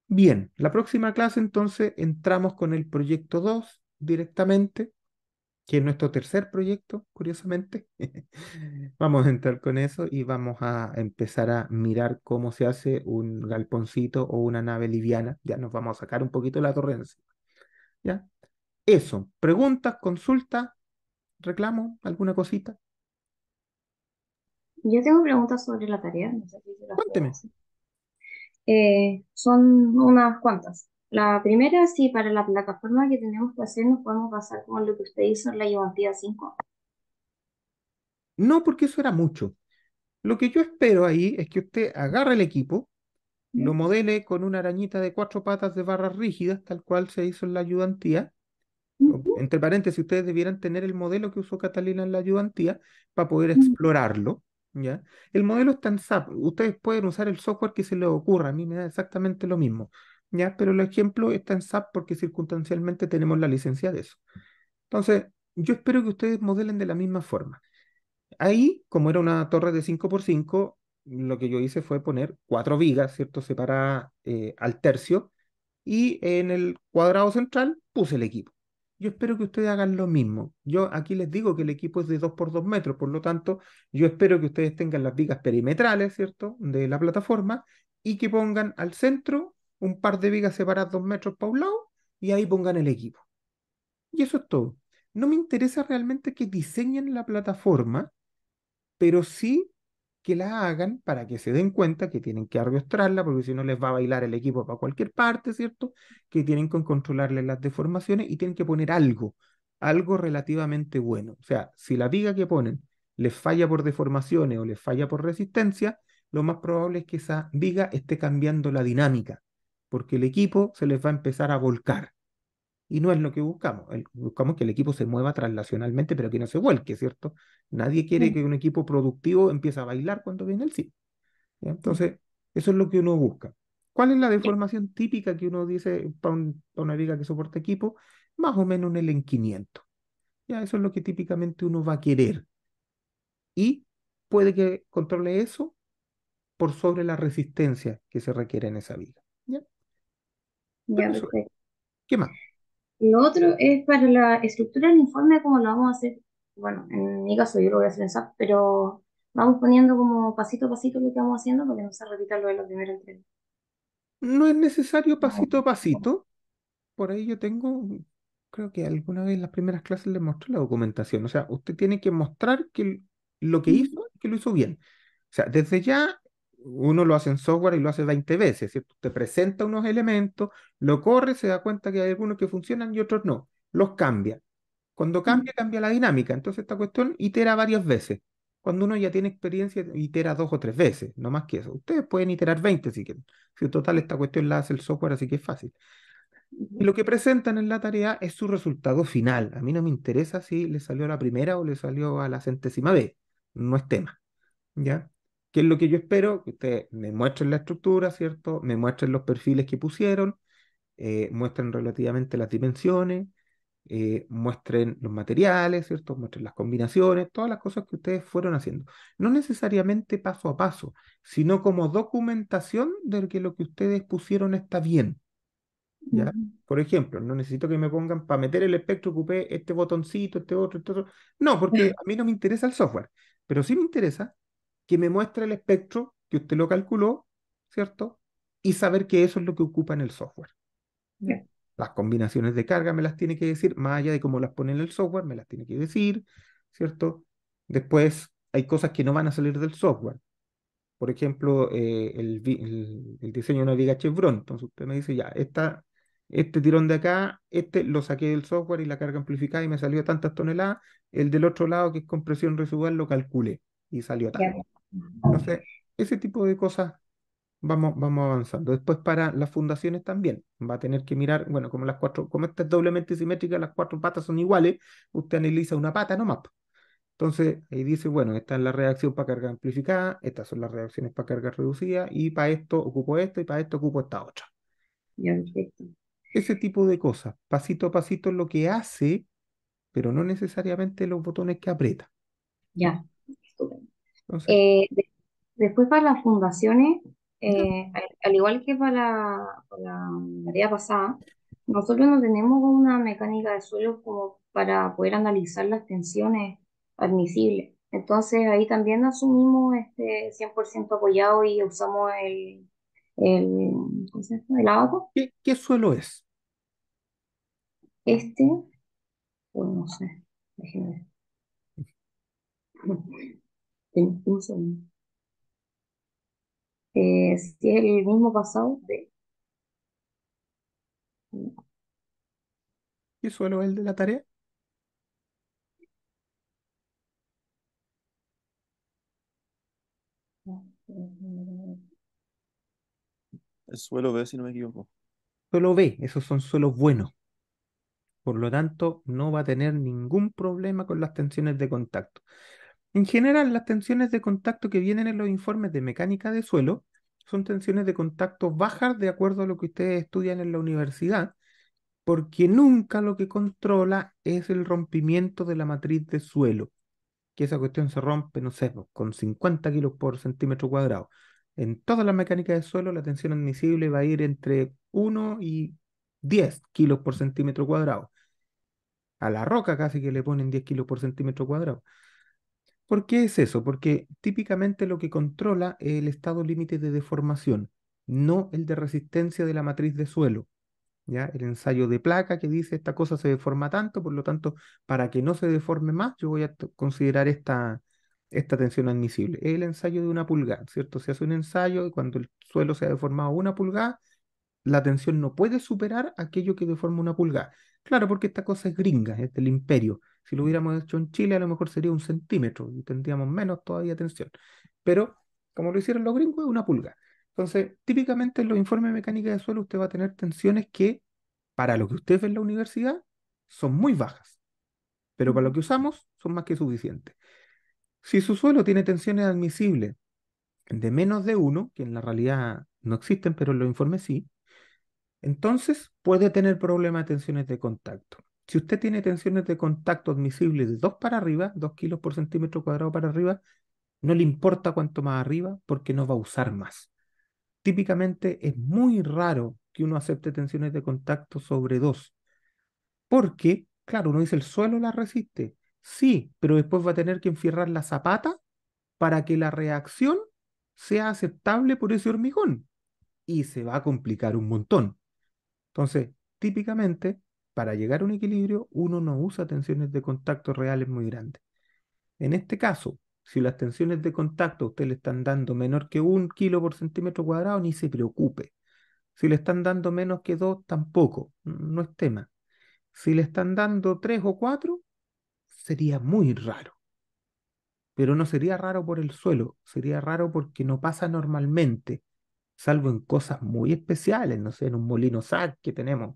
Bien, la próxima clase entonces entramos con el proyecto 2 directamente, que es nuestro tercer proyecto, curiosamente. <laughs> vamos a entrar con eso y vamos a empezar a mirar cómo se hace un galponcito o una nave liviana. Ya nos vamos a sacar un poquito la torrencia. ¿Ya? Eso, preguntas, consultas, reclamo, alguna cosita. Yo tengo preguntas sobre la tarea, Cuénteme. Eh, son unas cuantas. La primera, si para la plataforma que tenemos que hacer nos podemos pasar con lo que usted hizo en la ayudantía 5. No, porque eso era mucho. Lo que yo espero ahí es que usted agarre el equipo, lo modele con una arañita de cuatro patas de barras rígidas, tal cual se hizo en la ayudantía, entre paréntesis, ustedes debieran tener el modelo que usó Catalina en la ayudantía para poder explorarlo. ¿ya? El modelo está en SAP. Ustedes pueden usar el software que se les ocurra. A mí me da exactamente lo mismo. ¿ya? Pero el ejemplo está en SAP porque circunstancialmente tenemos la licencia de eso. Entonces, yo espero que ustedes modelen de la misma forma. Ahí, como era una torre de 5x5, lo que yo hice fue poner cuatro vigas, ¿cierto? Separada eh, al tercio. Y en el cuadrado central puse el equipo. Yo espero que ustedes hagan lo mismo. Yo aquí les digo que el equipo es de 2 por 2 metros, por lo tanto, yo espero que ustedes tengan las vigas perimetrales, ¿cierto?, de la plataforma y que pongan al centro un par de vigas separadas 2 metros para un lado y ahí pongan el equipo. Y eso es todo. No me interesa realmente que diseñen la plataforma, pero sí que la hagan para que se den cuenta que tienen que arrastrarla porque si no les va a bailar el equipo para cualquier parte, ¿cierto? Que tienen que controlarle las deformaciones y tienen que poner algo, algo relativamente bueno. O sea, si la viga que ponen les falla por deformaciones o les falla por resistencia, lo más probable es que esa viga esté cambiando la dinámica, porque el equipo se les va a empezar a volcar y no es lo que buscamos. buscamos que el equipo se mueva translacionalmente, pero que no se vuelque, ¿cierto? Nadie quiere que un equipo productivo empiece a bailar cuando viene el sí. Entonces, eso es lo que uno busca. ¿Cuál es la deformación típica que uno dice para, una viga que soporta equipo? Más o menos un en 500 Ya, eso es lo que típicamente uno va a querer. Y puede que controle eso por sobre la resistencia que se requiere en esa viga ¿ya? ¿Qué más? Lo otro es para la estructura del informe, ¿cómo lo vamos a hacer, bueno, en mi caso yo lo voy a hacer en SAP, pero vamos poniendo como pasito a pasito lo que vamos haciendo porque no se repita lo de la primera entrega. No es necesario pasito a pasito. Por ahí yo tengo, creo que alguna vez en las primeras clases les mostré la documentación. O sea, usted tiene que mostrar que lo que hizo, que lo hizo bien. O sea, desde ya uno lo hace en software y lo hace 20 veces, ¿cierto? Te presenta unos elementos, lo corre, se da cuenta que hay algunos que funcionan y otros no, los cambia. Cuando cambia, cambia la dinámica. Entonces esta cuestión itera varias veces. Cuando uno ya tiene experiencia, itera dos o tres veces, no más que eso. Ustedes pueden iterar 20 si que, Si en total esta cuestión la hace el software, así que es fácil. Y lo que presentan en la tarea es su resultado final. A mí no me interesa si le salió a la primera o le salió a la centésima B. No es tema. ¿Ya? ¿Qué es lo que yo espero? Que ustedes me muestren la estructura, ¿cierto? Me muestren los perfiles que pusieron, eh, muestren relativamente las dimensiones, eh, muestren los materiales, ¿cierto? Muestren las combinaciones, todas las cosas que ustedes fueron haciendo. No necesariamente paso a paso, sino como documentación de que lo que ustedes pusieron está bien. ¿ya? Por ejemplo, no necesito que me pongan para meter el espectro ocupé este botoncito, este otro, este otro. No, porque a mí no me interesa el software, pero sí me interesa que me muestra el espectro que usted lo calculó, ¿cierto? Y saber que eso es lo que ocupa en el software. Las combinaciones de carga me las tiene que decir, más allá de cómo las pone en el software, me las tiene que decir, ¿cierto? Después hay cosas que no van a salir del software. Por ejemplo, eh, el, diseño de una viga Chevron. Entonces usted me dice, ya, este tirón de acá, este lo saqué del software y la carga amplificada y me salió tantas toneladas. El del otro lado, que es compresión residual, lo calculé y salió tanto. Entonces, ese tipo de cosas vamos, vamos avanzando. Después para las fundaciones también va a tener que mirar, bueno, como las cuatro, como esta es doblemente simétrica, las cuatro patas son iguales, usted analiza una pata nomás. Entonces, ahí dice, bueno, esta es la reacción para carga amplificada, estas son las reacciones para carga reducida, y para esto ocupo esto, y para esto ocupo esta otra. Ese tipo de cosas, pasito a pasito es lo que hace, pero no necesariamente los botones que aprieta. Ya. Eh, después para las fundaciones, eh, al, igual que para la, tarea pasada, nosotros no tenemos una mecánica de suelo como para poder analizar las tensiones admisibles. Entonces ahí también asumimos este 100% apoyado y usamos el, el, ¿Qué, suelo es? Este, pues no sé, déjenme <laughs> Incluso. que eh, el mismo pasado de... ¿Y suelo el de la tarea? El suelo B, si no me equivoco. Suelo B, esos son suelos buenos. Por lo tanto, no va a tener ningún problema con las tensiones de contacto. En general, las tensiones de contacto que vienen en los informes de mecánica de suelo son tensiones de contacto bajas de acuerdo a lo que ustedes estudian en la universidad, porque nunca lo que controla es el rompimiento de la matriz de suelo, que esa cuestión se rompe, no sé, pues, con 50 kilos por centímetro cuadrado. En todas las mecánicas de suelo, la tensión admisible va a ir entre 1 y 10 kilos por centímetro cuadrado. A la roca casi que le ponen 10 kilos por centímetro cuadrado. ¿Por qué es eso? Porque típicamente lo que controla es el estado límite de deformación, no el de resistencia de la matriz de suelo. ¿Ya? El ensayo de placa que dice esta cosa se deforma tanto, por lo tanto, para que no se deforme más, yo voy a considerar esta, esta tensión admisible. Es el ensayo de una pulgada, ¿cierto? Se hace un ensayo y cuando el suelo se ha deformado una pulgada, la tensión no puede superar aquello que deforma una pulgada. Claro, porque esta cosa es gringa, es el imperio. Si lo hubiéramos hecho en Chile, a lo mejor sería un centímetro y tendríamos menos todavía tensión. Pero, como lo hicieron los gringos, es una pulga. Entonces, típicamente en los informes de mecánica de suelo usted va a tener tensiones que, para lo que usted ve en la universidad, son muy bajas. Pero para lo que usamos, son más que suficientes. Si su suelo tiene tensiones admisibles de menos de uno, que en la realidad no existen, pero en los informes sí, entonces puede tener problemas de tensiones de contacto. Si usted tiene tensiones de contacto admisibles de 2 para arriba, 2 kilos por centímetro cuadrado para arriba, no le importa cuánto más arriba porque no va a usar más. Típicamente es muy raro que uno acepte tensiones de contacto sobre 2, porque, claro, uno dice el suelo la resiste, sí, pero después va a tener que enfierrar la zapata para que la reacción sea aceptable por ese hormigón y se va a complicar un montón. Entonces, típicamente para llegar a un equilibrio, uno no usa tensiones de contacto reales muy grandes. En este caso, si las tensiones de contacto a usted le están dando menor que un kilo por centímetro cuadrado, ni se preocupe. Si le están dando menos que dos, tampoco, no es tema. Si le están dando tres o cuatro, sería muy raro. Pero no sería raro por el suelo, sería raro porque no pasa normalmente, salvo en cosas muy especiales, no sé, en un molino SAC que tenemos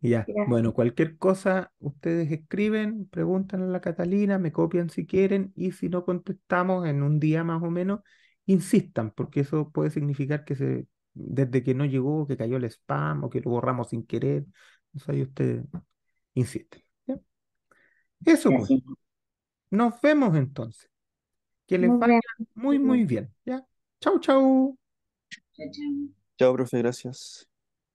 Ya, bueno, cualquier cosa, ustedes escriben, preguntan a la Catalina, me copian si quieren y si no contestamos en un día más o menos, insistan, porque eso puede significar que se, desde que no llegó, que cayó el spam o que lo borramos sin querer. O sea, ahí ustedes insisten. Eso pues. Nos vemos entonces. Que les vaya muy, muy bien. ¿ya? Chau, chau. Chau, chau. Chau, profe, gracias.